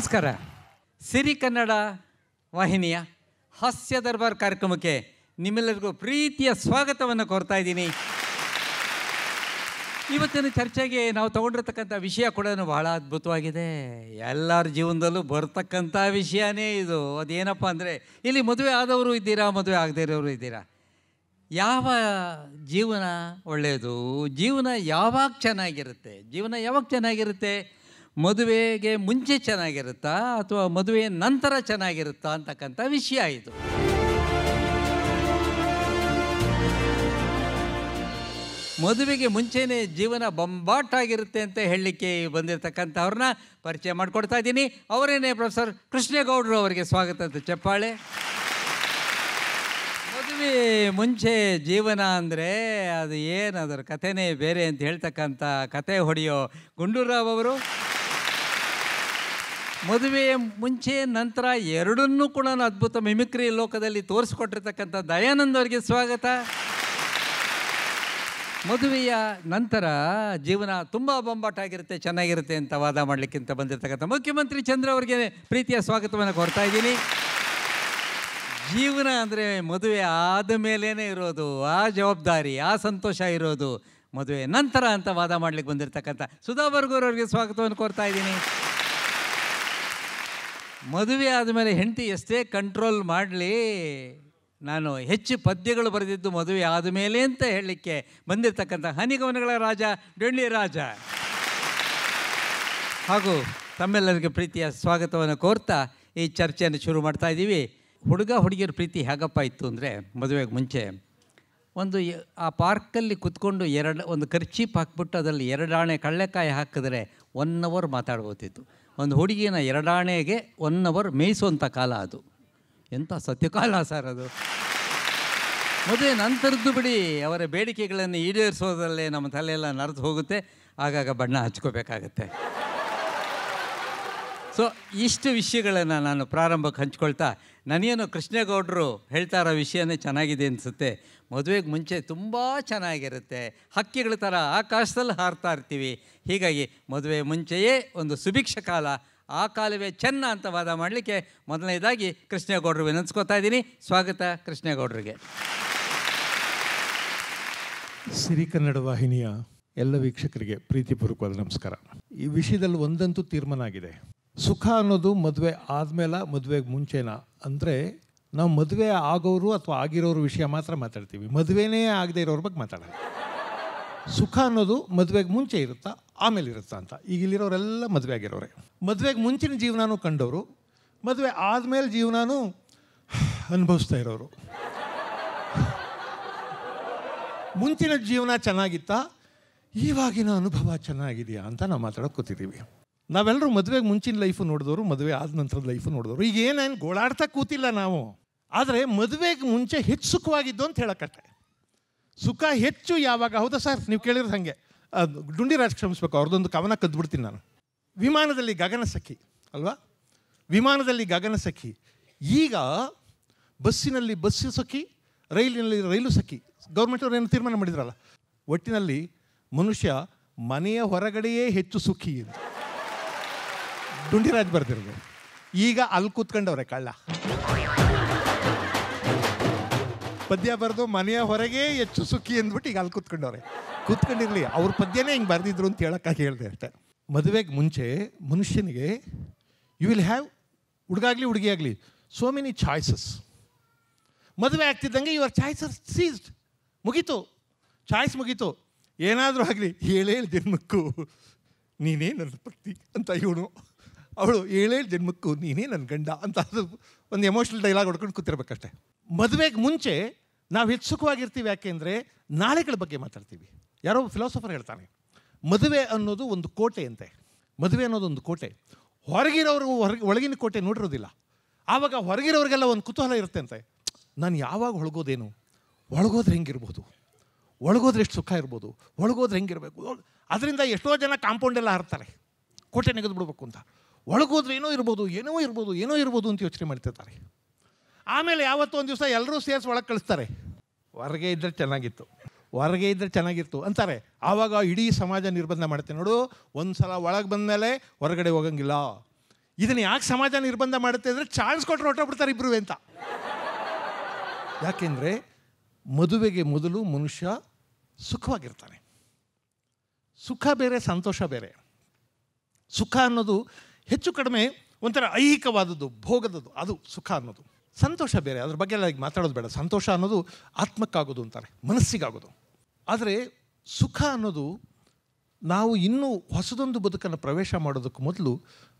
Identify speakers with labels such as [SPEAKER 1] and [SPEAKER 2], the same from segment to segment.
[SPEAKER 1] ನಮಸ್ಕಾರ ಸಿರಿ ಕನ್ನಡ ವಾಹಿನಿಯ ಹಾಸ್ಯ ದರ್ಬಾರ್ ಕಾರ್ಯಕ್ರಮಕ್ಕೆ ನಿಮ್ಮೆಲ್ಲರಿಗೂ ಪ್ರೀತಿಯ ಸ್ವಾಗತವನ್ನು ಕೋರ್ತಾ ಇದ್ದೀನಿ ಇವತ್ತಿನ ಚರ್ಚೆಗೆ ನಾವು ತೊಗೊಂಡಿರ್ತಕ್ಕಂಥ ವಿಷಯ ಕೂಡ ಬಹಳ ಅದ್ಭುತವಾಗಿದೆ ಎಲ್ಲರ ಜೀವನದಲ್ಲೂ ಬರ್ತಕ್ಕಂಥ ವಿಷಯನೇ ಇದು ಅದೇನಪ್ಪ ಅಂದರೆ ಇಲ್ಲಿ ಮದುವೆ ಆದವರು ಇದ್ದೀರಾ ಮದುವೆ ಆಗದೇ ಇರೋರು ಇದ್ದೀರಾ ಯಾವ ಜೀವನ ಒಳ್ಳೆಯದು ಜೀವನ ಯಾವಾಗ ಚೆನ್ನಾಗಿರುತ್ತೆ ಜೀವನ ಯಾವಾಗ ಚೆನ್ನಾಗಿರುತ್ತೆ ಮದುವೆಗೆ ಮುಂಚೆ ಚೆನ್ನಾಗಿರುತ್ತಾ ಅಥವಾ ಮದುವೆ ನಂತರ ಚೆನ್ನಾಗಿರುತ್ತಾ ಅಂತಕ್ಕಂಥ ವಿಷಯ ಇದು ಮದುವೆಗೆ ಮುಂಚೆನೇ ಜೀವನ ಬೊಂಬಾಟಾಗಿರುತ್ತೆ ಅಂತ ಹೇಳಲಿಕ್ಕೆ ಬಂದಿರತಕ್ಕಂಥವ್ರನ್ನ ಪರಿಚಯ ಮಾಡಿಕೊಡ್ತಾ ಇದ್ದೀನಿ ಅವರೇನೇ ಪ್ರೊಫೆಸರ್ ಕೃಷ್ಣೇಗೌಡರು ಅವರಿಗೆ ಸ್ವಾಗತ ಅಂತ ಚಪ್ಪಾಳೆ ಮದುವೆ ಮುಂಚೆ ಜೀವನ ಅಂದರೆ ಅದು ಏನು ಅದರ ಕಥೆನೇ ಬೇರೆ ಅಂತ ಹೇಳ್ತಕ್ಕಂಥ ಕತೆ ಹೊಡೆಯೋ ಗುಂಡೂರಾವ್ ಅವರು ಮದುವೆಯ ಮುಂಚೆ ನಂತರ ಎರಡನ್ನೂ ಕೂಡ ಅದ್ಭುತ ಮಿಮಿಕ್ರಿ ಲೋಕದಲ್ಲಿ ತೋರಿಸ್ಕೊಟ್ಟಿರ್ತಕ್ಕಂಥ ದಯಾನಂದ್ ಅವರಿಗೆ ಸ್ವಾಗತ ಮದುವೆಯ ನಂತರ ಜೀವನ ತುಂಬ ಬೊಂಬಾಟಾಗಿರುತ್ತೆ ಚೆನ್ನಾಗಿರುತ್ತೆ ಅಂತ ವಾದ ಮಾಡಲಿಕ್ಕಿಂತ ಬಂದಿರತಕ್ಕಂಥ ಮುಖ್ಯಮಂತ್ರಿ ಚಂದ್ರ ಅವರಿಗೆ ಪ್ರೀತಿಯ ಸ್ವಾಗತವನ್ನು ಕೊಡ್ತಾ ಇದ್ದೀನಿ ಜೀವನ ಅಂದರೆ ಮದುವೆ ಆದ ಮೇಲೇ ಇರೋದು ಆ ಜವಾಬ್ದಾರಿ ಆ ಸಂತೋಷ ಇರೋದು ಮದುವೆ ನಂತರ ಅಂತ ವಾದ ಮಾಡಲಿಕ್ಕೆ ಬಂದಿರತಕ್ಕಂಥ ಸುಧಾ ಸ್ವಾಗತವನ್ನು ಕೊಡ್ತಾ ಇದ್ದೀನಿ ಮದುವೆ ಆದಮೇಲೆ ಹೆಂಡತಿ ಎಷ್ಟೇ ಕಂಟ್ರೋಲ್ ಮಾಡಲಿ ನಾನು ಹೆಚ್ಚು ಪದ್ಯಗಳು ಬರೆದಿದ್ದು ಮದುವೆ ಆದಮೇಲೆ ಅಂತ ಹೇಳಲಿಕ್ಕೆ ಬಂದಿರತಕ್ಕಂಥ ಹನಿಗವನಗಳ ರಾಜ ಡೊಳ್ಳಿ ರಾಜ ಹಾಗೂ ತಮ್ಮೆಲ್ಲರಿಗೆ ಪ್ರೀತಿಯ ಸ್ವಾಗತವನ್ನು ಕೋರ್ತಾ ಈ ಚರ್ಚೆಯನ್ನು ಶುರು ಮಾಡ್ತಾ ಇದ್ದೀವಿ ಹುಡುಗ ಹುಡುಗಿಯರ ಪ್ರೀತಿ ಹೇಗಪ್ಪ ಇತ್ತು ಅಂದರೆ ಮದುವೆಗೆ ಮುಂಚೆ ಒಂದು ಆ ಪಾರ್ಕಲ್ಲಿ ಕುತ್ಕೊಂಡು ಎರಡು ಒಂದು ಖರ್ಚೀಪ್ ಹಾಕ್ಬಿಟ್ಟು ಅದರಲ್ಲಿ ಎರಡಾಣೆ ಕಳ್ಳೆಕಾಯಿ ಹಾಕಿದ್ರೆ ಒನ್ ಅವರ್ ಮಾತಾಡ್ಬೋದಿತ್ತು ಒಂದು ಹುಡುಗಿನ ಎರಡಾಣೆಗೆ ಒನ್ ಅವರ್ ಮೇಯಿಸುವಂಥ ಕಾಲ ಅದು ಎಂಥ ಸತ್ಯಕಾಲ ಸರ್ ಅದು ಮದುವೆ ನಂತರದ್ದು ಬಿಡಿ ಅವರ ಬೇಡಿಕೆಗಳನ್ನು ಈಡೇರಿಸೋದಲ್ಲೇ ನಮ್ಮ ತಲೆಯೆಲ್ಲ ನರೆದು ಹೋಗುತ್ತೆ ಆಗಾಗ ಬಣ್ಣ ಹಚ್ಕೋಬೇಕಾಗತ್ತೆ ಸೊ ಇಷ್ಟು ವಿಷಯಗಳನ್ನು ನಾನು ಪ್ರಾರಂಭಕ್ಕೆ ಹಂಚ್ಕೊಳ್ತಾ ನನಗೇನು ಕೃಷ್ಣೇಗೌಡರು ಹೇಳ್ತಾ ಇರೋ ವಿಷಯನೇ ಚೆನ್ನಾಗಿದೆ ಅನಿಸುತ್ತೆ ಮದುವೆಗೆ ಮುಂಚೆ ತುಂಬ ಚೆನ್ನಾಗಿರುತ್ತೆ ಹಕ್ಕಿಗಳ ಥರ ಆಕಾಶದಲ್ಲಿ ಹಾರ್ತಾ ಇರ್ತೀವಿ ಹೀಗಾಗಿ ಮದುವೆ ಮುಂಚೆಯೇ ಒಂದು ಸುಭಿಕ್ಷ ಕಾಲ ಆ ಕಾಲವೇ ಚೆನ್ನ ಅಂತ ವಾದ ಮಾಡಲಿಕ್ಕೆ ಮೊದಲನೇದಾಗಿ ಕೃಷ್ಣೇಗೌಡರು ವಿನಂತಿಸ್ಕೋತಾ ಇದ್ದೀನಿ ಸ್ವಾಗತ ಕೃಷ್ಣೇಗೌಡರಿಗೆ
[SPEAKER 2] ಸಿರಿ ಕನ್ನಡ ವಾಹಿನಿಯ ಎಲ್ಲ ವೀಕ್ಷಕರಿಗೆ ಪ್ರೀತಿಪೂರ್ವಕವಾದ ನಮಸ್ಕಾರ ಈ ವಿಷಯದಲ್ಲಿ ಒಂದಂತೂ ತೀರ್ಮಾನ ಆಗಿದೆ ಸುಖ ಅನ್ನೋದು ಮದುವೆ ಆದಮೇಲೆ ಮದುವೆಗೆ ಮುಂಚೆನಾ ಅಂದರೆ ನಾವು ಮದುವೆ ಆಗೋರು ಅಥವಾ ಆಗಿರೋರು ವಿಷಯ ಮಾತ್ರ ಮಾತಾಡ್ತೀವಿ ಮದುವೆನೇ ಆಗದೆ ಇರೋರ ಬಗ್ಗೆ ಮಾತಾಡೋಣ ಸುಖ ಅನ್ನೋದು ಮದುವೆಗೆ ಮುಂಚೆ ಇರುತ್ತಾ ಆಮೇಲೆ ಇರುತ್ತಾ ಅಂತ ಈಗ ಇಲ್ಲಿರೋರೆಲ್ಲ ಮದುವೆ ಆಗಿರೋರೆ ಮದುವೆಗೆ ಮುಂಚಿನ ಜೀವನನೂ ಕಂಡವರು ಮದುವೆ ಆದಮೇಲೆ ಜೀವನನೂ ಅನುಭವಿಸ್ತಾ ಇರೋರು ಮುಂಚಿನ ಜೀವನ ಚೆನ್ನಾಗಿತ್ತಾ ಇವಾಗಿನ ಅನುಭವ ಚೆನ್ನಾಗಿದೆಯಾ ಅಂತ ನಾವು ಮಾತಾಡೋಕೆ ಕೂತಿದ್ದೀವಿ ನಾವೆಲ್ಲರೂ ಮದುವೆಗೆ ಮುಂಚಿನ ಲೈಫು ನೋಡಿದವರು ಮದುವೆ ಆದ ನಂತರದ ಲೈಫು ನೋಡಿದವರು ಈಗ ಏನೇನು ಗೋಳಾಡ್ತಾ ಕೂತಿಲ್ಲ ನಾವು ಆದರೆ ಮದುವೆಗೆ ಮುಂಚೆ ಹೆಚ್ಚು ಸುಖವಾಗಿದ್ದು ಅಂತ ಹೇಳಕ್ಕೆ ಸುಖ ಹೆಚ್ಚು ಯಾವಾಗ ಹೌದಾ ಸರ್ ನೀವು ಕೇಳಿರೋದು ಹಾಗೆ ಡುಂಡಿರಾಜ್ ಕ್ಷಮಿಸ್ಬೇಕು ಅವ್ರದ್ದೊಂದು ಕವನ ಕದ್ಬಿಡ್ತೀನಿ ನಾನು ವಿಮಾನದಲ್ಲಿ ಗಗನ ಸಖಿ ಅಲ್ವಾ ವಿಮಾನದಲ್ಲಿ ಗಗನ ಸಖಿ ಈಗ ಬಸ್ಸಿನಲ್ಲಿ ಬಸ್ಸು ಸಖಿ ರೈಲಿನಲ್ಲಿ ರೈಲು ಸಖಿ ಗೌರ್ಮೆಂಟ್ ಅವ್ರು ಏನು ತೀರ್ಮಾನ ಮಾಡಿದ್ರಲ್ಲ ಒಟ್ಟಿನಲ್ಲಿ ಮನುಷ್ಯ ಮನೆಯ ಹೊರಗಡೆಯೇ ಹೆಚ್ಚು ಸುಖಿ ಇದೆ ಡುಂಡಿರಾಜ್ ಬರ್ದಿರೋದು ಈಗ ಅಲ್ಲಿ ಕೂತ್ಕೊಂಡವ್ರೆ ಕಳ್ಳ ಪದ್ಯ ಬರೆದು ಮನೆಯ ಹೊರಗೆ ಹೆಚ್ಚು ಸುಖಿ ಅಂದ್ಬಿಟ್ಟು ಈಗ ಅಲ್ಲಿ ಕೂತ್ಕೊಂಡವ್ರೆ ಕೂತ್ಕೊಂಡಿರಲಿ ಅವ್ರ ಪದ್ಯನೇ ಹಿಂಗೆ ಬರೆದಿದ್ರು ಅಂತ ಹೇಳೋಕ್ಕಾಗಿ ಹೇಳಿದೆ ಅಷ್ಟೆ ಮದುವೆಗೆ ಮುಂಚೆ ಮನುಷ್ಯನಿಗೆ ಯು ವಿಲ್ ಹ್ಯಾವ್ ಹುಡುಗಾಗಲಿ ಆಗಲಿ ಸೋ ಮೆನಿ ಚಾಯ್ಸಸ್ ಮದುವೆ ಆಗ್ತಿದ್ದಂಗೆ ಯುವರ್ ಚಾಯ್ಸಸ್ ಸೀಸ್ಡ್ ಮುಗೀತು ಚಾಯ್ಸ್ ಮುಗೀತು ಏನಾದರೂ ಆಗಲಿ ಹೇಳೇ ಹೇಳ್ದಿನ ಮಕ್ಕು ನೀನೇ ನನ್ನ ಪತ್ನಿ ಅಂತ ಇವನು ಅವಳು ಏಳೇಳು ಜನ್ಮಕ್ಕೂ ನೀನೇ ನನ್ನ ಗಂಡ ಅಂತ ಅದು ಒಂದು ಎಮೋಷನಲ್ ಡೈಲಾಗ್ ಹೊಡ್ಕೊಂಡು ಕೂತಿರ್ಬೇಕಷ್ಟೆ ಮದುವೆಗೆ ಮುಂಚೆ ನಾವು ಹೆಚ್ಚು ಸುಖವಾಗಿರ್ತೀವಿ ಯಾಕೆಂದರೆ ನಾಳೆಗಳ ಬಗ್ಗೆ ಮಾತಾಡ್ತೀವಿ ಯಾರೋ ಫಿಲಾಸಫರ್ ಹೇಳ್ತಾನೆ ಮದುವೆ ಅನ್ನೋದು ಒಂದು ಕೋಟೆ ಮದುವೆ ಅನ್ನೋದು ಒಂದು ಕೋಟೆ ಹೊರಗಿರೋರು ಹೊರಗೆ ಒಳಗಿನ ಕೋಟೆ ನೋಡಿರೋದಿಲ್ಲ ಆವಾಗ ಹೊರಗಿರೋರಿಗೆಲ್ಲ ಒಂದು ಕುತೂಹಲ ಇರುತ್ತೆ ಅಂತೆ ನಾನು ಯಾವಾಗ ಒಳಗೋದೇನು ಒಳಗೋದ್ರೆ ಹೆಂಗಿರ್ಬೋದು ಒಳಗೋದ್ರೆ ಎಷ್ಟು ಸುಖ ಇರ್ಬೋದು ಒಳಗೋದ್ರೆ ಹೆಂಗಿರಬೇಕು ಅದರಿಂದ ಎಷ್ಟೋ ಜನ ಕಾಂಪೌಂಡೆಲ್ಲ ಹರ್ತಾರೆ ಕೋಟೆ ನೆಗೆದು ಬಿಡಬೇಕು ಅಂತ ಒಳಗೋದ್ರೆ ಏನೋ ಇರ್ಬೋದು ಏನೋ ಇರ್ಬೋದು ಏನೋ ಇರ್ಬೋದು ಅಂತ ಯೋಚನೆ ಮಾಡ್ತಿರ್ತಾರೆ ಆಮೇಲೆ ಯಾವತ್ತೋ ಒಂದು ದಿವಸ ಎಲ್ಲರೂ ಸೇರಿಸಿ ಒಳಗೆ ಕಳಿಸ್ತಾರೆ ಹೊರಗೆ ಇದ್ದರೆ ಚೆನ್ನಾಗಿತ್ತು ಹೊರಗೆ ಇದ್ದರೆ ಚೆನ್ನಾಗಿತ್ತು ಅಂತಾರೆ ಆವಾಗ ಇಡೀ ಸಮಾಜ ನಿರ್ಬಂಧ ಮಾಡುತ್ತೆ ನೋಡು ಒಂದು ಸಲ ಒಳಗೆ ಬಂದಮೇಲೆ ಹೊರಗಡೆ ಹೋಗಂಗಿಲ್ಲ ಇದನ್ನು ಯಾಕೆ ಸಮಾಜ ನಿರ್ಬಂಧ ಮಾಡುತ್ತೆ ಅಂದರೆ ಚಾನ್ಸ್ ಕೊಟ್ಟರೆ ಹೊಟ್ಟೋಗ್ಬಿಡ್ತಾರೆ ಇಬ್ಬರು ಅಂತ ಯಾಕೆಂದರೆ ಮದುವೆಗೆ ಮೊದಲು ಮನುಷ್ಯ ಸುಖವಾಗಿರ್ತಾನೆ ಸುಖ ಬೇರೆ ಸಂತೋಷ ಬೇರೆ ಸುಖ ಅನ್ನೋದು ಹೆಚ್ಚು ಕಡಿಮೆ ಒಂಥರ ಐಹಿಕವಾದದ್ದು ಭೋಗದದ್ದು ಅದು ಸುಖ ಅನ್ನೋದು ಸಂತೋಷ ಬೇರೆ ಅದ್ರ ಬಗ್ಗೆ ಎಲ್ಲ ಈಗ ಮಾತಾಡೋದು ಬೇಡ ಸಂತೋಷ ಅನ್ನೋದು ಆತ್ಮಕ್ಕಾಗೋದು ಅಂತಾರೆ ಮನಸ್ಸಿಗಾಗೋದು ಆದರೆ ಸುಖ ಅನ್ನೋದು ನಾವು ಇನ್ನೂ ಹೊಸದೊಂದು ಬದುಕನ್ನು ಪ್ರವೇಶ ಮಾಡೋದಕ್ಕೆ ಮೊದಲು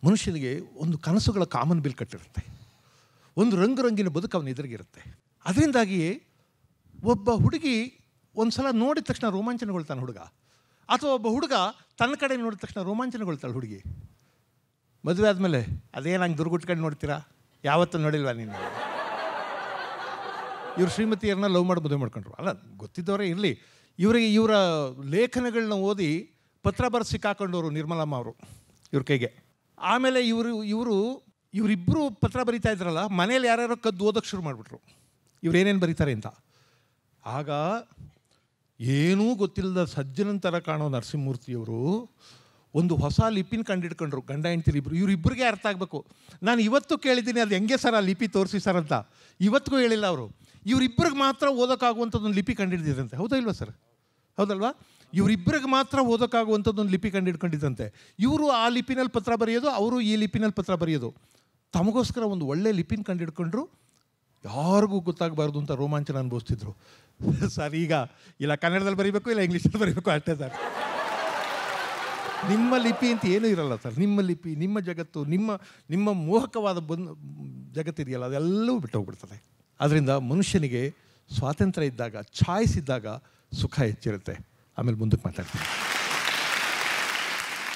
[SPEAKER 2] ಮನುಷ್ಯನಿಗೆ ಒಂದು ಕನಸುಗಳ ಕಾಮನ್ ಬಿಲ್ ಕಟ್ಟಿರುತ್ತೆ ಒಂದು ರಂಗು ರಂಗಿನ ಬದುಕು ಅವನ ಎದುರಿಗಿರುತ್ತೆ ಅದರಿಂದಾಗಿಯೇ ಒಬ್ಬ ಹುಡುಗಿ ಒಂದು ಸಲ ನೋಡಿದ ತಕ್ಷಣ ರೋಮಾಂಚನಗೊಳ್ತಾನೆ ಹುಡುಗ ಅಥವಾ ಒಬ್ಬ ಹುಡುಗ ತನ್ನ ಕಡೆ ನೋಡಿದ ತಕ್ಷಣ ರೋಮಾಂಚನಗೊಳ್ತಾಳೆ ಹುಡುಗಿ ಮದುವೆ ಆದಮೇಲೆ ಅದೇನು ಹಂಗೆ ದುರ್ಗುಟ್ಕೊಂಡು ನೋಡ್ತೀರಾ ಯಾವತ್ತೂ ನೋಡಿಲ್ವಾ ನೀನು ಇವ್ರು ಶ್ರೀಮತಿಯರನ್ನ ಲವ್ ಮಾಡಿ ಮದುವೆ ಮಾಡ್ಕೊಂಡ್ರು ಅಲ್ಲ ಗೊತ್ತಿದ್ದವರೇ ಇರಲಿ ಇವರಿಗೆ ಇವರ ಲೇಖನಗಳನ್ನ ಓದಿ ಪತ್ರ ಬರೆಸಿಕ್ಕಾಕೊಂಡವರು ನಿರ್ಮಲಮ್ಮ ಅವರು ಇವ್ರ ಕೈಗೆ ಆಮೇಲೆ ಇವರು ಇವರು ಇವರಿಬ್ಬರು ಪತ್ರ ಬರಿತಾ ಇದ್ರಲ್ಲ ಮನೇಲಿ ಯಾರ್ಯಾರೋ ಕದ್ದು ಓದೋಕ್ಕೆ ಶುರು ಮಾಡಿಬಿಟ್ರು ಏನೇನು ಬರೀತಾರೆ ಅಂತ ಆಗ ಏನೂ ಗೊತ್ತಿಲ್ಲದ ಸಜ್ಜನ ಥರ ಕಾಣೋ ನರಸಿಂಹಮೂರ್ತಿಯವರು ಒಂದು ಹೊಸ ಲಿಪಿನ ಕಂಡಿಡ್ಕೊಂಡ್ರು ಗಂಡ ಹೆಂಡ್ತಿರಿ ಇಬ್ಬರು ಇವರಿಬ್ಬರಿಗೆ ಅರ್ಥ ಆಗಬೇಕು ನಾನು ಇವತ್ತು ಕೇಳಿದ್ದೀನಿ ಅದು ಹೆಂಗೆ ಸರ್ ಆ ಲಿಪಿ ತೋರಿಸಿ ಸರ್ ಅಂತ ಇವತ್ತಿಗೂ ಹೇಳಿಲ್ಲ ಅವರು ಇವರಿಬ್ಬರಿಗೆ ಮಾತ್ರ ಓದೋಕ್ಕಾಗುವಂಥದ್ದೊಂದು ಲಿಪಿ ಕಂಡಿಡ್ದಿದ್ರಂತೆ ಹೌದಾ ಇಲ್ವಾ ಸರ್ ಹೌದಲ್ವಾ ಇವರಿಬ್ಬರಿಗೆ ಮಾತ್ರ ಓದೋಕ್ಕಾಗುವಂಥದ್ದೊಂದು ಲಿಪಿ ಕಂಡು ಹಿಡ್ಕೊಂಡಿದ್ದಂತೆ ಇವರು ಆ ಲಿಪಿನಲ್ಲಿ ಪತ್ರ ಬರೆಯೋದು ಅವರು ಈ ಲಿಪಿನಲ್ಲಿ ಪತ್ರ ಬರೆಯೋದು ತಮಗೋಸ್ಕರ ಒಂದು ಒಳ್ಳೆ ಲಿಪಿನ ಕಂಡು ಹಿಡ್ಕೊಂಡ್ರು ಯಾರಿಗೂ ಗೊತ್ತಾಗಬಾರ್ದು ಅಂತ ರೋಮಾಂಚನ ಅನುಭವಿಸ್ತಿದ್ರು ಸರ್ ಈಗ ಇಲ್ಲ ಕನ್ನಡದಲ್ಲಿ ಬರೀಬೇಕು ಇಲ್ಲ ಇಂಗ್ಲೀಷಲ್ಲಿ ಬರೀಬೇಕು ಅಷ್ಟೇ ಸರ್ ನಿಮ್ಮ ಲಿಪಿ ಅಂತ ಏನೂ ಇರಲ್ಲ ಸರ್ ನಿಮ್ಮ ಲಿಪಿ ನಿಮ್ಮ ಜಗತ್ತು ನಿಮ್ಮ ನಿಮ್ಮ ಮೋಹಕವಾದ ಬಂದು ಜಗತ್ತಿದೆಯಲ್ಲ ಅದೆಲ್ಲವೂ ಬಿಟ್ಟು ಹೋಗ್ಬಿಡ್ತದೆ ಆದ್ದರಿಂದ ಮನುಷ್ಯನಿಗೆ ಸ್ವಾತಂತ್ರ್ಯ ಇದ್ದಾಗ ಛಾಯ್ಸ್ ಇದ್ದಾಗ ಸುಖ ಹೆಚ್ಚಿರುತ್ತೆ ಆಮೇಲೆ ಮುಂದಕ್ಕೆ ಮಾತಾಡ್ತೀನಿ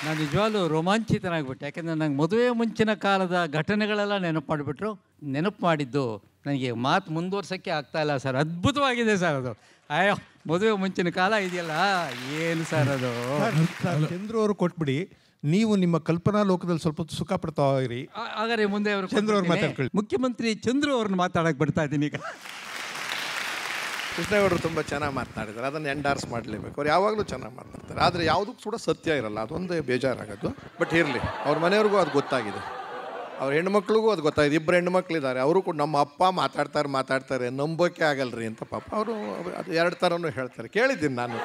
[SPEAKER 1] ನಾನು ರೋಮಾಂಚಿತನ ರೋಮಾಂಚಿತನಾಗ್ಬಿಟ್ಟೆ ಯಾಕೆಂದರೆ ನಂಗೆ ಮದುವೆ ಮುಂಚಿನ ಕಾಲದ ಘಟನೆಗಳೆಲ್ಲ ನೆನಪು ಮಾಡಿಬಿಟ್ರು ನೆನಪು ಮಾಡಿದ್ದು ನನಗೆ ಮಾತು ಮುಂದುವರ್ಸೋಕ್ಕೆ ಆಗ್ತಾಯಿಲ್ಲ ಸರ್ ಅದ್ಭುತವಾಗಿದೆ ಸರ್ ಅದು ಅಯ್ಯೋ ಮದುವೆ ಮುಂಚಿನ ಕಾಲ ಇದೆಯಲ್ಲ ಏನು ಸರ್ ಅದು
[SPEAKER 2] ಚಂದ್ರು ಅವರು ಕೊಟ್ಬಿಡಿ ನೀವು ನಿಮ್ಮ ಕಲ್ಪನಾ ಲೋಕದಲ್ಲಿ ಸ್ವಲ್ಪ ಸುಖ ಪಡ್ತಾ ಇರಿ
[SPEAKER 3] ಹಾಗಾದ್ರೆ ಮುಂದೆ ಅವರು ಚಂದ್ರ ಅವ್ರು ಮಾತಾಡ್ಕೊಳ್ಳಿ
[SPEAKER 2] ಮುಖ್ಯಮಂತ್ರಿ ಚಂದ್ರು ಅವ್ರನ್ನ ಮಾತಾಡಕ್ಕೆ ಬಿಡ್ತಾ ಇದ್ದೀನಿ ಈಗ
[SPEAKER 3] ಕೃಷ್ಣೇಗೌಡರು ತುಂಬ ಚೆನ್ನಾಗಿ ಮಾತನಾಡಿದ್ದಾರೆ ಅದನ್ನು ಎಂಡಾರ್ಸ್ ಮಾಡಲೇಬೇಕು ಅವ್ರು ಯಾವಾಗಲೂ ಚೆನ್ನಾಗಿ ಮಾತಾಡ್ತಾರೆ ಆದರೆ ಯಾವುದಕ್ಕೂ ಕೂಡ ಸತ್ಯ ಇರಲ್ಲ ಅದೊಂದೇ ಬೇಜಾರಾಗೋದು ಬಟ್ ಇರಲಿ ಅವ್ರ ಮನೆಯವ್ರಿಗೂ ಅದು ಗೊತ್ತಾಗಿದೆ ಅವ್ರ ಹೆಣ್ಮಕ್ಳಿಗೂ ಅದು ಗೊತ್ತಾಯ್ತು ಇಬ್ಬರು ಹೆಣ್ಮಕ್ಳಿದ್ದಾರೆ ಅವರು ಕೂಡ ನಮ್ಮ ಅಪ್ಪ ಮಾತಾಡ್ತಾರೆ ಮಾತಾಡ್ತಾರೆ ನಂಬೋಕೆ ಆಗಲ್ರಿ ಅಂತ ಪಾಪ ಅವರು ಅದು ಎರಡು ಥರನೂ ಹೇಳ್ತಾರೆ ಕೇಳಿದ್ದೀನಿ ನಾನು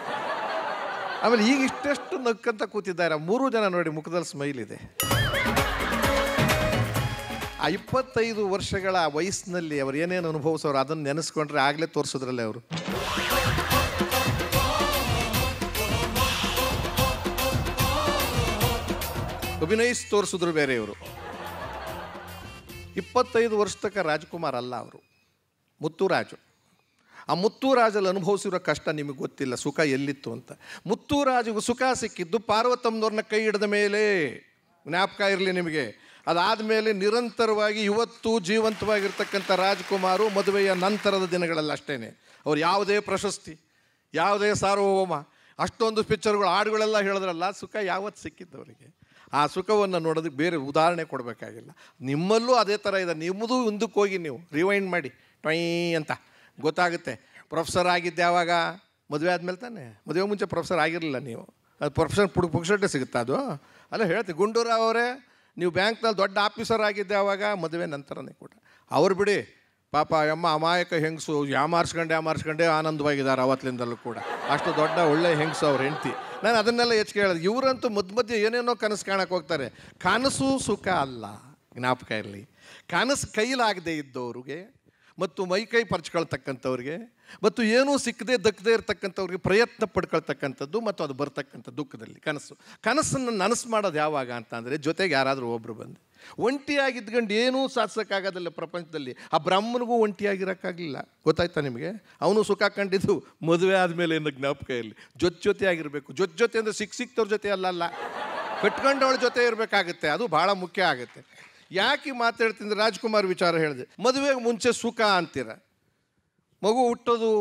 [SPEAKER 3] ಆಮೇಲೆ ಈಗ ಇಷ್ಟೆಷ್ಟು ನಕ್ಕಂತ ಕೂತಿದ್ದಾರೆ ಮೂರು ಜನ ನೋಡಿ ಮುಖದಲ್ಲಿ ಸ್ಮೈಲ್ ಇದೆ ಆ ಇಪ್ಪತ್ತೈದು ವರ್ಷಗಳ ವಯಸ್ಸಿನಲ್ಲಿ ಅವ್ರು ಏನೇನು ಅನುಭವಿಸೋರು ಅದನ್ನು ನೆನೆಸ್ಕೊಂಡ್ರೆ ಆಗಲೇ ತೋರಿಸಿದ್ರಲ್ಲೇ ಅವರು ಅಭಿನಯಿಸಿ ತೋರಿಸಿದ್ರು ಬೇರೆ ಇವರು ಇಪ್ಪತ್ತೈದು ವರ್ಷ ತನಕ ರಾಜ್ಕುಮಾರ್ ಅಲ್ಲ ಅವರು ಮುತ್ತುರಾಜು ಆ ಮುತ್ತುರಾಜಲ್ಲಿ ಅನುಭವಿಸಿರೋ ಕಷ್ಟ ನಿಮಗೆ ಗೊತ್ತಿಲ್ಲ ಸುಖ ಎಲ್ಲಿತ್ತು ಅಂತ ಮುತ್ತುರಾಜಿಗೂ ಸುಖ ಸಿಕ್ಕಿದ್ದು ಪಾರ್ವತಮ್ಮನವ್ರನ್ನ ಕೈ ಹಿಡಿದ ಮೇಲೆ ಜ್ಞಾಪಕ ಇರಲಿ ನಿಮಗೆ ಅದಾದ ಮೇಲೆ ನಿರಂತರವಾಗಿ ಇವತ್ತು ಜೀವಂತವಾಗಿರ್ತಕ್ಕಂಥ ರಾಜ್ಕುಮಾರು ಮದುವೆಯ ನಂತರದ ದಿನಗಳಲ್ಲಿ ಅಷ್ಟೇ ಅವ್ರು ಯಾವುದೇ ಪ್ರಶಸ್ತಿ ಯಾವುದೇ ಸಾರ್ವಭೌಮ ಅಷ್ಟೊಂದು ಪಿಕ್ಚರ್ಗಳು ಹಾಡುಗಳೆಲ್ಲ ಹೇಳಿದ್ರಲ್ಲ ಸುಖ ಯಾವತ್ತು ಸಿಕ್ಕಿದ್ದು ಅವರಿಗೆ ಆ ಸುಖವನ್ನು ನೋಡೋದಕ್ಕೆ ಬೇರೆ ಉದಾಹರಣೆ ಕೊಡಬೇಕಾಗಿಲ್ಲ ನಿಮ್ಮಲ್ಲೂ ಅದೇ ಥರ ಇದೆ ನಿಮ್ಮದು ಹಿಂದಕ್ಕೆ ಹೋಗಿ ನೀವು ರಿವೈಂಡ್ ಮಾಡಿ ಟೈ ಅಂತ ಗೊತ್ತಾಗುತ್ತೆ ಪ್ರೊಫೆಸರ್ ಆಗಿದ್ದೆ ಯಾವಾಗ ಮದುವೆ ಆದಮೇಲೆ ತಾನೆ ಮದುವೆ ಮುಂಚೆ ಪ್ರೊಫೆಸರ್ ಆಗಿರಲಿಲ್ಲ ನೀವು ಅದು ಪ್ರೊಫೆಸರ್ ಪುಡ್ ಪುಕ್ಷಟೆ ಸಿಗುತ್ತಾ ಅದು ಅಲ್ಲ ಹೇಳ್ತೀವಿ ಗುಂಡೂರಾವ್ ಅವರೇ ನೀವು ಬ್ಯಾಂಕ್ನಲ್ಲಿ ದೊಡ್ಡ ಆಫೀಸರ್ ಆಗಿದ್ದೆ ಆವಾಗ ಮದುವೆ ನಂತರನೇ ಕೂಡ ಅವ್ರು ಬಿಡಿ ಪಾಪ ಅಮ್ಮ ಅಮಾಯಕ ಹೆಂಗಸು ಯಾಮಾರ್ಸ್ಕೊಂಡೆ ಯಾಮಾರ್ಸ್ಕೊಂಡೆ ಆನಂದವಾಗಿದ್ದಾರೆ ಅವತ್ತಿನಿಂದಲೂ ಕೂಡ ಅಷ್ಟು ದೊಡ್ಡ ಒಳ್ಳೆಯ ಹೆಂಗಸು ಅವ್ರ ಹೆಂಡ್ತಿ ನಾನು ಅದನ್ನೆಲ್ಲ ಹೆಚ್ಚಿಗೆ ಕೇಳೋದು ಇವರಂತೂ ಮದ್ದು ಮಧ್ಯೆ ಏನೇನೋ ಕನಸು ಕಾಣಕ್ಕೆ ಹೋಗ್ತಾರೆ ಕನಸು ಸುಖ ಅಲ್ಲ ಜ್ಞಾಪಕ ಇರಲಿ ಕನಸು ಕೈಲಾಗದೆ ಇದ್ದವ್ರಿಗೆ ಮತ್ತು ಮೈಕೈ ಪರ್ಚ್ಕೊಳ್ತಕ್ಕಂಥವ್ರಿಗೆ ಮತ್ತು ಏನೂ ಸಿಕ್ಕದೆ ದಕ್ಕದೇ ಇರತಕ್ಕಂಥವ್ರಿಗೆ ಪ್ರಯತ್ನ ಪಡ್ಕೊಳ್ತಕ್ಕಂಥದ್ದು ಮತ್ತು ಅದು ಬರ್ತಕ್ಕಂಥ ದುಃಖದಲ್ಲಿ ಕನಸು ಕನಸನ್ನು ನನಸು ಮಾಡೋದು ಯಾವಾಗ ಅಂತ ಅಂದರೆ ಜೊತೆಗೆ ಯಾರಾದರೂ ಒಬ್ಬರು ಬಂದು ಒಂಟಿಯಾಗಿದ್ಕೊಂಡು ಏನೂ ಸಾಧಿಸೋಕ್ಕಾಗೋದಿಲ್ಲ ಪ್ರಪಂಚದಲ್ಲಿ ಆ ಬ್ರಾಹ್ಮನಿಗೂ ಒಂಟಿಯಾಗಿರೋಕ್ಕಾಗಲಿಲ್ಲ ಗೊತ್ತಾಯ್ತಾ ನಿಮಗೆ ಅವನು ಸುಖ ಕಂಡಿದ್ದು ಮದುವೆ ಆದಮೇಲೆ ಏನು ಜ್ಞಾಪಕ ಇಲ್ಲಿ ಜೊತೆ ಜೊತೆಯಾಗಿರಬೇಕು ಜೊತೆ ಜೊತೆ ಅಂದರೆ ಸಿಕ್ಕ ಸಿಕ್ತವ್ರ ಜೊತೆ ಅಲ್ಲ ಕಟ್ಕೊಂಡವಳ ಜೊತೆ ಇರಬೇಕಾಗುತ್ತೆ ಅದು ಭಾಳ ಮುಖ್ಯ ಆಗುತ್ತೆ ಯಾಕೆ ಮಾತಾಡ್ತೀನಿ ರಾಜ್ಕುಮಾರ್ ವಿಚಾರ ಹೇಳಿದೆ ಮದುವೆಗೆ ಮುಂಚೆ ಸುಖ ಅಂತೀರ ಮಗು ಹುಟ್ಟೋದು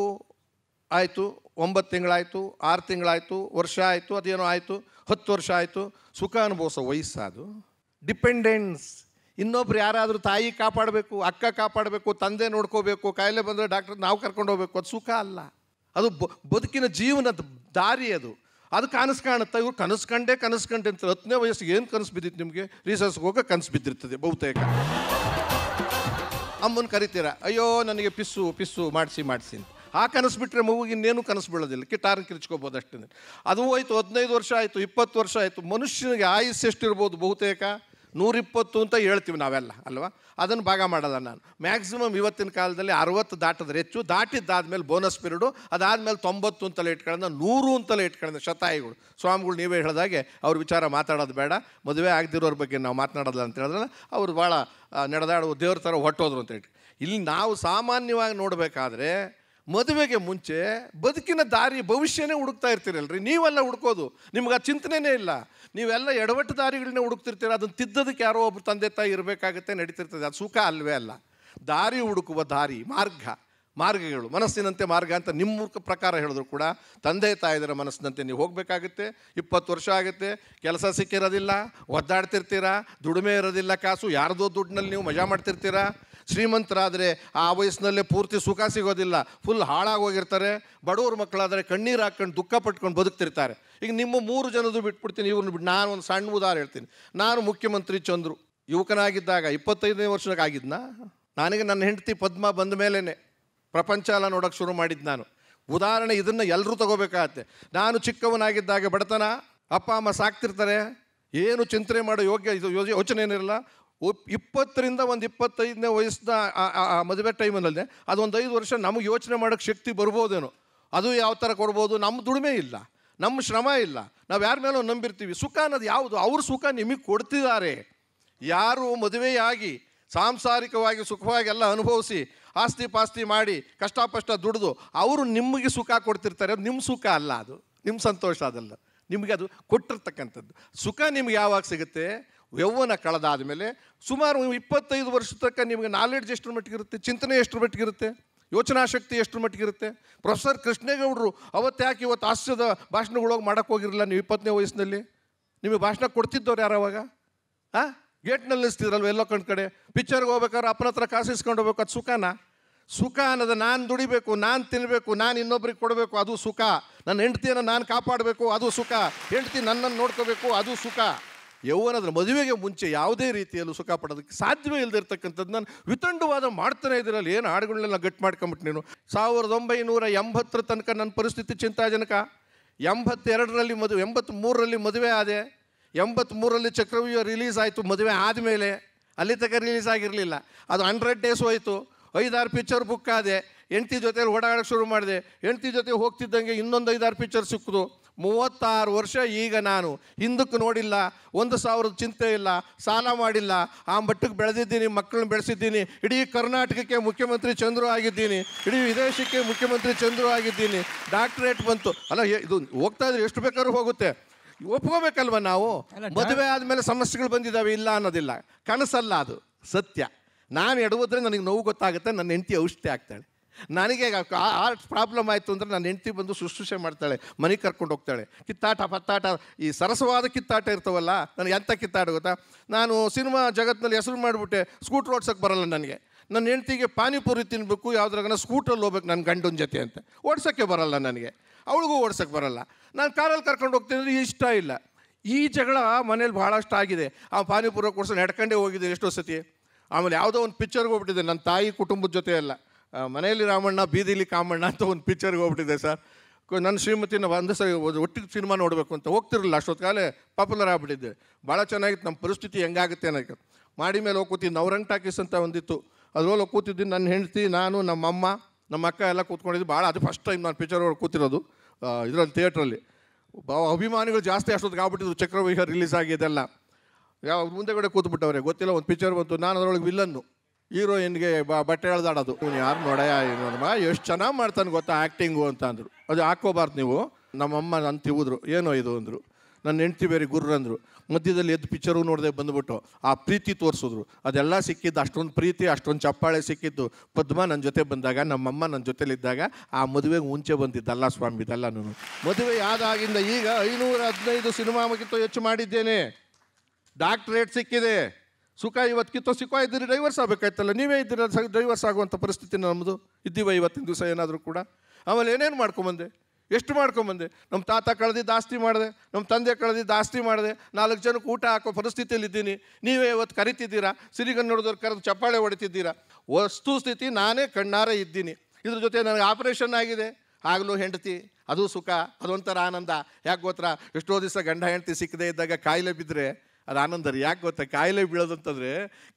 [SPEAKER 3] ಆಯಿತು ಒಂಬತ್ತು ತಿಂಗಳಾಯಿತು ಆರು ತಿಂಗಳಾಯಿತು ವರ್ಷ ಆಯಿತು ಅದೇನೋ ಆಯಿತು ಹತ್ತು ವರ್ಷ ಆಯಿತು ಸುಖ ಅನುಭವಿಸೋ ವಯಸ್ಸಾದು ಡಿಪೆಂಡೆನ್ಸ್ ಇನ್ನೊಬ್ರು ಯಾರಾದರೂ ತಾಯಿ ಕಾಪಾಡಬೇಕು ಅಕ್ಕ ಕಾಪಾಡಬೇಕು ತಂದೆ ನೋಡ್ಕೋಬೇಕು ಕಾಯಿಲೆ ಬಂದರೆ ಡಾಕ್ಟರ್ ನಾವು ಕರ್ಕೊಂಡು ಹೋಗ್ಬೇಕು ಅದು ಸುಖ ಅಲ್ಲ ಅದು ಬದುಕಿನ ಜೀವನದ ದಾರಿ ಅದು ಅದು ಕನಸು ಕಾಣುತ್ತಾ ಇವ್ರು ಕನಸು ಕಂಡೇ ಕನಸು ಕಂಡೆ ಅಂತ ಹತ್ತನೇ ವಯಸ್ಸಿಗೆ ಏನು ಕನಸು ಬಿದ್ದಿತ್ತು ನಿಮಗೆ ರೀಸರ್ಸ್ಗೆ ಹೋಗೋ ಕನಸು ಬಿದ್ದಿರ್ತದೆ ಬಹುತೇಕ ಅಮ್ಮನ ಕರಿತೀರ ಅಯ್ಯೋ ನನಗೆ ಪಿಸ್ಸು ಪಿಸ್ಸು ಮಾಡಿಸಿ ಮಾಡಿಸಿ ಅಂತ ಆ ಕನಸು ಬಿಟ್ಟರೆ ಮಗುಗೆ ಇನ್ನೇನು ಕನಸು ಬೀಳೋದಿಲ್ಲ ಕಿಟಾರ್ ಕಿರ್ಚ್ಕೋಬೋದು ಅಷ್ಟೇ ಅದು ಹೋಯ್ತು ಹದಿನೈದು ವರ್ಷ ಆಯಿತು ಇಪ್ಪತ್ತು ವರ್ಷ ಆಯಿತು ಮನುಷ್ಯನಿಗೆ ಆಯುಸ್ ಎಷ್ಟಿರ್ಬೋದು ಬಹುತೇಕ ನೂರಿಪ್ಪತ್ತು ಅಂತ ಹೇಳ್ತೀವಿ ನಾವೆಲ್ಲ ಅಲ್ವಾ ಅದನ್ನು ಭಾಗ ಮಾಡೋದ ನಾನು ಮ್ಯಾಕ್ಸಿಮಮ್ ಇವತ್ತಿನ ಕಾಲದಲ್ಲಿ ಅರವತ್ತು ದಾಟಿದ್ರೆ ಹೆಚ್ಚು ದಾಟಿದ್ದಾದಮೇಲೆ ಬೋನಸ್ ಪೀರಿಯಡು ಅದಾದಮೇಲೆ ತೊಂಬತ್ತು ಅಂತಲೇ ಇಟ್ಕೊಳ್ಳೋಣ ನೂರು ಅಂತಲೇ ಇಟ್ಕೊಳ್ಳೋಣ ಶತಾಯಿಗಳು ಸ್ವಾಮಿಗಳು ನೀವೇ ಹೇಳಿದಾಗೆ ಅವ್ರ ವಿಚಾರ ಮಾತಾಡೋದು ಬೇಡ ಮದುವೆ ಆಗದಿರೋರ ಬಗ್ಗೆ ನಾವು ಮಾತನಾಡೋದಿಲ್ಲ ಅಂತ ಹೇಳಿದ್ರೆ ಅವರು ಭಾಳ ನಡೆದಾಡುವ ದೇವ್ರ ಥರ ಹೊಟ್ಟೋದ್ರು ಅಂತ ಹೇಳಿ ಇಲ್ಲಿ ನಾವು ಸಾಮಾನ್ಯವಾಗಿ ನೋಡಬೇಕಾದ್ರೆ ಮದುವೆಗೆ ಮುಂಚೆ ಬದುಕಿನ ದಾರಿ ಭವಿಷ್ಯನೇ ಹುಡುಕ್ತಾ ಇರ್ತೀರಲ್ರಿ ನೀವೆಲ್ಲ ಹುಡ್ಕೋದು ನಿಮ್ಗೆ ಆ ಚಿಂತನೆಯೇ ಇಲ್ಲ ನೀವೆಲ್ಲ ಎಡವಟ್ಟು ದಾರಿಗಳನ್ನೇ ಹುಡುಕ್ತಿರ್ತೀರ ಅದನ್ನು ತಿದ್ದದಕ್ಕೆ ಯಾರೋ ಒಬ್ಬ ತಂದೆ ತಾಯಿ ಇರಬೇಕಾಗತ್ತೆ ನಡೀತಿರ್ತದೆ ಅದು ಸುಖ ಅಲ್ವೇ ಅಲ್ಲ ದಾರಿ ಹುಡುಕುವ ದಾರಿ ಮಾರ್ಗ ಮಾರ್ಗಗಳು ಮನಸ್ಸಿನಂತೆ ಮಾರ್ಗ ಅಂತ ನಿಮ್ಮ ಪ್ರಕಾರ ಹೇಳಿದ್ರು ಕೂಡ ತಂದೆ ತಾಯಿದರ ಮನಸ್ಸಿನಂತೆ ನೀವು ಹೋಗಬೇಕಾಗುತ್ತೆ ಇಪ್ಪತ್ತು ವರ್ಷ ಆಗುತ್ತೆ ಕೆಲಸ ಸಿಕ್ಕಿರೋದಿಲ್ಲ ಒದ್ದಾಡ್ತಿರ್ತೀರಾ ದುಡಿಮೆ ಇರೋದಿಲ್ಲ ಕಾಸು ಯಾರ್ದೋ ದುಡ್ಡಿನಲ್ಲಿ ನೀವು ಮಜಾ ಮಾಡ್ತಿರ್ತೀರಾ ಶ್ರೀಮಂತರಾದರೆ ಆ ವಯಸ್ಸಿನಲ್ಲೇ ಪೂರ್ತಿ ಸುಖ ಸಿಗೋದಿಲ್ಲ ಫುಲ್ ಹಾಳಾಗೋಗಿರ್ತಾರೆ ಬಡವ್ರ ಮಕ್ಕಳಾದರೆ ಕಣ್ಣೀರು ಹಾಕ್ಕೊಂಡು ದುಃಖ ಪಟ್ಕೊಂಡು ಬದುಕ್ತಿರ್ತಾರೆ ಈಗ ನಿಮ್ಮ ಮೂರು ಜನದು ಬಿಟ್ಬಿಡ್ತೀನಿ ಇವ್ರನ್ನ ಬಿಟ್ಟು ನಾನು ಒಂದು ಸಣ್ಣ ಉದಾಹರಣೆ ಹೇಳ್ತೀನಿ ನಾನು ಮುಖ್ಯಮಂತ್ರಿ ಚಂದ್ರು ಯುವಕನಾಗಿದ್ದಾಗ ಇಪ್ಪತ್ತೈದನೇ ವರ್ಷಕ್ಕಾಗಿದ್ನ ನನಗೆ ನನ್ನ ಹೆಂಡತಿ ಪದ್ಮ ಬಂದ ಮೇಲೇ ಪ್ರಪಂಚ ಎಲ್ಲ ಶುರು ಮಾಡಿದ್ದು ನಾನು ಉದಾಹರಣೆ ಇದನ್ನು ಎಲ್ಲರೂ ತಗೋಬೇಕಾಗತ್ತೆ ನಾನು ಚಿಕ್ಕವನಾಗಿದ್ದಾಗ ಬಡತನ ಅಪ್ಪ ಅಮ್ಮ ಸಾಕ್ತಿರ್ತಾರೆ ಏನು ಚಿಂತನೆ ಮಾಡೋ ಯೋಗ್ಯ ಇದು ಯೋಜನೆ ಏನಿರಲ್ಲ ಇಪ್ಪತ್ತರಿಂದ ಒಂದು ಇಪ್ಪತ್ತೈದನೇ ವಯಸ್ಸಿನ ಆ ಮದುವೆ ಟೈಮಲ್ಲೇ ಅದೊಂದು ಐದು ವರ್ಷ ನಮಗೆ ಯೋಚನೆ ಮಾಡೋಕ್ಕೆ ಶಕ್ತಿ ಬರ್ಬೋದೇನೋ ಅದು ಯಾವ ಥರ ಕೊಡ್ಬೋದು ನಮ್ಮ ದುಡಿಮೆ ಇಲ್ಲ ನಮ್ಮ ಶ್ರಮ ಇಲ್ಲ ನಾವು ಯಾರ ಮೇಲೂ ನಂಬಿರ್ತೀವಿ ಸುಖ ಅನ್ನೋದು ಯಾವುದು ಅವ್ರ ಸುಖ ನಿಮಗೆ ಕೊಡ್ತಿದ್ದಾರೆ ಯಾರು ಮದುವೆಯಾಗಿ ಸಾಂಸಾರಿಕವಾಗಿ ಸುಖವಾಗಿ ಎಲ್ಲ ಅನುಭವಿಸಿ ಆಸ್ತಿ ಪಾಸ್ತಿ ಮಾಡಿ ಕಷ್ಟಪಷ್ಟ ದುಡಿದು ಅವರು ನಿಮಗೆ ಸುಖ ಕೊಡ್ತಿರ್ತಾರೆ ಅದು ನಿಮ್ಮ ಸುಖ ಅಲ್ಲ ಅದು ನಿಮ್ಮ ಸಂತೋಷ ಅದಲ್ಲ ನಿಮಗೆ ಅದು ಕೊಟ್ಟಿರ್ತಕ್ಕಂಥದ್ದು ಸುಖ ನಿಮ್ಗೆ ಯಾವಾಗ ಸಿಗುತ್ತೆ ಯೌವನ ಕಳೆದಾದ ಮೇಲೆ ಸುಮಾರು ಇಪ್ಪತ್ತೈದು ವರ್ಷ ತನಕ ನಿಮಗೆ ನಾಲೆಡ್ಜ್ ಎಷ್ಟರ ಮಟ್ಟಿಗಿರುತ್ತೆ ಚಿಂತನೆ ಎಷ್ಟರ ಮಟ್ಟಿಗಿರುತ್ತೆ ಯೋಚನಾ ಶಕ್ತಿ ಎಷ್ಟರ ಮಟ್ಟಿಗಿರುತ್ತೆ ಪ್ರೊಫೆಸರ್ ಕೃಷ್ಣೇಗೌಡರು ಅವತ್ತು ಯಾಕೆ ಇವತ್ತು ಹಾಸ್ಯದ ಭಾಷಣಗಳೋಗಿ ಮಾಡೋಕ್ಕೆ ಹೋಗಿರಲಿಲ್ಲ ನೀವು ಇಪ್ಪತ್ತನೇ ವಯಸ್ಸಿನಲ್ಲಿ ನಿಮಗೆ ಭಾಷಣ ಕೊಡ್ತಿದ್ದವ್ರು ಯಾರು ಅವಾಗ ಹಾಂ ಗೇಟ್ನಲ್ಲಿ ನಿಲ್ಲಿಸ್ತಿದ್ರಲ್ವ ಎಲ್ಲೋ ಕಣ್ ಕಡೆ ಪಿಕ್ಚರ್ಗೆ ಹೋಗ್ಬೇಕಾದ್ರೆ ಅಪ್ಪನ ಹತ್ರ ಕಾಸು ಇಸ್ಕೊಂಡು ಹೋಗ್ಬೇಕು ಅದು ಸುಖನ ಸುಖ ಅನ್ನೋದು ನಾನು ದುಡಿಬೇಕು ನಾನು ತಿನ್ನಬೇಕು ನಾನು ಇನ್ನೊಬ್ರಿಗೆ ಕೊಡಬೇಕು ಅದು ಸುಖ ನನ್ನ ಹೆಂಡ್ತಿಯನ್ನು ನಾನು ಕಾಪಾಡಬೇಕು ಅದು ಸುಖ ಹೆಂಡತಿ ನನ್ನನ್ನು ನೋಡ್ಕೋಬೇಕು ಅದು ಸುಖ ಯೌವನದ್ರ ಮದುವೆಗೆ ಮುಂಚೆ ಯಾವುದೇ ರೀತಿಯಲ್ಲೂ ಸುಖ ಪಡೋದಕ್ಕೆ ಸಾಧ್ಯವೇ ಇಲ್ಲದಿರ್ತಕ್ಕಂಥದ್ದು ನಾನು ವಿತಂಡವಾದ ಮಾಡ್ತಾನೆ ಇದರಲ್ಲಿ ಏನು ಹಾಡುಗಳನ್ನೆಲ್ಲ ಗಟ್ ಮಾಡ್ಕೊಂಬಿಟ್ಟು ನೀನು ಸಾವಿರದ ಒಂಬೈನೂರ ಎಂಬತ್ತರ ತನಕ ನನ್ನ ಪರಿಸ್ಥಿತಿ ಚಿಂತಾಜನಕ ಎಂಬತ್ತೆರಡರಲ್ಲಿ ಮದುವೆ ಎಂಬತ್ತ್ಮೂರರಲ್ಲಿ ಮದುವೆ ಆದೆ ಎಂಬತ್ತ್ಮೂರರಲ್ಲಿ ಚಕ್ರವ್ಯೂಹ ರಿಲೀಸ್ ಆಯಿತು ಮದುವೆ ಆದಮೇಲೆ ಅಲ್ಲಿ ತನಕ ರಿಲೀಸ್ ಆಗಿರಲಿಲ್ಲ ಅದು ಹಂಡ್ರೆಡ್ ಡೇಸ್ ಹೋಯಿತು ಐದಾರು ಪಿಕ್ಚರ್ ಬುಕ್ ಆದೆ ಹೆಂಡ್ತಿ ಜೊತೆಯಲ್ಲಿ ಓಡಾಡೋಕ್ಕೆ ಶುರು ಮಾಡಿದೆ ಹೆಂಡ್ತಿ ಜೊತೆ ಹೋಗ್ತಿದ್ದಂಗೆ ಇನ್ನೊಂದು ಐದಾರು ಪಿಕ್ಚರ್ ಸಿಕ್ಕಿದು ಮೂವತ್ತಾರು ವರ್ಷ ಈಗ ನಾನು ಹಿಂದಕ್ಕೆ ನೋಡಿಲ್ಲ ಒಂದು ಸಾವಿರದ ಚಿಂತೆ ಇಲ್ಲ ಸಾಲ ಮಾಡಿಲ್ಲ ಆ ಮಟ್ಟಕ್ಕೆ ಬೆಳೆದಿದ್ದೀನಿ ಮಕ್ಕಳನ್ನ ಬೆಳೆಸಿದ್ದೀನಿ ಇಡೀ ಕರ್ನಾಟಕಕ್ಕೆ ಮುಖ್ಯಮಂತ್ರಿ ಚಂದ್ರು ಆಗಿದ್ದೀನಿ ಇಡೀ ವಿದೇಶಕ್ಕೆ ಮುಖ್ಯಮಂತ್ರಿ ಚಂದ್ರು ಆಗಿದ್ದೀನಿ ಡಾಕ್ಟ್ರೇಟ್ ಬಂತು ಅಲ್ಲ ಇದು ಹೋಗ್ತಾ ಇದ್ರೆ ಎಷ್ಟು ಬೇಕಾದ್ರೂ ಹೋಗುತ್ತೆ ಒಪ್ಕೋಬೇಕಲ್ವ ನಾವು ಮದುವೆ ಆದಮೇಲೆ ಸಮಸ್ಯೆಗಳು ಬಂದಿದ್ದಾವೆ ಇಲ್ಲ ಅನ್ನೋದಿಲ್ಲ ಕನಸಲ್ಲ ಅದು ಸತ್ಯ ನಾನು ಎಡುವುದ್ರೆ ನನಗೆ ನೋವು ಗೊತ್ತಾಗುತ್ತೆ ನನ್ನ ಹೆಂಡತಿ ಔಷಧಿ ಆಗ್ತಾಳೆ ನನಗೆ ಆರ್ಟ್ ಪ್ರಾಬ್ಲಮ್ ಆಯಿತು ಅಂದರೆ ನನ್ನ ಹೆಂಡತಿ ಬಂದು ಶುಶ್ರೂಷೆ ಮಾಡ್ತಾಳೆ ಮನೆಗೆ ಕರ್ಕೊಂಡು ಹೋಗ್ತಾಳೆ ಕಿತ್ತಾಟ ಪತ್ತಾಟ ಈ ಸರಸವಾದ ಕಿತ್ತಾಟ ಇರ್ತವಲ್ಲ ನನಗೆ ಎಂಥ ಕಿತ್ತಾಟ ಗೊತ್ತಾ ನಾನು ಸಿನಿಮಾ ಜಗತ್ತಿನಲ್ಲಿ ಹೆಸರು ಮಾಡಿಬಿಟ್ಟೆ ಸ್ಕೂಟ್ರ್ ಓಡ್ಸೋಕ್ಕೆ ಬರಲ್ಲ ನನಗೆ ನನ್ನ ಹೆಂಡ್ತಿಗೆ ಪಾನಿಪುರಿ ತಿನ್ನಬೇಕು ಯಾವುದ್ರಾಗನ ಸ್ಕೂಟ್ರಲ್ಲಿ ಹೋಗ್ಬೇಕು ನನ್ನ ಗಂಡನ ಜೊತೆ ಅಂತ ಓಡ್ಸೋಕ್ಕೆ ಬರಲ್ಲ ನನಗೆ ಅವಳಿಗೂ ಓಡ್ಸೋಕ್ಕೆ ಬರಲ್ಲ ನಾನು ಕಾರಲ್ಲಿ ಕರ್ಕೊಂಡು ಹೋಗ್ತೀನಿ ಇಷ್ಟ ಇಲ್ಲ ಈ ಜಗಳ ಮನೇಲಿ ಭಾಳಷ್ಟು ಆಗಿದೆ ಆ ಪಾನಿಪುರ ಕೊಡ್ಸೋ ನಡ್ಕೊಂಡೇ ಹೋಗಿದೆ ಎಷ್ಟೋ ಸತಿ ಆಮೇಲೆ ಯಾವುದೋ ಒಂದು ಪಿಕ್ಚರ್ಗೆ ಹೋಗ್ಬಿಟ್ಟಿದೆ ನನ್ನ ತಾಯಿ ಕುಟುಂಬದ ಜೊತೆ ಅಲ್ಲ ಮನೆಯಲ್ಲಿ ರಾಮಣ್ಣ ಬೀದಿಲಿ ಕಾಮಣ್ಣ ಅಂತ ಒಂದು ಪಿಕ್ಚರ್ಗೆ ಹೋಗ್ಬಿಟ್ಟಿದೆ ಸರ್ ನನ್ನ ಶ್ರೀಮತಿನ ಒಂದು ಸರಿ ಒಟ್ಟಿಗೆ ಸಿನಿಮಾ ನೋಡಬೇಕು ಅಂತ ಹೋಗ್ತಿರಲಿಲ್ಲ ಕಾಲೇ ಪಾಪ್ಯುಲರ್ ಆಗಿಬಿಟ್ಟಿದ್ದೆ ಭಾಳ ಚೆನ್ನಾಗಿತ್ತು ನಮ್ಮ ಪರಿಸ್ಥಿತಿ ಹೆಂಗಾಗುತ್ತೆ ಅನ್ನೋಕ್ಕೆ ಮಾಡಿ ಮೇಲೆ ಹೋಗಿ ಕೂತಿದ್ದು ನವರಂಗ್ ಟಾಕೀಸ್ ಅಂತ ಒಂದಿತ್ತು ಅದ್ರಲ್ಲಿ ಹೋಗಿ ಕೂತಿದ್ದೀನಿ ನನ್ನ ಹೆಂಡತಿ ನಾನು ನಮ್ಮಮ್ಮ ನಮ್ಮ ಅಕ್ಕ ಎಲ್ಲ ಕೂತ್ಕೊಂಡಿದ್ದು ಭಾಳ ಅದು ಫಸ್ಟ್ ಟೈಮ್ ನಾನು ಪಿಕ್ಚರ್ ಒಳಗೆ ಕೂತಿರೋದು ಇದರಲ್ಲಿ ಥಿಯೇಟ್ರಲ್ಲಿ ಅಭಿಮಾನಿಗಳು ಜಾಸ್ತಿ ಅಷ್ಟೊತ್ತಿಗೆ ಆಗ್ಬಿಟ್ಟಿದ್ರು ಚಕ್ರವ್ಯೂಹ ರಿಲೀಸ್ ಆಗಿದೆಲ್ಲ ಯಾವ ಮುಂದೆಗಡೆ ಕೂತ್ಬಿಟ್ಟವ್ರೆ ಗೊತ್ತಿಲ್ಲ ಒಂದು ಪಿಕ್ಚರ್ ಬಂತು ನಾನು ಅದರೊಳಗೆ ವಿಲ್ಲನ್ನು ಹೀರೋಯಿನ್ಗೆ ಬಟ್ಟೆ ಹೇಳ್ದಾಡೋದು ಇವ್ನು ಯಾರು ನೋಡಯ ಮಗ ಎಷ್ಟು ಚೆನ್ನಾಗಿ ಮಾಡ್ತಾನೆ ಗೊತ್ತಾ ಆ್ಯಕ್ಟಿಂಗು ಅಂತ ಅಂದರು ಅದು ಹಾಕ್ಕೋಬಾರ್ದು ನೀವು ನಮ್ಮಮ್ಮ ನಾನು ತಿವಿದ್ರು ಏನೋ ಇದು ಅಂದರು ನನ್ನ ಹೆಂಡ್ತಿ ಬೇರೆ ಗುರ್ರಂದರು ಮಧ್ಯದಲ್ಲಿ ಎದ್ದು ಪಿಚ್ಚರು ನೋಡದೆ ಬಂದುಬಿಟ್ಟು ಆ ಪ್ರೀತಿ ತೋರಿಸಿದ್ರು ಅದೆಲ್ಲ ಸಿಕ್ಕಿದ್ದು ಅಷ್ಟೊಂದು ಪ್ರೀತಿ ಅಷ್ಟೊಂದು ಚಪ್ಪಾಳೆ ಸಿಕ್ಕಿದ್ದು ಪದ್ಮ ನನ್ನ ಜೊತೆ ಬಂದಾಗ ನಮ್ಮಮ್ಮ ನನ್ನ ಜೊತೆಲಿದ್ದಾಗ ಆ ಮದುವೆಗೆ ಮುಂಚೆ ಬಂದಿದ್ದಲ್ಲ ಸ್ವಾಮಿ ಇದೆಲ್ಲ ನಾನು ಮದುವೆ ಆದಾಗಿಂದ ಈಗ ಐನೂರ ಹದಿನೈದು ಸಿನಿಮಾಕ್ಕಿಂತ ಹೆಚ್ಚು ಮಾಡಿದ್ದೇನೆ ಡಾಕ್ಟ್ರೇಟ್ ಸಿಕ್ಕಿದೆ ಸುಖ ಇವತ್ತು ಕಿತ್ತೋ ಸುಖ ಇದ್ದೀರಿ ಡೈವರ್ಸ್ ಆಗಬೇಕಾಯ್ತಲ್ಲ ನೀವೇ ಇದ್ದೀರ ಡೈವರ್ಸ್ ಆಗುವಂಥ ಪರಿಸ್ಥಿತಿ ನಮ್ಮದು ಇದ್ದೀವ ಇವತ್ತಿನ ದಿವಸ ಏನಾದರೂ ಕೂಡ ಆಮೇಲೆ ಏನೇನು ಮಾಡ್ಕೊಂಬಂದೆ ಎಷ್ಟು ಮಾಡ್ಕೊಂಬಂದೆ ನಮ್ಮ ತಾತ ಕಳೆದಿದ್ದು ಆಸ್ತಿ ಮಾಡಿದೆ ನಮ್ಮ ತಂದೆ ಕಳೆದಿದ್ದು ಆಸ್ತಿ ಮಾಡಿದೆ ನಾಲ್ಕು ಜನಕ್ಕೆ ಊಟ ಹಾಕೋ ಪರಿಸ್ಥಿತಿಯಲ್ಲಿ ಇದ್ದೀನಿ ನೀವೇ ಇವತ್ತು ಕರಿತಿದ್ದೀರಾ ನೋಡಿದ್ರೆ ಕರೆದು ಚಪ್ಪಾಳೆ ಹೊಡಿತಿದ್ದೀರಾ ವಸ್ತು ಸ್ಥಿತಿ ನಾನೇ ಕಣ್ಣಾರೆ ಇದ್ದೀನಿ ಇದ್ರ ಜೊತೆ ನನಗೆ ಆಪರೇಷನ್ ಆಗಿದೆ ಆಗಲೂ ಹೆಂಡತಿ ಅದು ಸುಖ ಅದೊಂಥರ ಆನಂದ ಯಾಕೆ ಗೊತ್ತಾ ಎಷ್ಟೋ ದಿವಸ ಗಂಡ ಹೆಂಡತಿ ಸಿಕ್ಕದೇ ಇದ್ದಾಗ ಕಾಯಿಲೆ ಬಿದ್ದರೆ ಅದು ಆನಂದ ರೀ ಯಾಕೆ ಗೊತ್ತಾ ಕಾಯಿಲೆ ಬೀಳೋದಂತಂದರೆ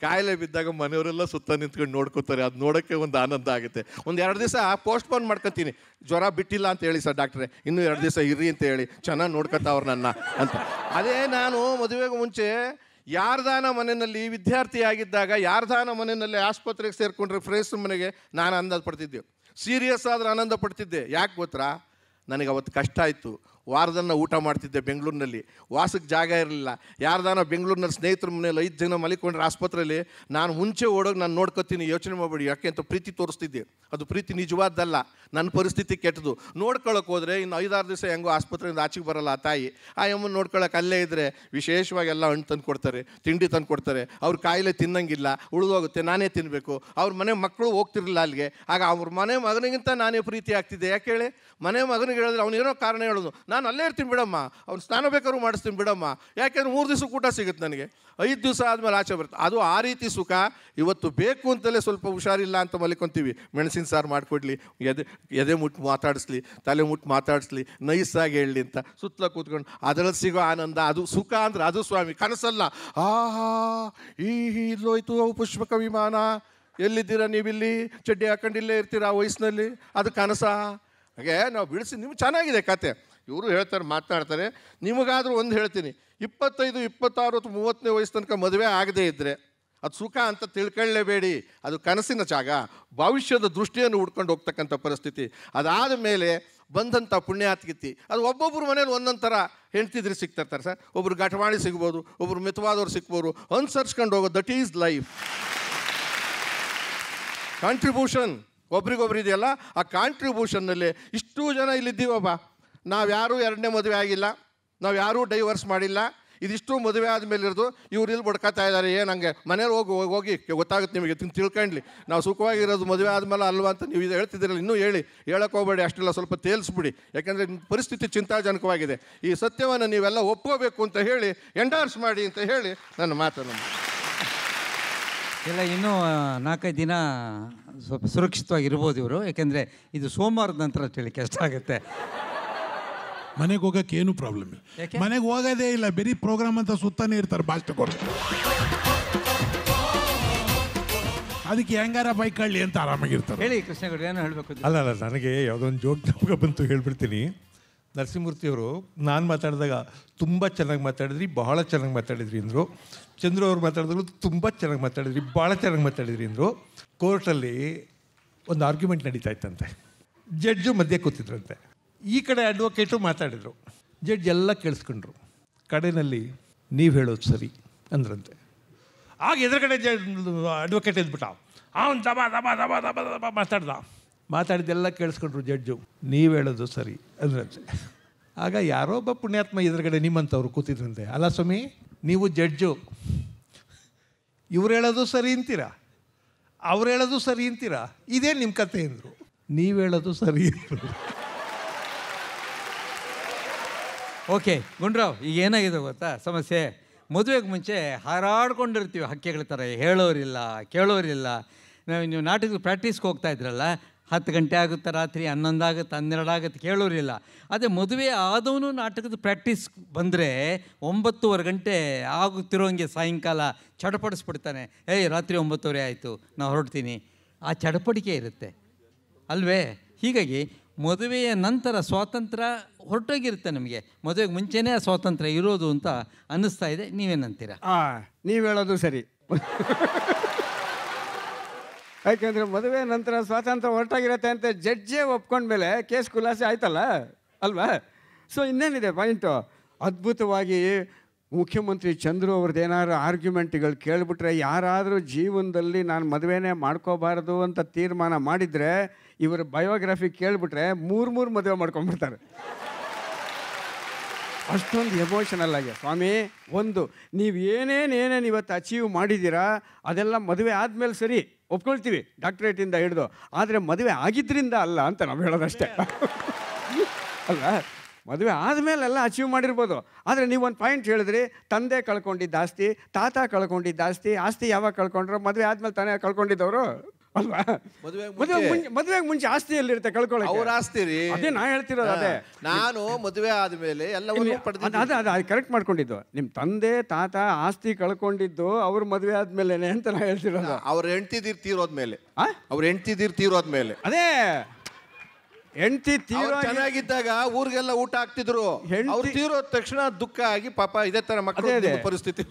[SPEAKER 3] ಕಾಯಿಲೆ ಬಿದ್ದಾಗ ಮನೆಯವರೆಲ್ಲ ಸುತ್ತ ನಿಂತ್ಕೊಂಡು ನೋಡ್ಕೋತಾರೆ ಅದು ನೋಡೋಕ್ಕೆ ಒಂದು ಆನಂದ ಆಗುತ್ತೆ ಒಂದು ಎರಡು ದಿವಸ ಪೋಸ್ಟ್ಪೋನ್ ಮಾಡ್ಕೊತೀನಿ ಜ್ವರ ಬಿಟ್ಟಿಲ್ಲ ಅಂತ ಹೇಳಿ ಸರ್ ಡಾಕ್ಟ್ರೆ ಇನ್ನೂ ಎರಡು ದಿವಸ ಇರ್ರಿ ಅಂತ ಹೇಳಿ ಚೆನ್ನಾಗಿ ಅವ್ರು ನನ್ನ ಅಂತ ಅದೇ ನಾನು ಮದುವೆಗೆ ಮುಂಚೆ ಯಾರ್ದಾನ ಮನೆಯಲ್ಲಿ ಆಗಿದ್ದಾಗ ಯಾರ್ದಾನ ಮನೆಯಲ್ಲಿ ಆಸ್ಪತ್ರೆಗೆ ಸೇರಿಕೊಂಡ್ರೆ ಫ್ರೆಂಡ್ಸ್ ಮನೆಗೆ ನಾನು ಆನಂದ ಪಡ್ತಿದ್ದೆ ಸೀರಿಯಸ್ ಆದ್ರೆ ಆನಂದ ಪಡ್ತಿದ್ದೆ ಯಾಕೆ ಗೊತ್ತಾ ನನಗೆ ಅವತ್ತು ಕಷ್ಟ ಆಯಿತು ವಾರದನ್ನ ಊಟ ಮಾಡ್ತಿದ್ದೆ ಬೆಂಗಳೂರಿನಲ್ಲಿ ವಾಸಕ್ಕೆ ಜಾಗ ಇರಲಿಲ್ಲ ಯಾರ್ದಾನ ಬೆಂಗಳೂರಿನ ಸ್ನೇಹಿತರ ಮನೇಲಿ ಐದು ಜನ ಮಲಿಕೊಂಡ್ರೆ ಆಸ್ಪತ್ರೆಯಲ್ಲಿ ನಾನು ಮುಂಚೆ ಓಡೋಗಿ ನಾನು ನೋಡ್ಕೊತೀನಿ ಯೋಚನೆ ಮಾಡಬೇಡಿ ಯಾಕೆ ಅಂತ ಪ್ರೀತಿ ತೋರಿಸ್ತಿದ್ದೆ ಅದು ಪ್ರೀತಿ ನಿಜವಾದ್ದಲ್ಲ ನನ್ನ ಪರಿಸ್ಥಿತಿ ಕೆಟ್ಟದು ನೋಡ್ಕೊಳ್ಳೋಕೆ ಹೋದರೆ ಇನ್ನು ಐದಾರು ದಿವಸ ಹೆಂಗೋ ಆಸ್ಪತ್ರೆಯಿಂದ ಆಚೆಗೆ ಬರಲ್ಲ ಆ ತಾಯಿ ಆ ಯಮ್ಮನ ನೋಡ್ಕೊಳ್ಳೋಕೆ ಅಲ್ಲೇ ಇದ್ದರೆ ವಿಶೇಷವಾಗಿ ಎಲ್ಲ ಹಣ್ಣು ತಂದು ಕೊಡ್ತಾರೆ ತಿಂಡಿ ತಂದು ಕೊಡ್ತಾರೆ ಅವ್ರ ಕಾಯಿಲೆ ತಿನ್ನಂಗಿಲ್ಲ ಉಳಿದೋಗುತ್ತೆ ನಾನೇ ತಿನ್ನಬೇಕು ಅವ್ರ ಮನೆ ಮಕ್ಕಳು ಹೋಗ್ತಿರಲಿಲ್ಲ ಅಲ್ಲಿಗೆ ಆಗ ಅವ್ರ ಮನೆ ಮಗನಿಗಿಂತ ನಾನೇ ಪ್ರೀತಿ ಆಗ್ತಿದ್ದೆ ಯಾಕೆ ಹೇಳಿ ಮನೆ ಮಗನಿಗೆ ಹೇಳಿದ್ರೆ ಅವನೇನೋ ಕಾರಣ ಹೇಳೋದು ನಾನು ಅಲ್ಲೇ ಇರ್ತೀನಿ ಬಿಡಮ್ಮ ಅವ್ನು ಸ್ನಾನ ಬೇಕಾದ್ರೂ ಮಾಡಿಸ್ತೀನಿ ಬಿಡಮ್ಮ ಯಾಕೆಂದ್ರೆ ಮೂರು ದಿವಸ ಊಟ ಸಿಗುತ್ತೆ ನನಗೆ ಐದು ದಿವಸ ಆದಮೇಲೆ ಆಚೆ ಬರುತ್ತೆ ಅದು ಆ ರೀತಿ ಸುಖ ಇವತ್ತು ಬೇಕು ಅಂತಲೇ ಸ್ವಲ್ಪ ಹುಷಾರಿಲ್ಲ ಅಂತ ಮಲಿಕೊಂತೀವಿ ಮೆಣಸಿನ ಸಾರು ಮಾಡಿಕೊಡ್ಲಿ ಎದೆ ಎದೆ ಮುಟ್ಟು ಮಾತಾಡಿಸ್ಲಿ ತಲೆ ಮುಟ್ಟು ಮಾತಾಡಿಸ್ಲಿ ನೈಸಾಗಿ ಹೇಳಲಿ ಅಂತ ಸುತ್ತಲ ಕೂತ್ಕೊಂಡು ಅದರಲ್ಲಿ ಸಿಗೋ ಆನಂದ ಅದು ಸುಖ ಅಂದ್ರೆ ಅದು ಸ್ವಾಮಿ ಕನಸಲ್ಲ ಆಹಾ ಈ ಇಲ್ಲೋಯ್ತು ಅವು ಪುಷ್ಪಕ ವಿಮಾನ ಎಲ್ಲಿದ್ದೀರಾ ನೀವಿಲ್ಲಿ ಚಡ್ಡಿ ಹಾಕೊಂಡಿಲ್ಲೇ ಇರ್ತೀರಾ ಆ ವಯಸ್ಸಿನಲ್ಲಿ ಅದು ಕನಸ ಹಾಗೆ ನಾವು ಬಿಡಿಸಿ ನಿಮ್ಗೆ ಚೆನ್ನಾಗಿದೆ ಕತೆ ಇವರು ಹೇಳ್ತಾರೆ ಮಾತನಾಡ್ತಾರೆ ನಿಮಗಾದರೂ ಒಂದು ಹೇಳ್ತೀನಿ ಇಪ್ಪತ್ತೈದು ಇಪ್ಪತ್ತಾರು ಅಥವಾ ಮೂವತ್ತನೇ ವಯಸ್ಸು ತನಕ ಮದುವೆ ಆಗದೇ ಇದ್ದರೆ ಅದು ಸುಖ ಅಂತ ತಿಳ್ಕೊಳ್ಳೇಬೇಡಿ ಅದು ಕನಸಿನ ಜಾಗ ಭವಿಷ್ಯದ ದೃಷ್ಟಿಯನ್ನು ಹುಡ್ಕೊಂಡು ಹೋಗ್ತಕ್ಕಂಥ ಪರಿಸ್ಥಿತಿ ಅದಾದ ಮೇಲೆ ಬಂದಂಥ ಪುಣ್ಯಾತ್ಗಿತಿ ಅದು ಒಬ್ಬೊಬ್ಬರು ಮನೇಲಿ ಒಂದೊಂದು ಥರ ಹೆಣ್ತಿದ್ರೆ ಸಿಗ್ತಿರ್ತಾರೆ ಸರ್ ಒಬ್ಬರು ಘಟವಾಣಿ ಸಿಗ್ಬೋದು ಒಬ್ಬರು ಮಿತವಾದವ್ರು ಸಿಗ್ಬೋದು ಅನುಸರಿಸ್ಕೊಂಡು ಹೋಗೋ ದಟ್ ಈಸ್ ಲೈಫ್ ಕಾಂಟ್ರಿಬ್ಯೂಷನ್ ಒಬ್ರಿಗೊಬ್ರು ಇದೆಯಲ್ಲ ಆ ಕಾಂಟ್ರಿಬ್ಯೂಷನ್ನಲ್ಲಿ ಇಷ್ಟು ಜನ ಇಲ್ಲಿದ್ದೀವಪ್ಪ ಯಾರು ಎರಡನೇ ಮದುವೆ ಆಗಿಲ್ಲ ನಾವು ಯಾರೂ ಡೈವರ್ಸ್ ಮಾಡಿಲ್ಲ ಇದಿಷ್ಟು ಮದುವೆ ಆದಮೇಲೆ ಇರೋದು ಇವ್ರು ಇಲ್ಲಿ ಬಡ್ಕೋತಾ ಇದ್ದಾರೆ ಏನು ಹಂಗೆ ಮನೇಲಿ ಹೋಗಿ ಹೋಗಿ ಗೊತ್ತಾಗುತ್ತೆ ನಿಮಗೆ ತಿಳ್ಕೊಂಡ್ಲಿ ನಾವು ಸುಖವಾಗಿರೋದು ಮದುವೆ ಆದಮೇಲೆ ಅಲ್ವಾ ಅಂತ ನೀವು ಇದು ಹೇಳ್ತಿದ್ದೀರಲ್ಲ ಇನ್ನೂ ಹೇಳಿ ಹೇಳಕ್ಕೆ ಹೋಗಬೇಡಿ ಅಷ್ಟೆಲ್ಲ ಸ್ವಲ್ಪ ತೇಲಿಸ್ಬಿಡಿ ಯಾಕೆಂದರೆ ಪರಿಸ್ಥಿತಿ ಚಿಂತಾಜನಕವಾಗಿದೆ ಈ ಸತ್ಯವನ್ನು ನೀವೆಲ್ಲ ಒಪ್ಕೋಬೇಕು ಅಂತ ಹೇಳಿ ಎಂಡಾರ್ಸ್ ಮಾಡಿ ಅಂತ ಹೇಳಿ ನನ್ನ ಮಾತನ್ನು
[SPEAKER 1] ಇಲ್ಲ ಇನ್ನೂ ನಾಲ್ಕೈದು ದಿನ ಸ್ವಲ್ಪ ಸುರಕ್ಷಿತವಾಗಿರ್ಬೋದು ಇವರು ಯಾಕೆಂದರೆ ಇದು ಸೋಮವಾರದ ನಂತರ ಹೇಳಿ ಕಷ್ಟ ಆಗುತ್ತೆ
[SPEAKER 4] ಮನೆಗೆ ಹೋಗಕ್ಕೆ ಏನು ಪ್ರಾಬ್ಲಮ್ ಇಲ್ಲ ಮನೆಗೆ ಹೋಗೋದೇ ಇಲ್ಲ ಬರೀ ಪ್ರೋಗ್ರಾಮ್ ಅಂತ ಸುತ್ತಾನೆ ಇರ್ತಾರೆ ಭಾಷೆ ಕೊಡ್ತಾರೆ ಅದಕ್ಕೆ ಹೆಂಗಾರ ಬೈಕ್ ಕಳ್ಳಿ ಅಂತ ಆರಾಮಾಗಿರ್ತಾರೆ ಹೇಳಿ ಕೃಷ್ಣಗೌಡ ಏನು ಹೇಳಬೇಕು ಅಲ್ಲ ಅಲ್ಲ ನನಗೆ ಯಾವುದೋ ಒಂದು ಜೋಕ್ ಬಂತು ಹೇಳ್ಬಿಡ್ತೀನಿ
[SPEAKER 2] ಅವರು ನಾನು ಮಾತಾಡಿದಾಗ ತುಂಬ ಚೆನ್ನಾಗಿ ಮಾತಾಡಿದ್ರಿ ಬಹಳ ಚೆನ್ನಾಗಿ ಮಾತಾಡಿದ್ರಿ ಅಂದರು ಚಂದ್ರು ಅವರು ಮಾತಾಡಿದ್ರು ತುಂಬ ಚೆನ್ನಾಗಿ ಮಾತಾಡಿದ್ರಿ ಭಾಳ ಚೆನ್ನಾಗಿ ಮಾತಾಡಿದ್ರಿ ಅಂದರು ಕೋರ್ಟಲ್ಲಿ ಒಂದು ಆರ್ಗ್ಯುಮೆಂಟ್ ನಡೀತಾ ಇತ್ತಂತೆ ಜಡ್ಜು ಮಧ್ಯೆ ಕೂತಿದ್ರಂತೆ ಈ ಕಡೆ ಅಡ್ವೊಕೇಟು ಮಾತಾಡಿದರು ಜಡ್ಜ್ ಎಲ್ಲ ಕೇಳಿಸ್ಕೊಂಡ್ರು ಕಡೆಯಲ್ಲಿ ನೀವು ಹೇಳೋದು ಸರಿ ಅಂದ್ರಂತೆ ಆಗ ಎದುರುಗಡೆ ಜ ಅಡ್ವೊಕೇಟ್ ಎದ್ಬಿಟ್ಟ ಅವನು ದಬ
[SPEAKER 4] ದಬ ದಬ ದಬ ದಬ ಮಾತಾಡ್ದ
[SPEAKER 2] ಮಾತಾಡಿದ್ದೆಲ್ಲ ಕೇಳಿಸ್ಕೊಂಡ್ರು ಜಡ್ಜು ನೀವು ಹೇಳೋದು ಸರಿ ಅಂದ್ರಂತೆ ಆಗ ಯಾರೋ ಒಬ್ಬ ಪುಣ್ಯಾತ್ಮ ಎದುರುಗಡೆ ನಿಮ್ಮಂಥವ್ರು ಕೂತಿದ್ರಂತೆ ಅಲ್ಲ ಸ್ವಾಮಿ ನೀವು ಜಡ್ಜು ಇವ್ರು ಹೇಳೋದು ಸರಿ ಅಂತೀರಾ ಅವ್ರು ಹೇಳೋದು ಸರಿ ಅಂತೀರಾ ಇದೇ ನಿಮ್ಮ ಕತೆ ಅಂದರು ನೀವು ಹೇಳೋದು ಸರಿ ಅಂದರು
[SPEAKER 1] ಓಕೆ ಗುಂಡ್ರಾವ್ ಈಗ ಏನಾಗಿದೆ ಗೊತ್ತಾ ಸಮಸ್ಯೆ ಮದುವೆಗೆ ಮುಂಚೆ ಹಾರಾಡ್ಕೊಂಡಿರ್ತೀವಿ ಹಕ್ಕಿಗಳ ಥರ ಹೇಳೋರಿಲ್ಲ ಕೇಳೋರಿಲ್ಲ ನಾವು ನೀವು ನಾಟಕದ ಪ್ರಾಕ್ಟೀಸ್ಗೆ ಹೋಗ್ತಾ ಇದ್ರಲ್ಲ ಹತ್ತು ಗಂಟೆ ಆಗುತ್ತೆ ರಾತ್ರಿ ಹನ್ನೊಂದು ಆಗುತ್ತೆ ಹನ್ನೆರಡು ಆಗುತ್ತೆ ಕೇಳೋರಿಲ್ಲ ಅದೇ ಮದುವೆ ಆದವನು ನಾಟಕದ ಪ್ರಾಕ್ಟೀಸ್ ಬಂದರೆ ಒಂಬತ್ತುವರೆ ಗಂಟೆ ಆಗುತ್ತಿರೋಂಗೆ ಸಾಯಂಕಾಲ ಚಡಪಡಿಸ್ಬಿಡ್ತಾನೆ ಏಯ್ ರಾತ್ರಿ ಒಂಬತ್ತುವರೆ ಆಯಿತು ನಾನು ಹೊರಡ್ತೀನಿ ಆ ಚಡಪಡಿಕೆ ಇರುತ್ತೆ ಅಲ್ವೇ ಹೀಗಾಗಿ ಮದುವೆಯ ನಂತರ ಸ್ವಾತಂತ್ರ್ಯ ಹೊರಟೋಗಿರುತ್ತೆ ನಮಗೆ ಮದುವೆಗೆ ಮುಂಚೆನೇ ಸ್ವಾತಂತ್ರ್ಯ ಇರೋದು ಅಂತ ಅನ್ನಿಸ್ತಾ ಇದೆ ನೀವೇನಂತೀರ
[SPEAKER 5] ನೀವು ಹೇಳೋದು ಸರಿ ಯಾಕೆಂದ್ರೆ ಮದುವೆ ನಂತರ ಸ್ವಾತಂತ್ರ್ಯ ಹೊರಟಾಗಿರತ್ತೆ ಅಂತ ಜಡ್ಜೇ ಒಪ್ಕೊಂಡ್ಮೇಲೆ ಕೇಸ್ ಖುಲಾಸೆ ಆಯ್ತಲ್ಲ ಅಲ್ವಾ ಸೊ ಇನ್ನೇನಿದೆ ಪಾಯಿಂಟು ಅದ್ಭುತವಾಗಿ ಮುಖ್ಯಮಂತ್ರಿ ಚಂದ್ರು ಅವ್ರದ್ದು ಏನಾದ್ರು ಆರ್ಗ್ಯುಮೆಂಟ್ಗಳು ಕೇಳಿಬಿಟ್ರೆ ಯಾರಾದರೂ ಜೀವನದಲ್ಲಿ ನಾನು ಮದುವೆನೇ ಮಾಡ್ಕೋಬಾರ್ದು ಅಂತ ತೀರ್ಮಾನ ಮಾಡಿದರೆ ಇವರ ಬಯೋಗ್ರಫಿ ಕೇಳಿಬಿಟ್ರೆ ಮೂರು ಮೂರು ಮದುವೆ ಮಾಡ್ಕೊಂಡ್ಬಿಡ್ತಾರೆ ಅಷ್ಟೊಂದು ಎಮೋಷನಲ್ ಆಗಿ ಸ್ವಾಮಿ ಒಂದು ನೀವು ಏನೇನು ಇವತ್ತು ಅಚೀವ್ ಮಾಡಿದ್ದೀರಾ ಅದೆಲ್ಲ ಮದುವೆ ಆದಮೇಲೆ ಸರಿ ಒಪ್ಕೊಳ್ತೀವಿ ಡಾಕ್ಟ್ರೇಟಿಂದ ಹಿಡಿದು ಆದರೆ ಮದುವೆ ಆಗಿದ್ದರಿಂದ ಅಲ್ಲ ಅಂತ ನಾವು ಹೇಳೋದಷ್ಟೇ ಅಲ್ಲ ಮದುವೆ ಎಲ್ಲ ಅಚೀವ್ ಮಾಡಿರ್ಬೋದು ಆದರೆ ನೀವು ಒಂದು ಪಾಯಿಂಟ್ ಹೇಳಿದ್ರಿ ತಂದೆ ಕಳ್ಕೊಂಡಿದ್ದ ಆಸ್ತಿ ತಾತ ಕಳ್ಕೊಂಡಿದ್ದ ಆಸ್ತಿ ಆಸ್ತಿ ಯಾವಾಗ ಕಳ್ಕೊಂಡ್ರು ಮದುವೆ ಆದಮೇಲೆ ತಾನೇ ಕಳ್ಕೊಂಡಿದ್ದವರು ಅಲ್ವಾ ಮದುವೆಗೆ ಮುಂಚೆ ಆಸ್ತಿ ಎಲ್ಲಿರುತ್ತೆ ಕಳ್ಕೊಳ್ಳಿ ಅವ್ರ ಆಸ್ತಿ ರೀ ಅದೇ ನಾ ಹೇಳ್ತಿರೋದು ಅದೇ
[SPEAKER 3] ನಾನು ಮದುವೆ ಆದಮೇಲೆ ಎಲ್ಲವೂ ಪಡೆದ
[SPEAKER 5] ಅದ ಅದು ಕರೆಕ್ಟ್ ಮಾಡ್ಕೊಂಡಿದ್ದು ನಿಮ್ಮ ತಂದೆ ತಾತ ಆಸ್ತಿ ಕಳ್ಕೊಂಡಿದ್ದು ಅವ್ರ ಮದುವೆ ಆದ್ಮೇಲೆ ಅಂತ ನಾ ಹೇಳ್ತಿರೋದು
[SPEAKER 3] ಅವ್ರ ಹೆಂಡ್ತಿದಿರ್ ತೀರೋದ್ಮೇಲೆ ಅವ್ರ ಹೆಂಡ್ತಿದಿರ್ ತೀರೋದ್ಮೇಲೆ ಅದೇ ಹೆಂಡತಿ ತೀವ್ರ ಚೆನ್ನಾಗಿದ್ದಾಗ ಊರಿಗೆಲ್ಲ ಊಟ ಆಗ್ತಿದ್ರು ಅವ್ರು ತೀರೋ ತಕ್ಷಣ ದುಃಖ ಆಗಿ ಪಾಪ ಇದೇ ತರ ಮಕ್ಕಳ ಪರಿಸ್ಥಿತಿ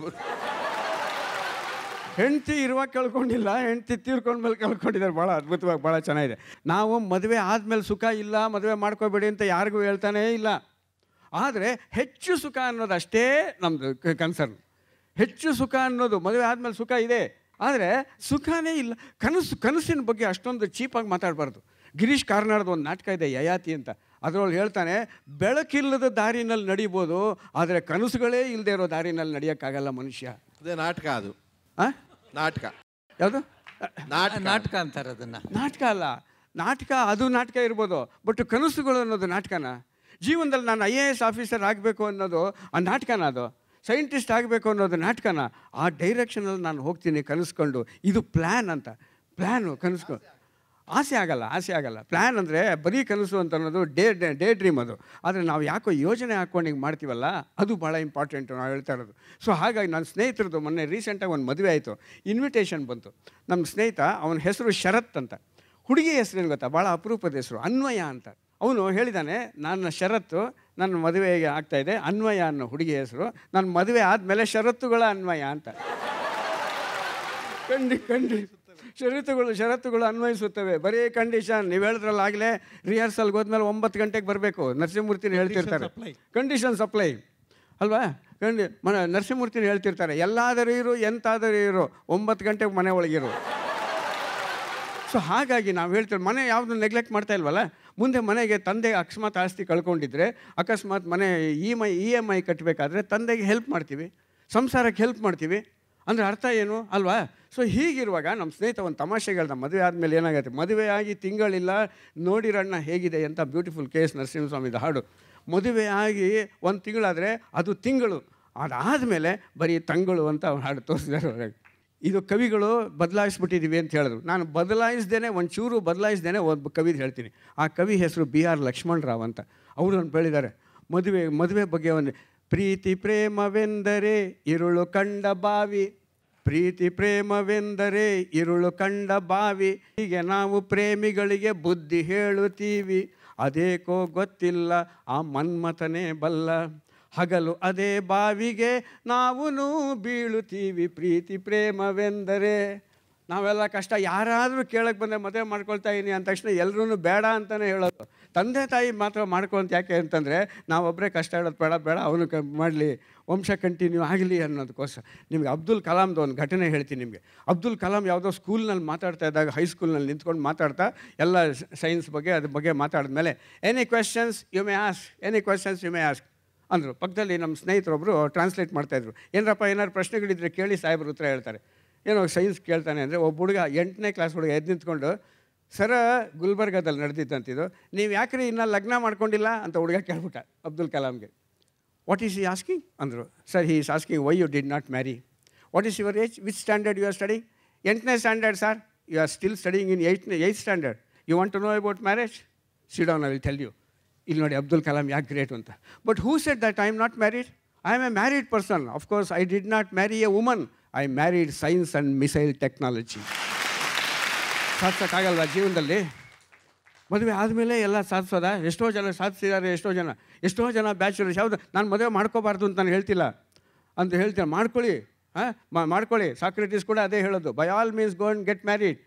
[SPEAKER 3] ಹೆಂಡತಿ ಇರುವಾಗ ಕಳ್ಕೊಂಡಿಲ್ಲ ಹೆಂಡತಿ ತೀರ್ಕೊಂಡ್ಮೇಲೆ ಕಳ್ಕೊಂಡಿದ್ದಾರೆ
[SPEAKER 5] ಭಾಳ ಅದ್ಭುತವಾಗಿ ಭಾಳ ಚೆನ್ನಾಗಿದೆ ನಾವು ಮದುವೆ ಆದಮೇಲೆ ಸುಖ ಇಲ್ಲ ಮದುವೆ ಮಾಡ್ಕೋಬೇಡಿ ಅಂತ ಯಾರಿಗೂ ಹೇಳ್ತಾನೆ ಇಲ್ಲ ಆದರೆ ಹೆಚ್ಚು ಸುಖ ಅನ್ನೋದು ಅಷ್ಟೇ ನಮ್ಮದು ಕನ್ಸರ್ನ್ ಹೆಚ್ಚು ಸುಖ ಅನ್ನೋದು ಮದುವೆ ಆದಮೇಲೆ ಸುಖ ಇದೆ ಆದರೆ ಸುಖನೇ ಇಲ್ಲ ಕನಸು ಕನಸಿನ ಬಗ್ಗೆ ಅಷ್ಟೊಂದು ಚೀಪಾಗಿ ಮಾತಾಡಬಾರ್ದು ಗಿರೀಶ್ ಕಾರ್ನಾಡ್ದು ಒಂದು ನಾಟಕ ಇದೆ ಯಯಾತಿ ಅಂತ ಅದರೊಳಗೆ ಹೇಳ್ತಾನೆ ಬೆಳಕಿಲ್ಲದ ದಾರಿನಲ್ಲಿ ನಡೀಬೋದು ಆದರೆ ಕನಸುಗಳೇ ಇಲ್ಲದೆ ಇರೋ ದಾರಿನಲ್ಲಿ ನಡೆಯೋಕ್ಕಾಗಲ್ಲ ಮನುಷ್ಯ ಅದೇ ನಾಟಕ ಅದು ಹಾಂ ನಾಟಕ ಯಾವುದು ನಾಟಕ ಅಂತಾರೆ ಅದನ್ನು ನಾಟಕ ಅಲ್ಲ ನಾಟಕ ಅದು ನಾಟಕ ಇರ್ಬೋದು ಬಟ್ ಕನಸುಗಳು ಅನ್ನೋದು ನಾಟಕನ ಜೀವನದಲ್ಲಿ ನಾನು ಐ ಎ ಎಸ್ ಆಫೀಸರ್ ಆಗಬೇಕು ಅನ್ನೋದು ಆ ನಾಟಕನ ಅದು ಸೈಂಟಿಸ್ಟ್ ಆಗಬೇಕು ಅನ್ನೋದು ನಾಟಕನ ಆ ಡೈರೆಕ್ಷನಲ್ಲಿ ನಾನು ಹೋಗ್ತೀನಿ ಕನಸ್ಕೊಂಡು ಇದು ಪ್ಲ್ಯಾನ್ ಅಂತ ಪ್ಲ್ಯಾನು ಕನಸ್ಕೊಂಡು ಆಸೆ ಆಗಲ್ಲ ಆಸೆ ಆಗಲ್ಲ ಪ್ಲ್ಯಾನ್ ಅಂದರೆ ಬರೀ ಕನಸು ಅಂತ ಅನ್ನೋದು ಡೇ ಡೇ ಡ್ರೀಮ್ ಅದು ಆದರೆ ನಾವು ಯಾಕೋ ಯೋಜನೆ ಹಾಕೊಂಡು ಹಿಂಗೆ ಮಾಡ್ತೀವಲ್ಲ ಅದು ಭಾಳ ಇಂಪಾರ್ಟೆಂಟು ನಾವು ಹೇಳ್ತಾ ಇರೋದು ಸೊ ಹಾಗಾಗಿ ನನ್ನ ಸ್ನೇಹಿತರದ್ದು ಮೊನ್ನೆ ರೀಸೆಂಟಾಗಿ ಒಂದು ಮದುವೆ ಆಯಿತು ಇನ್ವಿಟೇಷನ್ ಬಂತು ನಮ್ಮ ಸ್ನೇಹಿತ ಅವನ ಹೆಸರು ಶರತ್ ಅಂತ ಹುಡುಗಿ ಏನು ಗೊತ್ತಾ ಭಾಳ ಅಪರೂಪದ ಹೆಸರು ಅನ್ವಯ ಅಂತ ಅವನು ಹೇಳಿದ್ದಾನೆ ನನ್ನ ಶರತ್ತು ನನ್ನ ಮದುವೆಗೆ ಆಗ್ತಾಯಿದೆ ಅನ್ವಯ ಅನ್ನೋ ಹುಡುಗಿ ಹೆಸರು ನನ್ನ ಮದುವೆ ಆದಮೇಲೆ ಷರತ್ತುಗಳ ಅನ್ವಯ ಅಂತ ಕಂಡು ಖಂಡಿತ ಷರತ್ತುಗಳು ಷರತ್ತುಗಳು ಅನ್ವಯಿಸುತ್ತವೆ ಬರೀ ಕಂಡೀಷನ್ ನೀವು ಹೇಳಿದ್ರಲ್ಲ ಆಗಲೇ ರಿಹರ್ಸಲ್ಗೆ ಹೋದ್ಮೇಲೆ ಒಂಬತ್ತು ಗಂಟೆಗೆ ಬರಬೇಕು ನರಸಿಂಹಮೂರ್ತಿನ ಹೇಳ್ತಿರ್ತಾರೆ ಕಂಡೀಷನ್ ಸಪ್ಲೈ ಅಲ್ವಾ ಕಂಡಿ ಮನ ನರಸಿಂಹಮೂರ್ತಿನ ಹೇಳ್ತಿರ್ತಾರೆ ಎಲ್ಲಾದರೂ ಇರು ಎಂತಾದರೂ ಇರು ಒಂಬತ್ತು ಗಂಟೆಗೆ ಮನೆ ಒಳಗಿರು ಸೊ ಹಾಗಾಗಿ ನಾವು ಹೇಳ್ತೀವಿ ಮನೆ ಯಾವುದು ನೆಗ್ಲೆಕ್ಟ್ ಮಾಡ್ತಾ ಇಲ್ವಲ್ಲ ಮುಂದೆ ಮನೆಗೆ ತಂದೆ ಅಕಸ್ಮಾತ್ ಆಸ್ತಿ ಕಳ್ಕೊಂಡಿದ್ರೆ ಅಕಸ್ಮಾತ್ ಮನೆ ಇ ಮೈ ಇ ಎಮ್ ಐ ಕಟ್ಟಬೇಕಾದ್ರೆ ತಂದೆಗೆ ಹೆಲ್ಪ್ ಮಾಡ್ತೀವಿ ಸಂಸಾರಕ್ಕೆ ಹೆಲ್ಪ್ ಮಾಡ್ತೀವಿ ಅಂದರೆ ಅರ್ಥ ಏನು ಅಲ್ವಾ ಸೊ ಹೀಗಿರುವಾಗ ನಮ್ಮ ಸ್ನೇಹಿತ ಒಂದು ತಮಾಷೆ ಹೇಳ್ದ ಮದುವೆ ಆದಮೇಲೆ ಏನಾಗುತ್ತೆ ಮದುವೆ ಆಗಿ ತಿಂಗಳಿಲ್ಲ ನೋಡಿರಣ್ಣ ಹೇಗಿದೆ ಅಂತ ಬ್ಯೂಟಿಫುಲ್ ಕೆ ಎಸ್ ನರಸಿಂಹಸ್ವಾಮಿದ ಹಾಡು ಮದುವೆ ಆಗಿ ಒಂದು ತಿಂಗಳಾದರೆ ಅದು ತಿಂಗಳು ಅದಾದಮೇಲೆ ಬರೀ ತಂಗಳು ಅಂತ ಅವ್ರು ಹಾಡು ತೋರಿಸಿದ್ದಾರೆ ಇದು ಕವಿಗಳು ಬದಲಾಯಿಸ್ಬಿಟ್ಟಿದ್ದೀವಿ ಅಂತ ಹೇಳಿದ್ರು ನಾನು ಒಂದು ಒಂಚೂರು ಬದಲಾಯಿಸ್ದೇನೆ ಒಬ್ಬ ಕವಿದು ಹೇಳ್ತೀನಿ ಆ ಕವಿ ಹೆಸರು ಬಿ ಆರ್ ಲಕ್ಷ್ಮಣ್ ರಾವ್ ಅಂತ ಅವರು ಒಂದು ಹೇಳಿದ್ದಾರೆ ಮದುವೆ ಮದುವೆ ಬಗ್ಗೆ ಒಂದು ಪ್ರೀತಿ ಪ್ರೇಮವೆಂದರೆ ಇರುಳು ಕಂಡ ಬಾವಿ ಪ್ರೀತಿ ಪ್ರೇಮವೆಂದರೆ ಇರುಳು ಕಂಡ ಬಾವಿ ಹೀಗೆ ನಾವು ಪ್ರೇಮಿಗಳಿಗೆ ಬುದ್ಧಿ ಹೇಳುತ್ತೀವಿ ಅದೇಕೋ ಗೊತ್ತಿಲ್ಲ ಆ ಮನ್ಮಥನೇ ಬಲ್ಲ ಹಗಲು ಅದೇ ಬಾವಿಗೆ ನಾವು ಬೀಳುತ್ತೀವಿ ಪ್ರೀತಿ ಪ್ರೇಮವೆಂದರೆ ನಾವೆಲ್ಲ ಕಷ್ಟ ಯಾರಾದರೂ ಕೇಳಕ್ಕೆ ಬಂದರೆ ಮದುವೆ ಮಾಡ್ಕೊಳ್ತಾ ಇದ್ದೀನಿ ಅಂದ ತಕ್ಷಣ ಎಲ್ಲರೂ ಬೇಡ ಅಂತಲೇ ಹೇಳೋದು ತಂದೆ ತಾಯಿ ಮಾತ್ರ ಮಾಡ್ಕೊಂತ ಯಾಕೆ ಅಂತಂದರೆ ನಾವೊಬ್ಬರೇ ಕಷ್ಟ ಹೇಳೋದು ಬೇಡ ಬೇಡ ಅವನು ಕ ಮಾಡಲಿ ವಂಶ ಕಂಟಿನ್ಯೂ ಆಗಲಿ ಅನ್ನೋದಕ್ಕೋಸ್ಕರ ನಿಮಗೆ ಅಬ್ದುಲ್ ಕಲಾಮ್ದು ಒಂದು ಘಟನೆ ಹೇಳ್ತೀನಿ ನಿಮಗೆ ಅಬ್ದುಲ್ ಕಲಾಂ ಯಾವುದೋ ಸ್ಕೂಲ್ನಲ್ಲಿ ಮಾತಾಡ್ತಾ ಇದ್ದಾಗ ಹೈಸ್ಕೂಲ್ನಲ್ಲಿ ನಿಂತ್ಕೊಂಡು ಮಾತಾಡ್ತಾ ಎಲ್ಲ ಸೈನ್ಸ್ ಬಗ್ಗೆ ಅದ್ರ ಬಗ್ಗೆ ಮಾತಾಡಿದ ಮೇಲೆ any questions you may ask any questions you may ask ಅಂದರು ಪಕ್ಕದಲ್ಲಿ ನಮ್ಮ ಸ್ನೇಹಿತರೊಬ್ಬರು ಟ್ರಾನ್ಸ್ಲೇಟ್ ಮಾಡ್ತಾಯಿದ್ರು ಏನರಪ್ಪ ಏನಾರು ಪ್ರಶ್ನೆಗಳಿದ್ರೆ ಕೇಳಿ ಸಾಹೇಬ್ರ ಉತ್ತರ ಹೇಳ್ತಾರೆ ಏನೋ ಸೈನ್ಸ್ ಕೇಳ್ತಾನೆ ಅಂದರೆ ಒಬ್ಬ ಹುಡುಗ ಎಂಟನೇ ಕ್ಲಾಸ್ ಹುಡುಗ ಎದ್ದು ನಿಂತ್ಕೊಂಡು ಸರ ಗುಲ್ಬರ್ಗಾದಲ್ಲಿ ನಡೆದಿದ್ದಂತಿದ್ದು ನೀವು ಯಾಕ್ರಿ ಇನ್ನೂ ಲಗ್ನ ಮಾಡ್ಕೊಂಡಿಲ್ಲ ಅಂತ ಹುಡುಗ ಕೇಳ್ಬಿಟ್ಟ Abdul ಕಲಾಂಗೆ What is he asking? Andhra, sir, he is asking why you did not marry. What is your age? Which standard you are studying? Eighth standard, sir. You are still studying in eighth, eighth standard. You want to know about marriage? Sit down, I will tell you. ಇಲ್ಲಿ ನೋಡಿ ಅಬ್ದುಲ್ ಕಲಾಂ ಯಾಕೆ great ಅಂತ that who said that married? I am a married person. Of course, I did not marry a woman. I married science and science technology. Missile technology ಜೀವನದಲ್ಲಿ ಮದುವೆ ಆದಮೇಲೆ ಎಲ್ಲ ಸಾಧಿಸೋದ ಎಷ್ಟೋ ಜನ ಸಾಧಿಸಿದ್ದಾರೆ ಎಷ್ಟೋ ಜನ ಎಷ್ಟೋ ಜನ ಬ್ಯಾಚುಲರ್ಸ್ ಯಾವುದು ನಾನು ಮದುವೆ ಮಾಡ್ಕೋಬಾರ್ದು ಅಂತ ನಾನು ಹೇಳ್ತಿಲ್ಲ ಅಂತ ಹೇಳ್ತೀನಿ ಮಾಡ್ಕೊಳ್ಳಿ ಹಾಂ ಮಾಡ್ಕೊಳ್ಳಿ ಸಾಕ್ರೆಟೀಸ್ ಕೂಡ ಅದೇ ಹೇಳೋದು by all means go and get married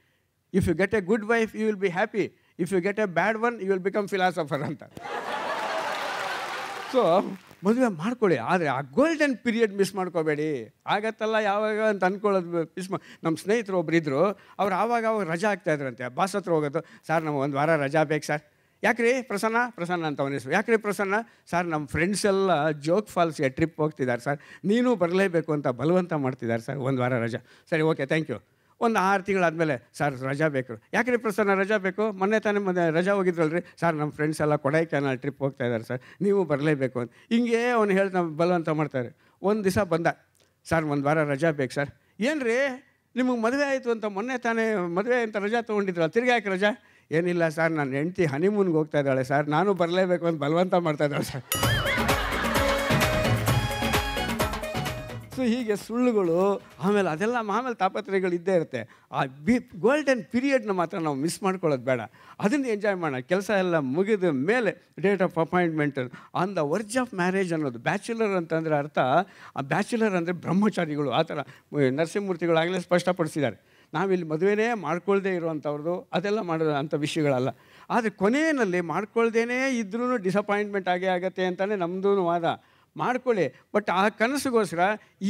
[SPEAKER 5] if you get a good wife you will be happy if you get a bad one you will become philosopher ಅಂತ ಸೊ ಮದುವೆ ಮಾಡ್ಕೊಳ್ಳಿ ಆದರೆ ಆ ಗೋಲ್ಡನ್ ಪೀರಿಯಡ್ ಮಿಸ್ ಮಾಡ್ಕೋಬೇಡಿ ಆಗತ್ತಲ್ಲ ಯಾವಾಗ ಅಂತ ಅಂದ್ಕೊಳ್ಳೋದು miss ಮಾ ನಮ್ಮ ಸ್ನೇಹಿತರು ಒಬ್ರು ಇದ್ದರು ಅವ್ರು ಆವಾಗ ಅವಾಗ ರಜಾ ಆಗ್ತಾಯಿದ್ರಂತೆ ಬಾಸ್ ಹತ್ರ ಹೋಗೋದು ಸರ್ ನಮ್ಗೆ ಒಂದು ವಾರ ರಜಾ ಬೇಕು ಸರ್ ಯಾಕ್ರಿ ಪ್ರಸನ್ನ ಪ್ರಸನ್ನ ಅಂತ ಅವನ ಹೆಸರು ಯಾಕ್ರಿ ಪ್ರಸನ್ನ ಸರ್ ನಮ್ಮ ಫ್ರೆಂಡ್ಸ್ ಎಲ್ಲ ಜೋಗ್ ಫಾಲ್ಸ್ಗೆ ಟ್ರಿಪ್ ಹೋಗ್ತಿದ್ದಾರೆ ಸರ್ ನೀನು ಬರಲೇಬೇಕು ಅಂತ ಬಲವಂತ ಮಾಡ್ತಿದ್ದಾರೆ ಸರ್ ಒಂದು ವಾರ ರಜಾ ಸರಿ ಓಕೆ ಥ್ಯಾಂಕ್ ಯು ಒಂದು ಆರು ತಿಂಗಳಾದಮೇಲೆ ಸರ್ ರಜಾ ಬೇಕು ಯಾಕೆ ಪ್ರಸನ್ನ ರಜಾ ಬೇಕು ಮೊನ್ನೆ ತಾನೇ ಮೊನ್ನೆ ರಜಾ ಹೋಗಿದ್ರಲ್ರಿ ಸರ್ ನಮ್ಮ ಫ್ರೆಂಡ್ಸ್ ಎಲ್ಲ ಕೊಡೈಕೆನಾಲ್ ಟ್ರಿಪ್ ಹೋಗ್ತಾ ಇದ್ದಾರೆ ಸರ್ ನೀವು ಬರಲೇಬೇಕು ಅಂತ ಹಿಂಗೆ ಅವ್ನು ಹೇಳಿ ನಮ್ಮ ಬಲವಂತ ಮಾಡ್ತಾರೆ ಒಂದು ದಿವಸ ಬಂದ ಸರ್ ಒಂದು ವಾರ ರಜಾ ಬೇಕು ಸರ್ ಏನು ರೀ ನಿಮಗೆ ಮದುವೆ ಆಯಿತು ಅಂತ ಮೊನ್ನೆ ತಾನೇ ಮದುವೆ ಅಂತ ರಜಾ ತೊಗೊಂಡಿದ್ರಲ್ಲ ತಿರ್ಗಿ ರಜಾ ಏನಿಲ್ಲ ಸರ್ ನಾನು ಹೆಂಡ್ತಿ ಹನಿಮೂನ್ಗೆ ಹೋಗ್ತಾ ಇದ್ದಾಳೆ ಸರ್ ನಾನು ಬರಲೇಬೇಕು ಅಂತ ಬಲವಂತ ಮಾಡ್ತಾ ಇದ್ದಾಳೆ ಸರ್ ಸೊ ಹೀಗೆ ಸುಳ್ಳುಗಳು ಆಮೇಲೆ ಅದೆಲ್ಲ ಆಮೇಲೆ ತಾಪತ್ರಯಗಳು ಇದ್ದೇ ಇರುತ್ತೆ ಆ ಬಿ ಗೋಲ್ಡನ್ ಪೀರಿಯಡ್ನ ಮಾತ್ರ ನಾವು ಮಿಸ್ ಮಾಡ್ಕೊಳ್ಳೋದು ಬೇಡ ಅದನ್ನು ಎಂಜಾಯ್ ಮಾಡೋಣ ಕೆಲಸ ಎಲ್ಲ ಮುಗಿದ ಮೇಲೆ date of appointment on the verge of marriage ಅನ್ನೋದು ಬ್ಯಾಚುಲರ್ ಅಂತಂದರೆ ಅರ್ಥ ಆ ಬ್ಯಾಚುಲರ್ ಅಂದರೆ ಬ್ರಹ್ಮಚಾರಿಗಳು ಆ ಥರ ಆಗಲೇ ಸ್ಪಷ್ಟಪಡಿಸಿದ್ದಾರೆ ನಾವಿಲ್ಲಿ ಮದುವೆನೇ ಮಾಡ್ಕೊಳ್ಳದೆ ಇರುವಂಥವ್ರದ್ದು ಅದೆಲ್ಲ ಮಾಡೋ ಅಂಥ ವಿಷಯಗಳಲ್ಲ ಆದರೆ ಕೊನೆಯಲ್ಲಿ ಮಾಡ್ಕೊಳ್ದೇ ಇದ್ರೂ ಡಿಸಪಾಯಿಂಟ್ಮೆಂಟ್ ಆಗೇ ಆಗತ್ತೆ ಅಂತಲೇ ನಮ್ಮದೂ ವಾದ ಮಾಡ್ಕೊಳ್ಳಿ ಬಟ್ ಆ ಕನಸಿಗೋಸ್ಕರ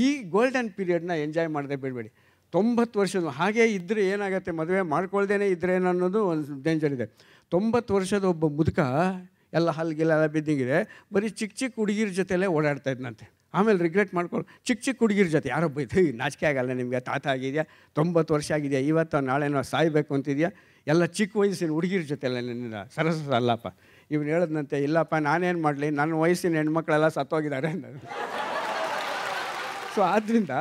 [SPEAKER 5] ಈ ಗೋಲ್ಡನ್ ಪೀರಿಯಡ್ನ ಎಂಜಾಯ್ ಮಾಡದೆ ಬಿಡಬೇಡಿ ತೊಂಬತ್ತು ವರ್ಷದ ಹಾಗೆ ಇದ್ದರೆ ಏನಾಗುತ್ತೆ ಮದುವೆ ಮಾಡ್ಕೊಳ್ದೇ ಇದ್ದರೆ ಅನ್ನೋದು ಒಂದು ಡೇಂಜರ್ ಇದೆ ತೊಂಬತ್ತು ವರ್ಷದ ಒಬ್ಬ ಮುದುಕ ಎಲ್ಲ ಹಲ್ಗೆಲ್ಲ ಬಿದ್ದಿಂಗಿದೆ ಬರೀ ಚಿಕ್ಕ ಚಿಕ್ಕ ಹುಡುಗಿರ ಜೊತೆಲೇ ಓಡಾಡ್ತಾ ಇದ್ದಂತೆ ಆಮೇಲೆ ರಿಗ್ರೆಟ್ ಮಾಡ್ಕೊಳ್ಳಿ ಚಿಕ್ಕ ಚಿಕ್ಕ ಹುಡುಗಿರ ಜೊತೆ ಯಾರೊಬ್ಬ ಇದು ನಾಚಿಕೆ ಆಗಲ್ಲ ನಿಮಗೆ ತಾತ ಆಗಿದೆಯಾ ತೊಂಬತ್ತು ವರ್ಷ ಆಗಿದೆಯಾ ಇವತ್ತು ನಾಳೆನೋ ಸಾಯಬೇಕು ಅಂತಿದೆಯಾ ಎಲ್ಲ ಚಿಕ್ಕ ವಯಸ್ಸಿನ ಹುಡುಗಿರ ಜೊತೆಲ್ಲ ನಿನ್ನ ಸರಸ ಅಲ್ಲಪ್ಪ ಇವನು ಹೇಳಿದ್ನಂತೆ ಇಲ್ಲಪ್ಪ ನಾನೇನು ಮಾಡಲಿ ನನ್ನ ವಯಸ್ಸಿನ ಹೆಣ್ಮಕ್ಳೆಲ್ಲ ಸತ್ತೋಗಿದ್ದಾರೆ ಅಂದರು ಸೊ ಆದ್ದರಿಂದ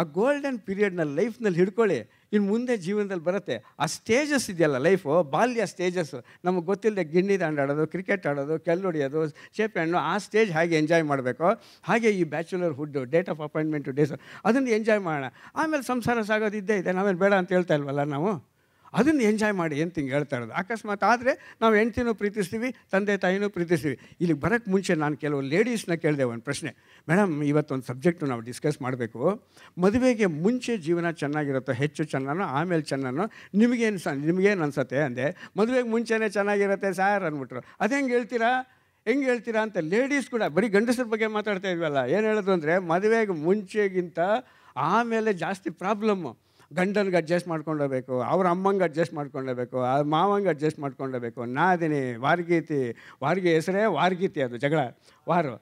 [SPEAKER 5] ಆ ಗೋಲ್ಡನ್ ಪೀರಿಯಡ್ನಲ್ಲಿ ಲೈಫ್ನಲ್ಲಿ ಹಿಡ್ಕೊಳ್ಳಿ ಇನ್ನು ಮುಂದೆ ಜೀವನದಲ್ಲಿ ಬರುತ್ತೆ ಆ ಸ್ಟೇಜಸ್ ಇದೆಯಲ್ಲ ಲೈಫು ಬಾಲ್ಯ ಸ್ಟೇಜಸ್ ನಮಗೆ ಗೊತ್ತಿಲ್ಲದೆ ಗಿಣ್ಣಿ ಆಡೋದು ಕ್ರಿಕೆಟ್ ಆಡೋದು ಕೆಲ್ಲೊಡಿಯೋದು ಚೇಪೆ ಹಣ್ಣು ಆ ಸ್ಟೇಜ್ ಹಾಗೆ ಎಂಜಾಯ್ ಮಾಡಬೇಕು ಹಾಗೆ ಈ bachelorhood date of appointment days ಅದನ್ನು ಎಂಜಾಯ್ ಮಾಡೋಣ ಆಮೇಲೆ ಸಂಸಾರ ಸಾಗೋದು ಇದ್ದೇ ಇದೆ ನಾವೇನು ಬೇಡ ಅಂತ ಹೇಳ್ತಾ ಇಲ್ವಲ್ಲ ನಾವು ಅದನ್ನು ಎಂಜಾಯ್ ಮಾಡಿ ಅಂತ ಹಿಂಗೆ ಹೇಳ್ತಾ ಇರೋದು ಅಕಸ್ಮಾತ್ ಆದರೆ ನಾವು ಹೆಂಡ್ತಿನೂ ಪ್ರೀತಿಸ್ತೀವಿ ತಂದೆ ತಾಯಿನೂ ಪ್ರೀತಿಸ್ತೀವಿ ಇಲ್ಲಿಗೆ ಬರೋಕ್ಕೆ ಮುಂಚೆ ನಾನು ಕೆಲವು ಲೇಡೀಸ್ನ ಕೇಳಿದೆ ಒಂದು ಪ್ರಶ್ನೆ ಮೇಡಮ್ ಇವತ್ತೊಂದು ಸಬ್ಜೆಕ್ಟು ನಾವು ಡಿಸ್ಕಸ್ ಮಾಡಬೇಕು ಮದುವೆಗೆ ಮುಂಚೆ ಜೀವನ ಚೆನ್ನಾಗಿರುತ್ತೋ ಹೆಚ್ಚು ಚೆನ್ನೋ ಆಮೇಲೆ ಚೆನ್ನೋ ನಿಮಗೇನು ಸ ನಿಮಗೇನು ಅನ್ಸುತ್ತೆ ಅಂದೆ ಮದುವೆಗೆ ಮುಂಚೆನೇ ಚೆನ್ನಾಗಿರುತ್ತೆ ಸಾರ್ ಅಂದ್ಬಿಟ್ರು ಅದು ಹೆಂಗೆ ಹೇಳ್ತೀರಾ ಹೆಂಗೆ ಹೇಳ್ತೀರಾ ಅಂತ ಲೇಡೀಸ್ ಕೂಡ ಬರೀ ಗಂಡಸರ ಬಗ್ಗೆ ಮಾತಾಡ್ತಾ ಇದ್ವಲ್ಲ ಏನು ಹೇಳೋದು ಅಂದರೆ ಮದುವೆಗೆ ಮುಂಚೆಗಿಂತ ಆಮೇಲೆ ಜಾಸ್ತಿ ಪ್ರಾಬ್ಲಮ್ಮು ಗಂಡನ್ಗೆ ಅಡ್ಜಸ್ಟ್ ಮಾಡ್ಕೊಂಡೋಗ್ಬೇಕು ಅವ್ರ ಅಮ್ಮಂಗೆ ಅಡ್ಜಸ್ಟ್ ಮಾಡ್ಕೊಂಡೇಬೇಕು ಆ ಮಾವಂಗೆ ಅಡ್ಜಸ್ಟ್ ಮಾಡ್ಕೊಂಡೋಗ್ಬೇಕು ನಾ ಅದೀನಿ ವಾರ್ಗೀತಿ ವಾರ್ಗಿ ಹೆಸರೇ ವಾರ್ಗೀತಿ ಅದು ಜಗಳ ವಾರು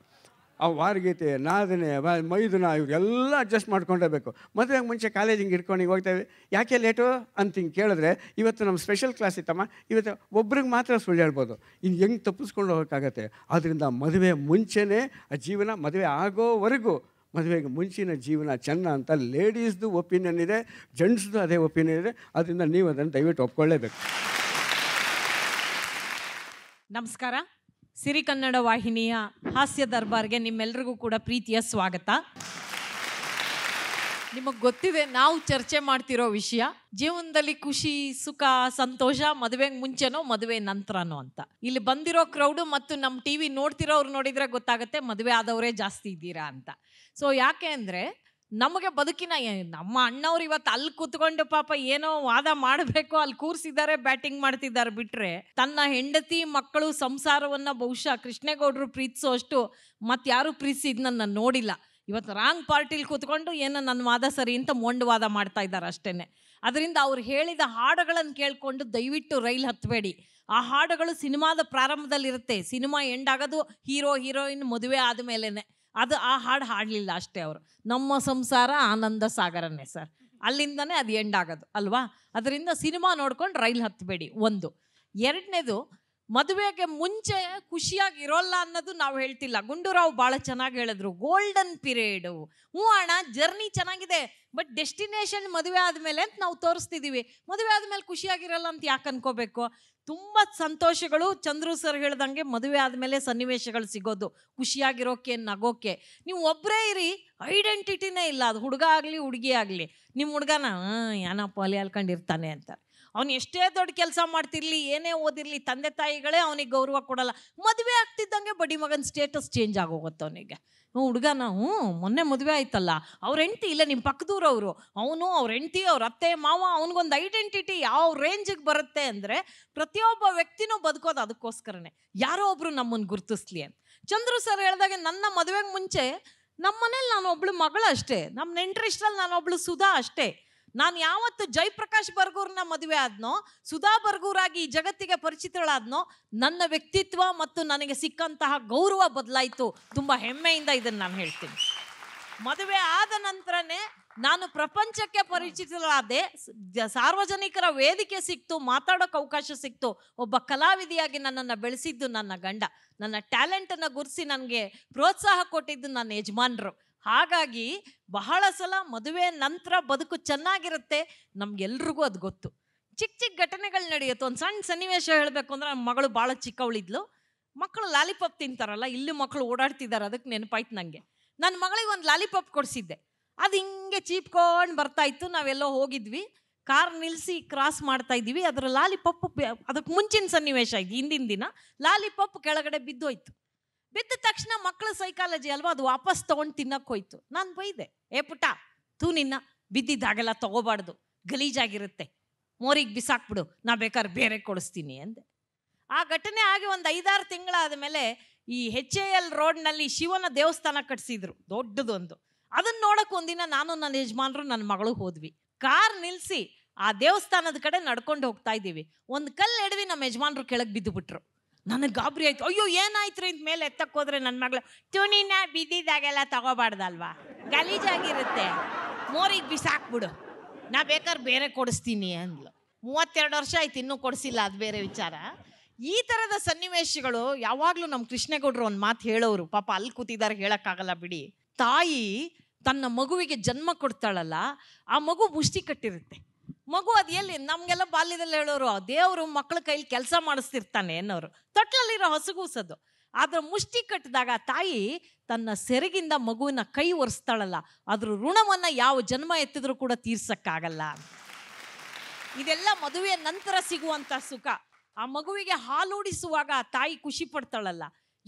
[SPEAKER 5] ಆ ವಾರ್ಗೀತೆ ನಾದಿನಿ ಮೈದುನ ಇವರೆಲ್ಲ ಅಡ್ಜಸ್ಟ್ ಮಾಡ್ಕೊಂಡೇಬೇಕು ಮದುವೆಗೆ ಮುಂಚೆ ಕಾಲೇಜ್ ಹಿಂಗೆ ಹಿಂಗೆ ಹೋಗ್ತೇವೆ ಯಾಕೆ ಲೇಟು ಅಂತ ಹಿಂಗೆ ಕೇಳಿದ್ರೆ ಇವತ್ತು ನಮ್ಮ ಸ್ಪೆಷಲ್ ಕ್ಲಾಸ್ ಇತ್ತಮ್ಮ ಇವತ್ತು ಒಬ್ರಿಗೆ ಮಾತ್ರ ಸುಳ್ಳು ಹೇಳ್ಬೋದು ಇನ್ನು ಹೆಂಗೆ ತಪ್ಪಿಸ್ಕೊಂಡು ಹೋಗೋಕ್ಕಾಗತ್ತೆ ಆದ್ದರಿಂದ ಮದುವೆ ಮುಂಚೆನೇ ಆ ಜೀವನ ಮದುವೆ ಆಗೋವರೆಗೂ ಮದುವೆಗೆ ಮುಂಚಿನ ಜೀವನ ಚೆನ್ನ ಅಂತ ಲೇಡೀಸ್ದು ಒಪಿನಿಯನ್ ಇದೆ ಜೆಂಟ್ಸ್ದು ಅದೇ ಒಪಿನಿಯನ್ ಇದೆ ಅದರಿಂದ ನೀವು ಅದನ್ನು ದಯವಿಟ್ಟು ಒಪ್ಕೊಳ್ಳೇಬೇಕು
[SPEAKER 6] ನಮಸ್ಕಾರ ಸಿರಿ ಕನ್ನಡ ವಾಹಿನಿಯ ಹಾಸ್ಯ ದರ್ಬಾರ್ಗೆ ನಿಮ್ಮೆಲ್ಲರಿಗೂ ಕೂಡ ಪ್ರೀತಿಯ ಸ್ವಾಗತ ನಿಮಗೆ ಗೊತ್ತಿದೆ ನಾವು ಚರ್ಚೆ ಮಾಡ್ತಿರೋ ವಿಷಯ ಜೀವನದಲ್ಲಿ ಖುಷಿ ಸುಖ ಸಂತೋಷ ಮದುವೆಗೆ ಮುಂಚೆನೋ ಮದುವೆ ನಂತರನೋ ಅಂತ ಇಲ್ಲಿ ಬಂದಿರೋ ಕ್ರೌಡು ಮತ್ತು ನಮ್ಮ ಟಿವಿ ಅವ್ರು ನೋಡಿದ್ರೆ ಗೊತ್ತಾಗುತ್ತೆ ಮದುವೆ ಆದವರೇ ಜಾಸ್ತಿ ಇದ್ದೀರಾ ಅಂತ ಸೊ ಯಾಕೆ ಅಂದರೆ ನಮಗೆ ಬದುಕಿನ ನಮ್ಮ ಅಣ್ಣವ್ರು ಇವತ್ತು ಅಲ್ಲಿ ಕೂತ್ಕೊಂಡು ಪಾಪ ಏನೋ ವಾದ ಮಾಡಬೇಕು ಅಲ್ಲಿ ಕೂರಿಸಿದ್ದಾರೆ ಬ್ಯಾಟಿಂಗ್ ಮಾಡ್ತಿದ್ದಾರೆ ಬಿಟ್ರೆ ತನ್ನ ಹೆಂಡತಿ ಮಕ್ಕಳು ಸಂಸಾರವನ್ನ ಬಹುಶಃ ಕೃಷ್ಣೇಗೌಡರು ಪ್ರೀತಿಸೋಷ್ಟು ಮತ್ತಾರು ಪ್ರೀತಿಸಿದ್ ನನ್ನ ನೋಡಿಲ್ಲ ಇವತ್ತು ರಾಂಗ್ ಪಾರ್ಟಿಲಿ ಕೂತ್ಕೊಂಡು ಏನೋ ನನ್ನ ವಾದ ಸರಿ ಅಂತ ಮೊಂಡು ವಾದ ಮಾಡ್ತಾ ಇದ್ದಾರೆ ಅಷ್ಟೇನೆ ಅದರಿಂದ ಅವ್ರು ಹೇಳಿದ ಹಾಡುಗಳನ್ನು ಕೇಳ್ಕೊಂಡು ದಯವಿಟ್ಟು ರೈಲ್ ಹತ್ತಬೇಡಿ ಆ ಹಾಡುಗಳು ಸಿನಿಮಾದ ಪ್ರಾರಂಭದಲ್ಲಿರುತ್ತೆ ಸಿನಿಮಾ ಎಂಡ್ ಆಗೋದು ಹೀರೋ ಹೀರೋಯಿನ್ ಮದುವೆ ಆದ್ಮೇಲೆನೆ ಅದು ಆ ಹಾಡು ಹಾಡಲಿಲ್ಲ ಅಷ್ಟೇ ಅವರು ನಮ್ಮ ಸಂಸಾರ ಆನಂದ ಸಾಗರನೇ ಸರ್ ಅಲ್ಲಿಂದನೇ ಅದು ಎಂಡ್ ಆಗೋದು ಅಲ್ವಾ ಅದರಿಂದ ಸಿನಿಮಾ ನೋಡ್ಕೊಂಡು ರೈಲ್ ಹತ್ತಬೇಡಿ ಒಂದು ಎರಡನೇದು ಮದುವೆಗೆ ಮುಂಚೆ ಖುಷಿಯಾಗಿ ಇರೋಲ್ಲ ಅನ್ನೋದು ನಾವು ಹೇಳ್ತಿಲ್ಲ ಗುಂಡೂರಾವ್ ಭಾಳ ಚೆನ್ನಾಗಿ ಹೇಳಿದ್ರು ಗೋಲ್ಡನ್ ಪಿರಿಯಡ್ ಹ್ಞೂ ಅಣ್ಣ ಜರ್ನಿ ಚೆನ್ನಾಗಿದೆ ಬಟ್ ಡೆಸ್ಟಿನೇಷನ್ ಮದುವೆ ಆದಮೇಲೆ ಅಂತ ನಾವು ತೋರಿಸ್ತಿದ್ದೀವಿ ಮದುವೆ ಆದಮೇಲೆ ಖುಷಿಯಾಗಿರಲ್ಲ ಅಂತ ಯಾಕೆ ಅನ್ಕೋಬೇಕು ತುಂಬ ಸಂತೋಷಗಳು ಚಂದ್ರು ಸರ್ ಹೇಳ್ದಂಗೆ ಮದುವೆ ಆದಮೇಲೆ ಸನ್ನಿವೇಶಗಳು ಸಿಗೋದು ಖುಷಿಯಾಗಿರೋಕೆ ನಗೋಕೆ ನೀವು ಒಬ್ಬರೇ ಇರಿ ಐಡೆಂಟಿಟಿನೇ ಇಲ್ಲ ಅದು ಹುಡುಗ ಆಗಲಿ ಹುಡುಗಿ ಆಗಲಿ ನಿಮ್ಮ ಹುಡುಗನ ಏನಪ್ಪ ಅಲ್ಲಿ ಅಲ್ಕೊಂಡಿರ್ತಾನೆ ಅಂತ ಅವ್ನು ಎಷ್ಟೇ ದೊಡ್ಡ ಕೆಲಸ ಮಾಡ್ತಿರ್ಲಿ ಏನೇ ಓದಿರಲಿ ತಂದೆ ತಾಯಿಗಳೇ ಅವನಿಗೆ ಗೌರವ ಕೊಡಲ್ಲ ಮದುವೆ ಆಗ್ತಿದ್ದಂಗೆ ಬಡಿ ಮಗನ ಸ್ಟೇಟಸ್ ಚೇಂಜ್ ಆಗೋಗುತ್ತೆ ಅವನಿಗೆ ಹ್ಞೂ ಹುಡುಗ ನಾವು ಮೊನ್ನೆ ಮದುವೆ ಆಯ್ತಲ್ಲ ಅವ್ರ ಹೆಂಡತಿ ಇಲ್ಲ ನಿಮ್ಮ ಪಕ್ಕದೂರವರು ಅವನು ಅವ್ರ ಹೆಂಡ್ತಿ ಅವ್ರ ಅತ್ತೆ ಮಾವ ಅವನಿಗೊಂದು ಐಡೆಂಟಿಟಿ ಯಾವ ರೇಂಜಿಗೆ ಬರುತ್ತೆ ಅಂದರೆ ಪ್ರತಿಯೊಬ್ಬ ವ್ಯಕ್ತಿನೂ ಬದುಕೋದು ಅದಕ್ಕೋಸ್ಕರನೇ ಯಾರೋ ಒಬ್ಬರು ನಮ್ಮನ್ನು ಗುರುತಿಸ್ಲಿ ಅಂತ ಚಂದ್ರು ಸರ್ ಹೇಳಿದಾಗ ನನ್ನ ಮದುವೆಗೆ ಮುಂಚೆ ನಮ್ಮ ಮನೇಲಿ ನಾನು ಒಬ್ಳು ಮಗಳು ಅಷ್ಟೇ ನಮ್ಮ ನಾನು ಒಬ್ಳು ಸುಧಾ ಅಷ್ಟೇ ನಾನು ಯಾವತ್ತು ಜಯಪ್ರಕಾಶ್ ಬರ್ಗೂರ್ನ ಮದುವೆ ಆದ್ನೋ ಸುಧಾ ಬರ್ಗೂರಾಗಿ ಈ ಜಗತ್ತಿಗೆ ಪರಿಚಿತಳಾದ್ನೋ ನನ್ನ ವ್ಯಕ್ತಿತ್ವ ಮತ್ತು ನನಗೆ ಸಿಕ್ಕಂತಹ ಗೌರವ ಬದಲಾಯಿತು ತುಂಬ ಹೆಮ್ಮೆಯಿಂದ ಇದನ್ನು ನಾನು ಹೇಳ್ತೀನಿ ಮದುವೆ ಆದ ನಂತರನೇ ನಾನು ಪ್ರಪಂಚಕ್ಕೆ ಪರಿಚಿತಳಾದೆ ಸಾರ್ವಜನಿಕರ ವೇದಿಕೆ ಸಿಕ್ತು ಮಾತಾಡೋಕೆ ಅವಕಾಶ ಸಿಕ್ತು ಒಬ್ಬ ಕಲಾವಿದಿಯಾಗಿ ನನ್ನನ್ನು ಬೆಳೆಸಿದ್ದು ನನ್ನ ಗಂಡ ನನ್ನ ಟ್ಯಾಲೆಂಟನ್ನು ಗುರುಸಿ ನನಗೆ ಪ್ರೋತ್ಸಾಹ ಕೊಟ್ಟಿದ್ದು ನನ್ನ ಯಜಮಾನರು ಹಾಗಾಗಿ ಬಹಳ ಸಲ ಮದುವೆ ನಂತರ ಬದುಕು ಚೆನ್ನಾಗಿರುತ್ತೆ ನಮ್ಗೆಲ್ರಿಗೂ ಅದು ಗೊತ್ತು ಚಿಕ್ಕ ಚಿಕ್ಕ ಘಟನೆಗಳು ನಡೆಯುತ್ತೆ ಒಂದು ಸಣ್ಣ ಸನ್ನಿವೇಶ ಹೇಳಬೇಕು ಅಂದ್ರೆ ನಮ್ಮ ಮಗಳು ಭಾಳ ಚಿಕ್ಕವಳಿದ್ಲು ಮಕ್ಕಳು ಲಾಲಿಪಾಪ್ ತಿಂತಾರಲ್ಲ ಇಲ್ಲಿ ಮಕ್ಕಳು ಓಡಾಡ್ತಿದ್ದಾರೆ ಅದಕ್ಕೆ ನೆನಪಾಯ್ತು ನನಗೆ ನನ್ನ ಮಗಳಿಗೆ ಒಂದು ಲಾಲಿಪಾಪ್ ಕೊಡಿಸಿದ್ದೆ ಅದು ಹಿಂಗೆ ಚೀಪ್ಕೊಂಡು ಬರ್ತಾಯಿತ್ತು ನಾವೆಲ್ಲೋ ಹೋಗಿದ್ವಿ ಕಾರ್ ನಿಲ್ಲಿಸಿ ಕ್ರಾಸ್ ಮಾಡ್ತಾ ಇದ್ದೀವಿ ಅದರ ಲಾಲಿಪಾಪ್ ಅದಕ್ಕೆ ಮುಂಚಿನ ಸನ್ನಿವೇಶ ಇದು ಹಿಂದಿನ ದಿನ ಲಾಲಿಪಾಪ್ ಕೆಳಗಡೆ ಬಿದ್ದೋಯ್ತು ಬಿದ್ದ ತಕ್ಷಣ ಮಕ್ಕಳ ಸೈಕಾಲಜಿ ಅಲ್ವಾ ಅದು ವಾಪಸ್ ತೊಗೊಂಡು ತಿನ್ನಕ್ಕೋಯ್ತು ನಾನು ಬೈದೆ ಏ ಪುಟ ತೂ ನಿನ್ನ ಬಿದ್ದಿದ್ದಾಗೆಲ್ಲ ತಗೋಬಾರ್ದು ಗಲೀಜಾಗಿರುತ್ತೆ ಮೋರಿಗೆ ಬಿಸಾಕ್ಬಿಡು ನಾ ಬೇಕಾದ್ರೆ ಬೇರೆ ಕೊಡಿಸ್ತೀನಿ ಅಂದೆ ಆ ಘಟನೆ ಆಗಿ ಒಂದು ಐದಾರು ತಿಂಗಳಾದ ಮೇಲೆ ಈ ಹೆಚ್ ಎ ಎಲ್ ರೋಡ್ನಲ್ಲಿ ಶಿವನ ದೇವಸ್ಥಾನ ಕಟ್ಸಿದ್ರು ದೊಡ್ಡದೊಂದು ಅದನ್ನ ನೋಡಕ್ಕೆ ಒಂದಿನ ನಾನು ನನ್ನ ಯಜಮಾನರು ನನ್ನ ಮಗಳು ಹೋದ್ವಿ ಕಾರ್ ನಿಲ್ಸಿ ಆ ದೇವಸ್ಥಾನದ ಕಡೆ ನಡ್ಕೊಂಡು ಹೋಗ್ತಾ ಇದ್ದೀವಿ ಒಂದು ಕಲ್ಲು ಎಡವಿ ನಮ್ಮ ಯಜಮಾನರು ಕೆಳಗೆ ಬಿದ್ದು ಬಿಟ್ರು ನನಗೆ ಗಾಬರಿ ಆಯ್ತು ಅಯ್ಯೋ ಏನಾಯ್ತು ರೀ ಮೇಲೆ ಎತ್ತಕ್ಕೋದ್ರೆ ನನ್ನ ಮಗಳು ತುಣಿನ ಬಿದ್ದಿದ್ದಾಗೆಲ್ಲ ತಗೋಬಾರ್ದಲ್ವಾ ಗಲೀಜಾಗಿರುತ್ತೆ ಮೋರಿಗೆ ಬಿಸಾಕ್ಬಿಡು ನಾ ಬೇಕಾದ್ರೆ ಬೇರೆ ಕೊಡಿಸ್ತೀನಿ ಅಂದ್ಲು ಮೂವತ್ತೆರಡು ವರ್ಷ ಆಯ್ತು ಇನ್ನೂ ಕೊಡಿಸಿಲ್ಲ ಅದು ಬೇರೆ ವಿಚಾರ ಈ ಥರದ ಸನ್ನಿವೇಶಗಳು ಯಾವಾಗಲೂ ನಮ್ಮ ಕೃಷ್ಣೇಗೌಡರು ಒಂದು ಮಾತು ಹೇಳೋರು ಪಾಪ ಅಲ್ಲಿ ಕೂತಿದ್ದಾರೆ ಹೇಳೋಕ್ಕಾಗಲ್ಲ ಬಿಡಿ ತಾಯಿ ತನ್ನ ಮಗುವಿಗೆ ಜನ್ಮ ಕೊಡ್ತಾಳಲ್ಲ ಆ ಮಗು ಮುಷ್ಟಿ ಕಟ್ಟಿರುತ್ತೆ ಮಗು ಅದು ಎಲ್ಲಿ ನಮಗೆಲ್ಲ ಬಾಲ್ಯದಲ್ಲಿ ಹೇಳೋರು ದೇವರು ಮಕ್ಕಳ ಕೈಲಿ ಕೆಲಸ ಮಾಡಿಸ್ತಿರ್ತಾನೆ ಅನ್ನೋರು ತೊಟ್ಲಲ್ಲಿರೋ ಹಸುಗೂಸೋದು ಆದ್ರೆ ಮುಷ್ಟಿ ಕಟ್ಟಿದಾಗ ತಾಯಿ ತನ್ನ ಸೆರಗಿಂದ ಮಗುವಿನ ಕೈ ಒರೆಸ್ತಾಳಲ್ಲ ಅದ್ರ ಋಣವನ್ನು ಯಾವ ಜನ್ಮ ಎತ್ತಿದ್ರು ಕೂಡ ತೀರ್ಸಕ್ಕಾಗಲ್ಲ ಇದೆಲ್ಲ ಮದುವೆಯ ನಂತರ ಸಿಗುವಂಥ ಸುಖ ಆ ಮಗುವಿಗೆ ಹಾಲೂಡಿಸುವಾಗ ತಾಯಿ ಖುಷಿ ಪಡ್ತಾಳಲ್ಲ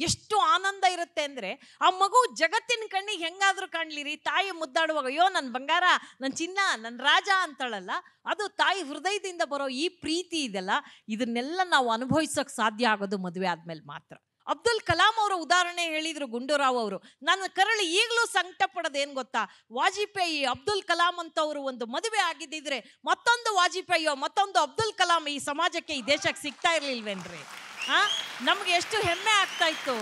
[SPEAKER 6] ಎಷ್ಟು ಆನಂದ ಇರುತ್ತೆ ಅಂದರೆ ಆ ಮಗು ಜಗತ್ತಿನ ಕಣ್ಣಿಗೆ ಹೆಂಗಾದರೂ ಕಾಣ್ಲಿರಿ ತಾಯಿ ಮುದ್ದಾಡುವಾಗ ಅಯ್ಯೋ ನನ್ನ ಬಂಗಾರ ನನ್ನ ಚಿನ್ನ ನನ್ನ ರಾಜ ಅಂತಳಲ್ಲ ಅದು ತಾಯಿ ಹೃದಯದಿಂದ ಬರೋ ಈ ಪ್ರೀತಿ ಇದೆಲ್ಲ ಇದನ್ನೆಲ್ಲ ನಾವು ಅನುಭವಿಸೋಕೆ ಸಾಧ್ಯ ಆಗೋದು ಮದುವೆ ಆದಮೇಲೆ ಮಾತ್ರ ಅಬ್ದುಲ್ ಕಲಾಂ ಅವರ ಉದಾಹರಣೆ ಹೇಳಿದ್ರು ಗುಂಡೂರಾವ್ ಅವರು ನನ್ನ ಕರಳು ಈಗಲೂ ಸಂಕಟ ಪಡೋದೇನು ಗೊತ್ತಾ ವಾಜಪೇಯಿ ಅಬ್ದುಲ್ ಕಲಾಂ ಅಂತವರು ಒಂದು ಮದುವೆ ಆಗಿದ್ದಿದ್ರೆ ಮತ್ತೊಂದು ವಾಜಪೇಯಿಯೋ ಮತ್ತೊಂದು ಅಬ್ದುಲ್ ಕಲಾಂ ಈ ಸಮಾಜಕ್ಕೆ ಈ ದೇಶಕ್ಕೆ ಸಿಗ್ತಾ ಇರ್ಲಿಲ್ವೇನ್ರಿ ನಮ್ಗೆ ಎಷ್ಟು ಹೆಮ್ಮೆ ಆಗ್ತಾ ಇತ್ತು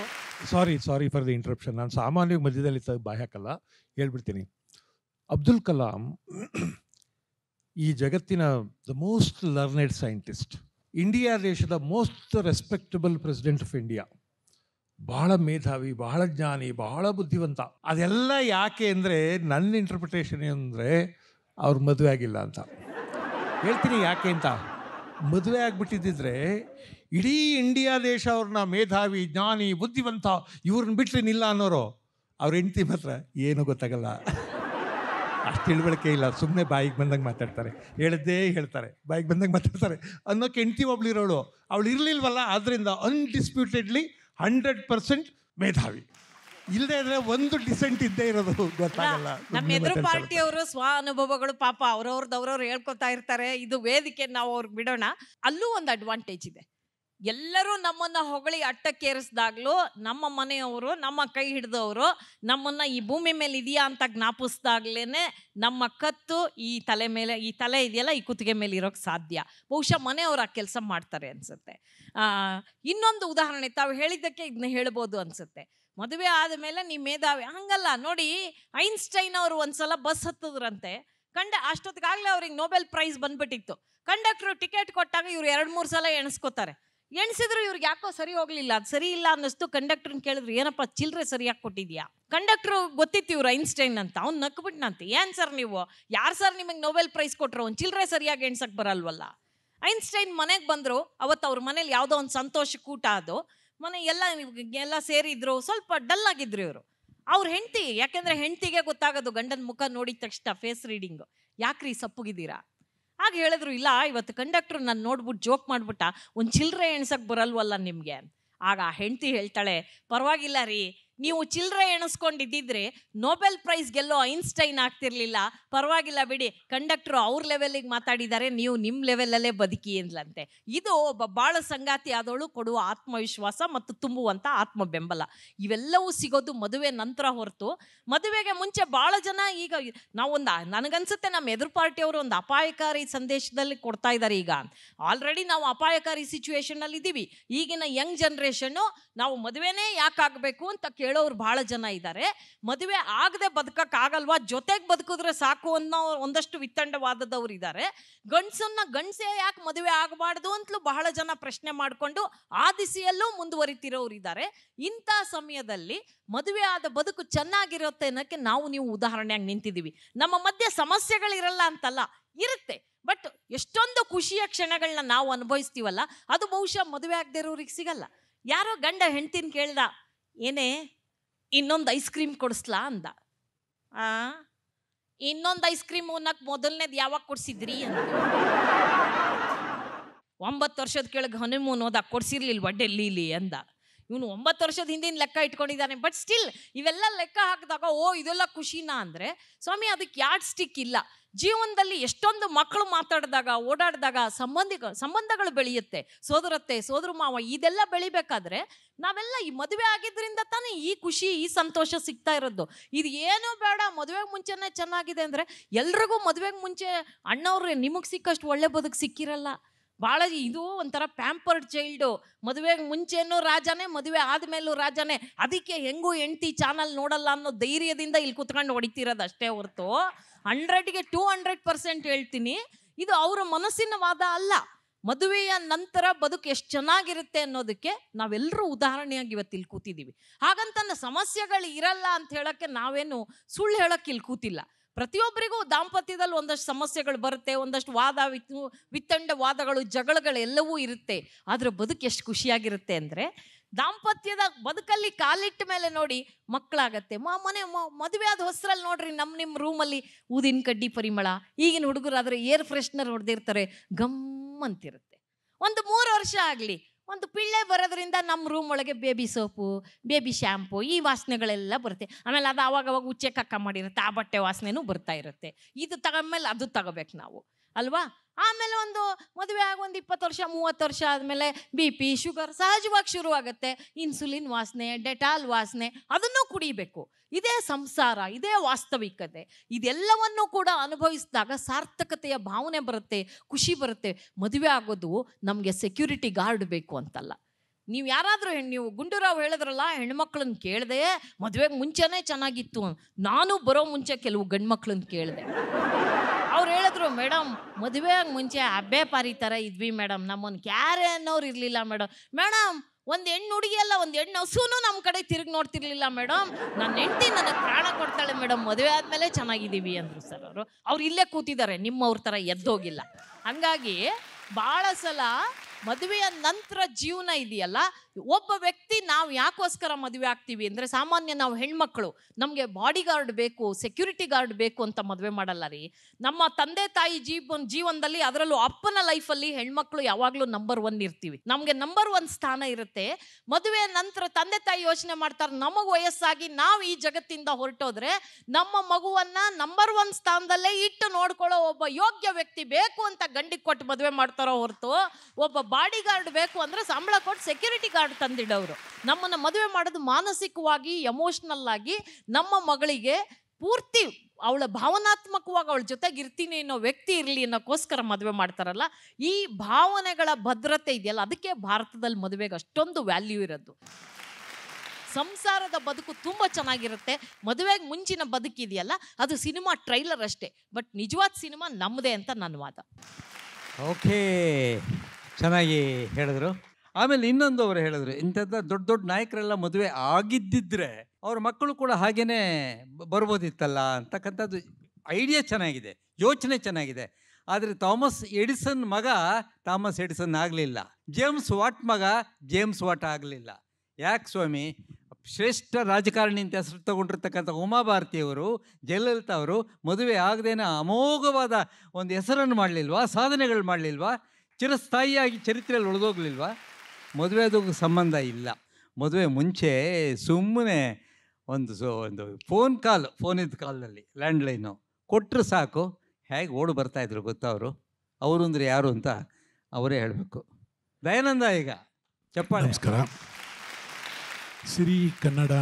[SPEAKER 2] sorry sorry for the interruption ನಾನು ಸಾಮಾನ್ಯವಾಗಿ ಮಧ್ಯದಲ್ಲಿ ಬಾಯ್ ಹಾಕಲ್ಲ ಹೇಳ್ಬಿಡ್ತೀನಿ ಅಬ್ದುಲ್ ಕಲಾಂ ಈ ಜಗತ್ತಿನ the most learned scientist India ದೇಶದ most respectable president of India ಬಹಳ ಮೇಧಾವಿ ಬಹಳ ಜ್ಞಾನಿ ಬಹಳ ಬುದ್ಧಿವಂತ ಅದೆಲ್ಲ ಯಾಕೆ ಅಂದರೆ ನನ್ನ ಇಂಟರ್ಪ್ರಿಟೇಷನ್ ಅಂದರೆ ಅವ್ರ ಮದುವೆ ಆಗಿಲ್ಲ ಅಂತ ಹೇಳ್ತೀನಿ ಯಾಕೆ ಅಂತ ಮದುವೆ ಆಗಿಬಿಟ್ಟಿದ್ದಿದ್ರೆ ಇಡೀ ಇಂಡಿಯಾ ದೇಶ ಅವ್ರನ್ನ ಮೇಧಾವಿ ಜ್ಞಾನಿ ಬುದ್ಧಿವಂತ ಇವ್ರನ್ನ ನಿಲ್ಲ ಅನ್ನೋರು ಅವ್ರ ಹೆಂಡ್ತಿ ಮಾತ್ರ ಏನೂ ಗೊತ್ತಾಗಲ್ಲ ಅಷ್ಟು ತಿಳುವಳಿಕೆ ಇಲ್ಲ ಸುಮ್ಮನೆ ಬಾಯಿಗೆ ಬಂದಂಗೆ ಮಾತಾಡ್ತಾರೆ ಹೇಳ್ದೇ ಹೇಳ್ತಾರೆ ಬಾಯಿಗೆ ಬಂದಂಗೆ ಮಾತಾಡ್ತಾರೆ ಅನ್ನೋಕೆ ಹೆಂಡ್ತಿ ಒಬ್ಳಿರೋಳು ಅವಳು ಇರಲಿಲ್ವಲ್ಲ ಆದ್ದರಿಂದ ಅನ್ಡಿಸ್ಪ್ಯೂಟೆಡ್ಲಿ ಹಂಡ್ರೆಡ್ ಪರ್ಸೆಂಟ್ ಮೇಧಾವಿ ಇಲ್ಲದೆ ಇದ್ರೆ ಒಂದು ಡಿಸೆಂಟ್ ಇದ್ದೇ ಇರೋದು ಗೊತ್ತಾಗಲ್ಲ ನಮ್ಮ ಎದುರು
[SPEAKER 6] ಅವರು ಸ್ವ ಅನುಭವಗಳು ಪಾಪ ಅವ್ರವ್ರದ್ದು ಅವ್ರವ್ರು ಹೇಳ್ಕೊತಾ ಇರ್ತಾರೆ ಇದು ವೇದಿಕೆ ನಾವು ಅವ್ರಿಗೆ ಬಿಡೋಣ ಅಲ್ಲೂ ಒಂದು ಅಡ್ವಾಂಟೇಜ್ ಇದೆ ಎಲ್ಲರೂ ನಮ್ಮನ್ನು ಹೊಗಳಿ ಅಟ್ಟಕ್ಕೇರಿಸಿದಾಗ್ಲೂ ನಮ್ಮ ಮನೆಯವರು ನಮ್ಮ ಕೈ ಹಿಡಿದವರು ನಮ್ಮನ್ನು ಈ ಭೂಮಿ ಮೇಲೆ ಇದೆಯಾ ಅಂತ ಜ್ಞಾಪಿಸ್ದಾಗ್ಲೇ ನಮ್ಮ ಕತ್ತು ಈ ತಲೆ ಮೇಲೆ ಈ ತಲೆ ಇದೆಯಲ್ಲ ಈ ಕುತ್ತಿಗೆ ಮೇಲೆ ಇರೋಕ್ಕೆ ಸಾಧ್ಯ ಬಹುಶಃ ಮನೆಯವರು ಆ ಕೆಲಸ ಮಾಡ್ತಾರೆ ಅನ್ಸುತ್ತೆ ಇನ್ನೊಂದು ಉದಾಹರಣೆ ತಾವು ಹೇಳಿದ್ದಕ್ಕೆ ಇದನ್ನ ಹೇಳ್ಬೋದು ಅನ್ಸುತ್ತೆ ಮದುವೆ ಆದ ಮೇಲೆ ನೀವು ಮೇಧಾವಿ ಹಂಗಲ್ಲ ನೋಡಿ ಐನ್ಸ್ಟೈನ್ ಅವರು ಒಂದ್ಸಲ ಬಸ್ ಹತ್ತಿದ್ರಂತೆ ಕಂಡ ಅಷ್ಟೊತ್ತಿಗಾಗಲೇ ಅವ್ರಿಗೆ ನೊಬೆಲ್ ಪ್ರೈಸ್ ಬಂದ್ಬಿಟ್ಟಿತ್ತು ಕಂಡಕ್ಟ್ರು ಟಿಕೆಟ್ ಕೊಟ್ಟಾಗ ಇವ್ರು ಎರಡು ಮೂರು ಸಲ ಎಣಿಸ್ಕೋತಾರೆ ಎಣಿಸಿದ್ರು ಇವ್ರಿಗೆ ಯಾಕೋ ಸರಿ ಹೋಗ್ಲಿಲ್ಲ ಅದು ಸರಿ ಇಲ್ಲ ಅನ್ನಿಸ್ತು ಕಂಡಕ್ಟರ್ನ ಕೇಳಿದ್ರು ಏನಪ್ಪ ಚಿಲ್ರೆ ಸರಿಯಾಗಿ ಕೊಟ್ಟಿದ್ಯಾ ಕಂಡಕ್ಟ್ರು ಗೊತ್ತಿತ್ತು ಇವ್ರು ಐನ್ಸ್ಟೈನ್ ಅಂತ ಅವ್ನು ನಕ್ಬಿಟ್ನಂತೆ ಏನ್ ಸರ್ ನೀವು ಯಾರು ಸರ್ ನಿಮಗೆ ನೊಬೆಲ್ ಪ್ರೈಸ್ ಕೊಟ್ಟರು ಅವ್ನು ಚಿಲ್ಲರೆ ಸರಿಯಾಗಿ ಎಣ್ಸಕ್ ಬರಲ್ವಲ್ಲ ಐನ್ಸ್ಟೈನ್ ಮನೆಗೆ ಬಂದರು ಅವತ್ತು ಅವ್ರ ಮನೇಲಿ ಯಾವುದೋ ಒಂದು ಸಂತೋಷ ಕೂಟ ಅದು ಮನೆ ಎಲ್ಲ ಎಲ್ಲ ಸೇರಿದ್ರು ಸ್ವಲ್ಪ ಡಲ್ ಆಗಿದ್ರು ಇವರು ಅವ್ರ ಹೆಂಡತಿ ಯಾಕೆಂದ್ರೆ ಹೆಂಡತಿಗೆ ಗೊತ್ತಾಗೋದು ಗಂಡನ ಮುಖ ನೋಡಿದ ತಕ್ಷಣ ಫೇಸ್ ರೀಡಿಂಗ್ ಯಾಕ್ರಿ ಸಪ್ಪುಗಿದ್ದೀರಾ ಆಗ ಹೇಳಿದ್ರು ಇಲ್ಲ ಇವತ್ತು ಕಂಡಕ್ಟರ್ ನಾನು ನೋಡ್ಬಿಟ್ಟು ಜೋಕ್ ಮಾಡ್ಬಿಟ್ಟ ಒಂದು ಚಿಲ್ಲರೆ ಎಣ್ಸಕ್ಕೆ ಬರಲ್ವಲ್ಲ ನಿಮಗೆ ಆಗ ಆ ಹೆಂಡತಿ ಹೇಳ್ತಾಳೆ ಪರವಾಗಿಲ್ಲ ರೀ ನೀವು ಚಿಲ್ಲರೆ ಎಣಿಸ್ಕೊಂಡಿದ್ದಿದ್ರೆ ನೋಬೆಲ್ ಪ್ರೈಸ್ ಗೆಲ್ಲೋ ಐನ್ಸ್ಟೈನ್ ಆಗ್ತಿರ್ಲಿಲ್ಲ ಪರವಾಗಿಲ್ಲ ಬಿಡಿ ಕಂಡಕ್ಟ್ರು ಅವ್ರ ಲೆವೆಲಿಗೆ ಮಾತಾಡಿದ್ದಾರೆ ನೀವು ನಿಮ್ಮ ಲೆವೆಲಲ್ಲೇ ಬದುಕಿ ಎಂದ್ಲಂತೆ ಇದು ಒಬ್ಬ ಬಾಳ ಸಂಗಾತಿ ಆದವಳು ಕೊಡುವ ಆತ್ಮವಿಶ್ವಾಸ ಮತ್ತು ತುಂಬುವಂಥ ಆತ್ಮ ಬೆಂಬಲ ಇವೆಲ್ಲವೂ ಸಿಗೋದು ಮದುವೆ ನಂತರ ಹೊರತು ಮದುವೆಗೆ ಮುಂಚೆ ಭಾಳ ಜನ ಈಗ ನಾವೊಂದು ನನಗನ್ಸುತ್ತೆ ನಮ್ಮ ಎದುರು ಅವರು ಒಂದು ಅಪಾಯಕಾರಿ ಸಂದೇಶದಲ್ಲಿ ಕೊಡ್ತಾ ಇದ್ದಾರೆ ಈಗ ಆಲ್ರೆಡಿ ನಾವು ಅಪಾಯಕಾರಿ ಸಿಚುವೇಶನಲ್ಲಿ ಇದ್ದೀವಿ ಈಗಿನ ಯಂಗ್ ಜನ್ರೇಷನ್ನು ನಾವು ಮದುವೆನೇ ಯಾಕಾಗಬೇಕು ಅಂತ ಕೇಳೋರು ಬಹಳ ಜನ ಇದ್ದಾರೆ ಮದುವೆ ಆಗದೆ ಬದುಕಕ್ಕಾಗಲ್ವಾ ಜೊತೆಗೆ ಬದುಕಿದ್ರೆ ಸಾಕು ಅನ್ನೋ ಒಂದಷ್ಟು ವಿತ್ತಂಡವಾದದವ್ರು ಇದ್ದಾರೆ ಗಂಡಸನ್ನ ಗಂಡಸೇ ಯಾಕೆ ಮದುವೆ ಆಗಬಾರ್ದು ಅಂತಲೂ ಬಹಳ ಜನ ಪ್ರಶ್ನೆ ಮಾಡಿಕೊಂಡು ಆ ದಿಸೆಯಲ್ಲೂ ಮುಂದುವರಿತಿರೋರು ಇದ್ದಾರೆ ಇಂಥ ಸಮಯದಲ್ಲಿ ಮದುವೆ ಆದ ಬದುಕು ಚೆನ್ನಾಗಿರುತ್ತೆ ಅನ್ನೋಕ್ಕೆ ನಾವು ನೀವು ಉದಾಹರಣೆಯಾಗಿ ನಿಂತಿದ್ದೀವಿ ನಮ್ಮ ಮಧ್ಯೆ ಸಮಸ್ಯೆಗಳಿರಲ್ಲ ಅಂತಲ್ಲ ಇರುತ್ತೆ ಬಟ್ ಎಷ್ಟೊಂದು ಖುಷಿಯ ಕ್ಷಣಗಳನ್ನ ನಾವು ಅನುಭವಿಸ್ತೀವಲ್ಲ ಅದು ಬಹುಶಃ ಮದುವೆ ಆಗದೆ ಇರೋರಿಗೆ ಸಿಗಲ್ಲ ಯಾರೋ ಗಂಡ ಹೆಂಡ್ತಿನ ಕೇಳ್ದ ಏನೇ ಇನ್ನೊಂದು ಐಸ್ ಕ್ರೀಮ್ ಕೊಡಿಸ್ಲಾ ಅಂದ ಆ ಇನ್ನೊಂದು ಐಸ್ ಕ್ರೀಮ್ ಉನ್ನಕ್ಕೆ ಮೊದಲನೇದು ಯಾವಾಗ ಕೊಡ್ಸಿದ್ರಿ ಅಂತ ಒಂಬತ್ತು ವರ್ಷದ ಕೆಳಗೆ ಹನುಮೂನ್ ಹೋದಾಗ ಕೊಡಿಸಿರ್ಲಿಲ್ವ ಲೀಲಿ ಅಂದ ಇವನು ಒಂಬತ್ತು ವರ್ಷದ ಹಿಂದಿನ ಲೆಕ್ಕ ಇಟ್ಕೊಂಡಿದ್ದಾನೆ ಬಟ್ ಸ್ಟಿಲ್ ಇವೆಲ್ಲ ಲೆಕ್ಕ ಹಾಕಿದಾಗ ಓ ಇದೆಲ್ಲ ಖುಷಿನಾ ಅಂದರೆ ಸ್ವಾಮಿ ಅದಕ್ಕೆ ಯಾಡ್ ಸ್ಟಿಕ್ ಇಲ್ಲ ಜೀವನದಲ್ಲಿ ಎಷ್ಟೊಂದು ಮಕ್ಕಳು ಮಾತಾಡಿದಾಗ ಓಡಾಡಿದಾಗ ಸಂಬಂಧಿಕ ಸಂಬಂಧಗಳು ಬೆಳೆಯುತ್ತೆ ಸೋದರತ್ತೆ ಸೋದರ ಮಾವ ಇದೆಲ್ಲ ಬೆಳಿಬೇಕಾದ್ರೆ ನಾವೆಲ್ಲ ಈ ಮದುವೆ ಆಗಿದ್ರಿಂದ ತಾನೇ ಈ ಖುಷಿ ಈ ಸಂತೋಷ ಸಿಗ್ತಾ ಇರೋದು ಇದು ಏನು ಬೇಡ ಮದುವೆಗೆ ಮುಂಚೆನೇ ಚೆನ್ನಾಗಿದೆ ಅಂದರೆ ಎಲ್ರಿಗೂ ಮದುವೆಗೆ ಮುಂಚೆ ಅಣ್ಣವ್ರೆ ನಿಮಗೆ ಸಿಕ್ಕಷ್ಟು ಒಳ್ಳೆ ಬದುಕು ಸಿಕ್ಕಿರಲ್ಲ ಭಾಳ ಇದು ಒಂಥರ ಪ್ಯಾಂಪರ್ಡ್ ಚೈಲ್ಡು ಮದುವೆಗೆ ಮುಂಚೆನೂ ರಾಜನೇ ಮದುವೆ ಆದಮೇಲೂ ರಾಜನೇ ಅದಕ್ಕೆ ಹೆಂಗೂ ಹೆಂಡ್ತಿ ಚಾನಲ್ ನೋಡಲ್ಲ ಅನ್ನೋ ಧೈರ್ಯದಿಂದ ಇಲ್ಲಿ ಕುತ್ಕೊಂಡು ಹೊಡಿತಿರೋದು ಅಷ್ಟೇ ಹೊರತು ಹಂಡ್ರೆಡ್ಗೆ ಟೂ ಹಂಡ್ರೆಡ್ ಪರ್ಸೆಂಟ್ ಹೇಳ್ತೀನಿ ಇದು ಅವರ ಮನಸ್ಸಿನ ವಾದ ಅಲ್ಲ ಮದುವೆಯ ನಂತರ ಬದುಕು ಎಷ್ಟು ಚೆನ್ನಾಗಿರುತ್ತೆ ಅನ್ನೋದಕ್ಕೆ ನಾವೆಲ್ಲರೂ ಉದಾಹರಣೆಯಾಗಿ ಇವತ್ತು ಇಲ್ಲಿ ಕೂತಿದ್ದೀವಿ ಹಾಗಂತ ಸಮಸ್ಯೆಗಳು ಇರಲ್ಲ ಅಂತ ಹೇಳೋಕ್ಕೆ ನಾವೇನು ಸುಳ್ಳು ಹೇಳೋಕ್ಕೆ ಇಲ್ಲಿ ಕೂತಿಲ್ಲ ಪ್ರತಿಯೊಬ್ಬರಿಗೂ ದಾಂಪತ್ಯದಲ್ಲಿ ಒಂದಷ್ಟು ಸಮಸ್ಯೆಗಳು ಬರುತ್ತೆ ಒಂದಷ್ಟು ವಾದ ವಿತ್ ವಿತ್ತಂಡ ವಾದಗಳು ಜಗಳಗಳು ಎಲ್ಲವೂ ಇರುತ್ತೆ ಆದರೆ ಬದುಕು ಎಷ್ಟು ಖುಷಿಯಾಗಿರುತ್ತೆ ಅಂದರೆ ದಾಂಪತ್ಯದ ಬದುಕಲ್ಲಿ ಕಾಲಿಟ್ಟ ಮೇಲೆ ನೋಡಿ ಮಕ್ಕಳಾಗತ್ತೆ ಮ ಮನೆ ಮದುವೆ ಆದ ಹೊಸರಲ್ಲಿ ನೋಡ್ರಿ ನಮ್ಮ ನಿಮ್ಮ ರೂಮಲ್ಲಿ ಊದಿನ ಕಡ್ಡಿ ಪರಿಮಳ ಈಗಿನ ಆದರೆ ಏರ್ ಫ್ರೆಶ್ನರ್ ಹೊಡೆದಿರ್ತಾರೆ ಗಮ್ ಅಂತಿರುತ್ತೆ ಒಂದು ಮೂರು ವರ್ಷ ಆಗಲಿ ಒಂದು ಪಿಳ್ಳೆ ಬರೋದ್ರಿಂದ ನಮ್ಮ ರೂಮ್ ಒಳಗೆ ಬೇಬಿ ಸೋಪು ಬೇಬಿ ಶ್ಯಾಂಪು ಈ ವಾಸನೆಗಳೆಲ್ಲ ಬರುತ್ತೆ ಆಮೇಲೆ ಅದು ಆವಾಗವಾಗ ಉಚ್ಚೆ ಕಕ್ಕ ಮಾಡಿರುತ್ತೆ ಆ ಬಟ್ಟೆ ವಾಸನೆನೂ ಬರ್ತಾ ಇರುತ್ತೆ ಇದು ತಗೊಂಡ್ಮೇಲೆ ಅದು ತಗೋಬೇಕು ನಾವು ಅಲ್ವಾ ಆಮೇಲೆ ಒಂದು ಮದುವೆ ಆಗಿ ಒಂದು ಇಪ್ಪತ್ತು ವರ್ಷ ಮೂವತ್ತು ವರ್ಷ ಆದಮೇಲೆ ಬಿ ಪಿ ಶುಗರ್ ಸಹಜವಾಗಿ ಶುರುವಾಗುತ್ತೆ ಇನ್ಸುಲಿನ್ ವಾಸನೆ ಡೆಟಾಲ್ ವಾಸನೆ ಅದನ್ನು ಕುಡಿಬೇಕು ಇದೇ ಸಂಸಾರ ಇದೇ ವಾಸ್ತವಿಕತೆ ಇದೆಲ್ಲವನ್ನು ಕೂಡ ಅನುಭವಿಸಿದಾಗ ಸಾರ್ಥಕತೆಯ ಭಾವನೆ ಬರುತ್ತೆ ಖುಷಿ ಬರುತ್ತೆ ಮದುವೆ ಆಗೋದು ನಮಗೆ ಸೆಕ್ಯೂರಿಟಿ ಗಾರ್ಡ್ ಬೇಕು ಅಂತಲ್ಲ ನೀವು ಯಾರಾದರೂ ನೀವು ಗುಂಡೂರಾವ್ ಹೇಳಿದ್ರಲ್ಲ ಹೆಣ್ಮಕ್ಳನ್ನ ಕೇಳಿದೆ ಮದುವೆಗೆ ಮುಂಚೆನೇ ಚೆನ್ನಾಗಿತ್ತು ನಾನು ಬರೋ ಮುಂಚೆ ಕೆಲವು ಗಂಡ್ಮಕ್ಳನ್ನ ಕೇಳಿದೆ ಮೇಡಮ್ ಮದುವೆ ಮುಂಚೆ ಹಬ್ಬೆ ಪಾರಿ ಥರ ಇದ್ವಿ ಮೇಡಮ್ ನಮ್ಮೊಂದು ಕ್ಯಾರೆ ಅನ್ನೋರು ಇರಲಿಲ್ಲ ಮೇಡಮ್ ಮೇಡಮ್ ಒಂದು ಹೆಣ್ಣು ಹುಡುಗಿಯಲ್ಲ ಒಂದು ಹೆಣ್ಣು ಹಸುನು ನಮ್ಮ ಕಡೆ ತಿರುಗಿ ನೋಡ್ತಿರ್ಲಿಲ್ಲ ಮೇಡಮ್ ನನ್ನ ಹೆಂಡತಿ ನನಗೆ ಪ್ರಾಣ ಕೊಡ್ತಾಳೆ ಮೇಡಮ್ ಮದುವೆ ಆದಮೇಲೆ ಚೆನ್ನಾಗಿದ್ದೀವಿ ಅಂದರು ಸರ್ ಅವರು ಅವ್ರು ಇಲ್ಲೇ ಕೂತಿದ್ದಾರೆ ನಿಮ್ಮವ್ರ ಥರ ಎದ್ದೋಗಿಲ್ಲ ಹಾಗಾಗಿ ಭಾಳ ಸಲ ಮದುವೆಯ ನಂತರ ಜೀವನ ಇದೆಯಲ್ಲ ಒಬ್ಬ ವ್ಯಕ್ತಿ ನಾವು ಯಾಕೋಸ್ಕರ ಮದುವೆ ಆಗ್ತೀವಿ ಅಂದರೆ ಸಾಮಾನ್ಯ ನಾವು ಹೆಣ್ಮಕ್ಳು ನಮಗೆ ಬಾಡಿ ಗಾರ್ಡ್ ಬೇಕು ಸೆಕ್ಯೂರಿಟಿ ಗಾರ್ಡ್ ಬೇಕು ಅಂತ ಮದುವೆ ಮಾಡಲ್ಲ ರೀ ನಮ್ಮ ತಂದೆ ತಾಯಿ ಜೀವ ಜೀವನದಲ್ಲಿ ಅದರಲ್ಲೂ ಅಪ್ಪನ ಲೈಫಲ್ಲಿ ಹೆಣ್ಮಕ್ಳು ಯಾವಾಗಲೂ ನಂಬರ್ ಒನ್ ಇರ್ತೀವಿ ನಮಗೆ ನಂಬರ್ ಒನ್ ಸ್ಥಾನ ಇರುತ್ತೆ ಮದುವೆ ನಂತರ ತಂದೆ ತಾಯಿ ಯೋಚನೆ ಮಾಡ್ತಾರೆ ನಮಗೆ ವಯಸ್ಸಾಗಿ ನಾವು ಈ ಜಗತ್ತಿಂದ ಹೊರಟೋದ್ರೆ ನಮ್ಮ ಮಗುವನ್ನ ನಂಬರ್ ಒನ್ ಸ್ಥಾನದಲ್ಲೇ ಇಟ್ಟು ನೋಡ್ಕೊಳ್ಳೋ ಒಬ್ಬ ಯೋಗ್ಯ ವ್ಯಕ್ತಿ ಬೇಕು ಅಂತ ಗಂಡಿಗೆ ಕೊಟ್ಟು ಮದುವೆ ಮಾಡ್ತಾರೋ ಹೊರತು ಒಬ್ಬ ಬಾಡಿ ಗಾರ್ಡ್ ಬೇಕು ಅಂದರೆ ಸಂಬಳ ಕೊಟ್ಟು ಸೆಕ್ಯೂರಿಟಿ ಗಾರ್ಡ್ ಕಾರ್ಡ್ ತಂದಿಡೋರು ನಮ್ಮನ್ನು ಮದುವೆ ಮಾಡೋದು ಮಾನಸಿಕವಾಗಿ ಎಮೋಷ್ನಲ್ ಆಗಿ ನಮ್ಮ ಮಗಳಿಗೆ ಪೂರ್ತಿ ಅವಳ ಭಾವನಾತ್ಮಕವಾಗಿ ಅವಳ ಜೊತೆಗೆ ಇರ್ತೀನಿ ಅನ್ನೋ ವ್ಯಕ್ತಿ ಇರಲಿ ಅನ್ನೋಕ್ಕೋಸ್ಕರ ಮದುವೆ ಮಾಡ್ತಾರಲ್ಲ ಈ ಭಾವನೆಗಳ ಭದ್ರತೆ ಇದೆಯಲ್ಲ ಅದಕ್ಕೆ ಭಾರತದಲ್ಲಿ ಮದುವೆಗೆ ಅಷ್ಟೊಂದು ವ್ಯಾಲ್ಯೂ ಇರೋದು ಸಂಸಾರದ ಬದುಕು ತುಂಬ ಚೆನ್ನಾಗಿರುತ್ತೆ ಮದುವೆಗೆ ಮುಂಚಿನ ಬದುಕಿದೆಯಲ್ಲ ಅದು ಸಿನಿಮಾ ಟ್ರೈಲರ್ ಅಷ್ಟೇ ಬಟ್ ನಿಜವಾದ ಸಿನಿಮಾ ನಮ್ಮದೇ ಅಂತ ನನ್ನ ವಾದ
[SPEAKER 1] ಓಕೆ ಚೆನ್ನಾಗಿ ಹೇಳಿದ್ರು ಆಮೇಲೆ ಇನ್ನೊಂದು ಅವರು ಹೇಳಿದ್ರು ಇಂಥದ್ದು ದೊಡ್ಡ ದೊಡ್ಡ ನಾಯಕರೆಲ್ಲ ಮದುವೆ ಆಗಿದ್ದಿದ್ರೆ ಅವ್ರ ಮಕ್ಕಳು ಕೂಡ ಹಾಗೇನೆ ಬರ್ಬೋದಿತ್ತಲ್ಲ ಅಂತಕ್ಕಂಥದ್ದು ಐಡಿಯಾ ಚೆನ್ನಾಗಿದೆ ಯೋಚನೆ ಚೆನ್ನಾಗಿದೆ ಆದರೆ ಥಾಮಸ್ ಎಡಿಸನ್ ಮಗ ಥಾಮಸ್ ಎಡಿಸನ್ ಆಗಲಿಲ್ಲ ಜೇಮ್ಸ್ ವಾಟ್ ಮಗ ಜೇಮ್ಸ್ ವಾಟ್ ಆಗಲಿಲ್ಲ ಯಾಕೆ ಸ್ವಾಮಿ ಶ್ರೇಷ್ಠ ರಾಜಕಾರಣಿ ಅಂತ ಹೆಸರು ತಗೊಂಡಿರ್ತಕ್ಕಂಥ ಉಮಾಭಾರತಿಯವರು ಜಯಲಲಿತಾ ಅವರು ಮದುವೆ ಆಗದೇನ ಅಮೋಘವಾದ ಒಂದು ಹೆಸರನ್ನು ಮಾಡಲಿಲ್ವಾ ಸಾಧನೆಗಳು ಮಾಡಲಿಲ್ವಾ ಚಿರಸ್ಥಾಯಿಯಾಗಿ ಚರಿತ್ರೆಯಲ್ಲಿ ಉಳಿದೋಗ್ಲಿಲ್ವಾ ಮದುವೆದಕ್ಕೂ ಸಂಬಂಧ ಇಲ್ಲ ಮದುವೆ ಮುಂಚೆ ಸುಮ್ಮನೆ ಒಂದು ಸೊ ಒಂದು ಫೋನ್ ಕಾಲ್ ಫೋನಿದ್ದ ಕಾಲದಲ್ಲಿ ಲ್ಯಾಂಡ್ಲೈನು ಕೊಟ್ಟರೆ ಸಾಕು ಹೇಗೆ ಓಡಿ ಬರ್ತಾಯಿದ್ರು ಗೊತ್ತವರು ಅವರು ಅಂದರೆ ಯಾರು ಅಂತ ಅವರೇ ಹೇಳಬೇಕು ದಯಾನಂದ ಈಗ ಚಪ್ಪ ನಮಸ್ಕಾರ
[SPEAKER 4] ಸಿರಿ ಕನ್ನಡ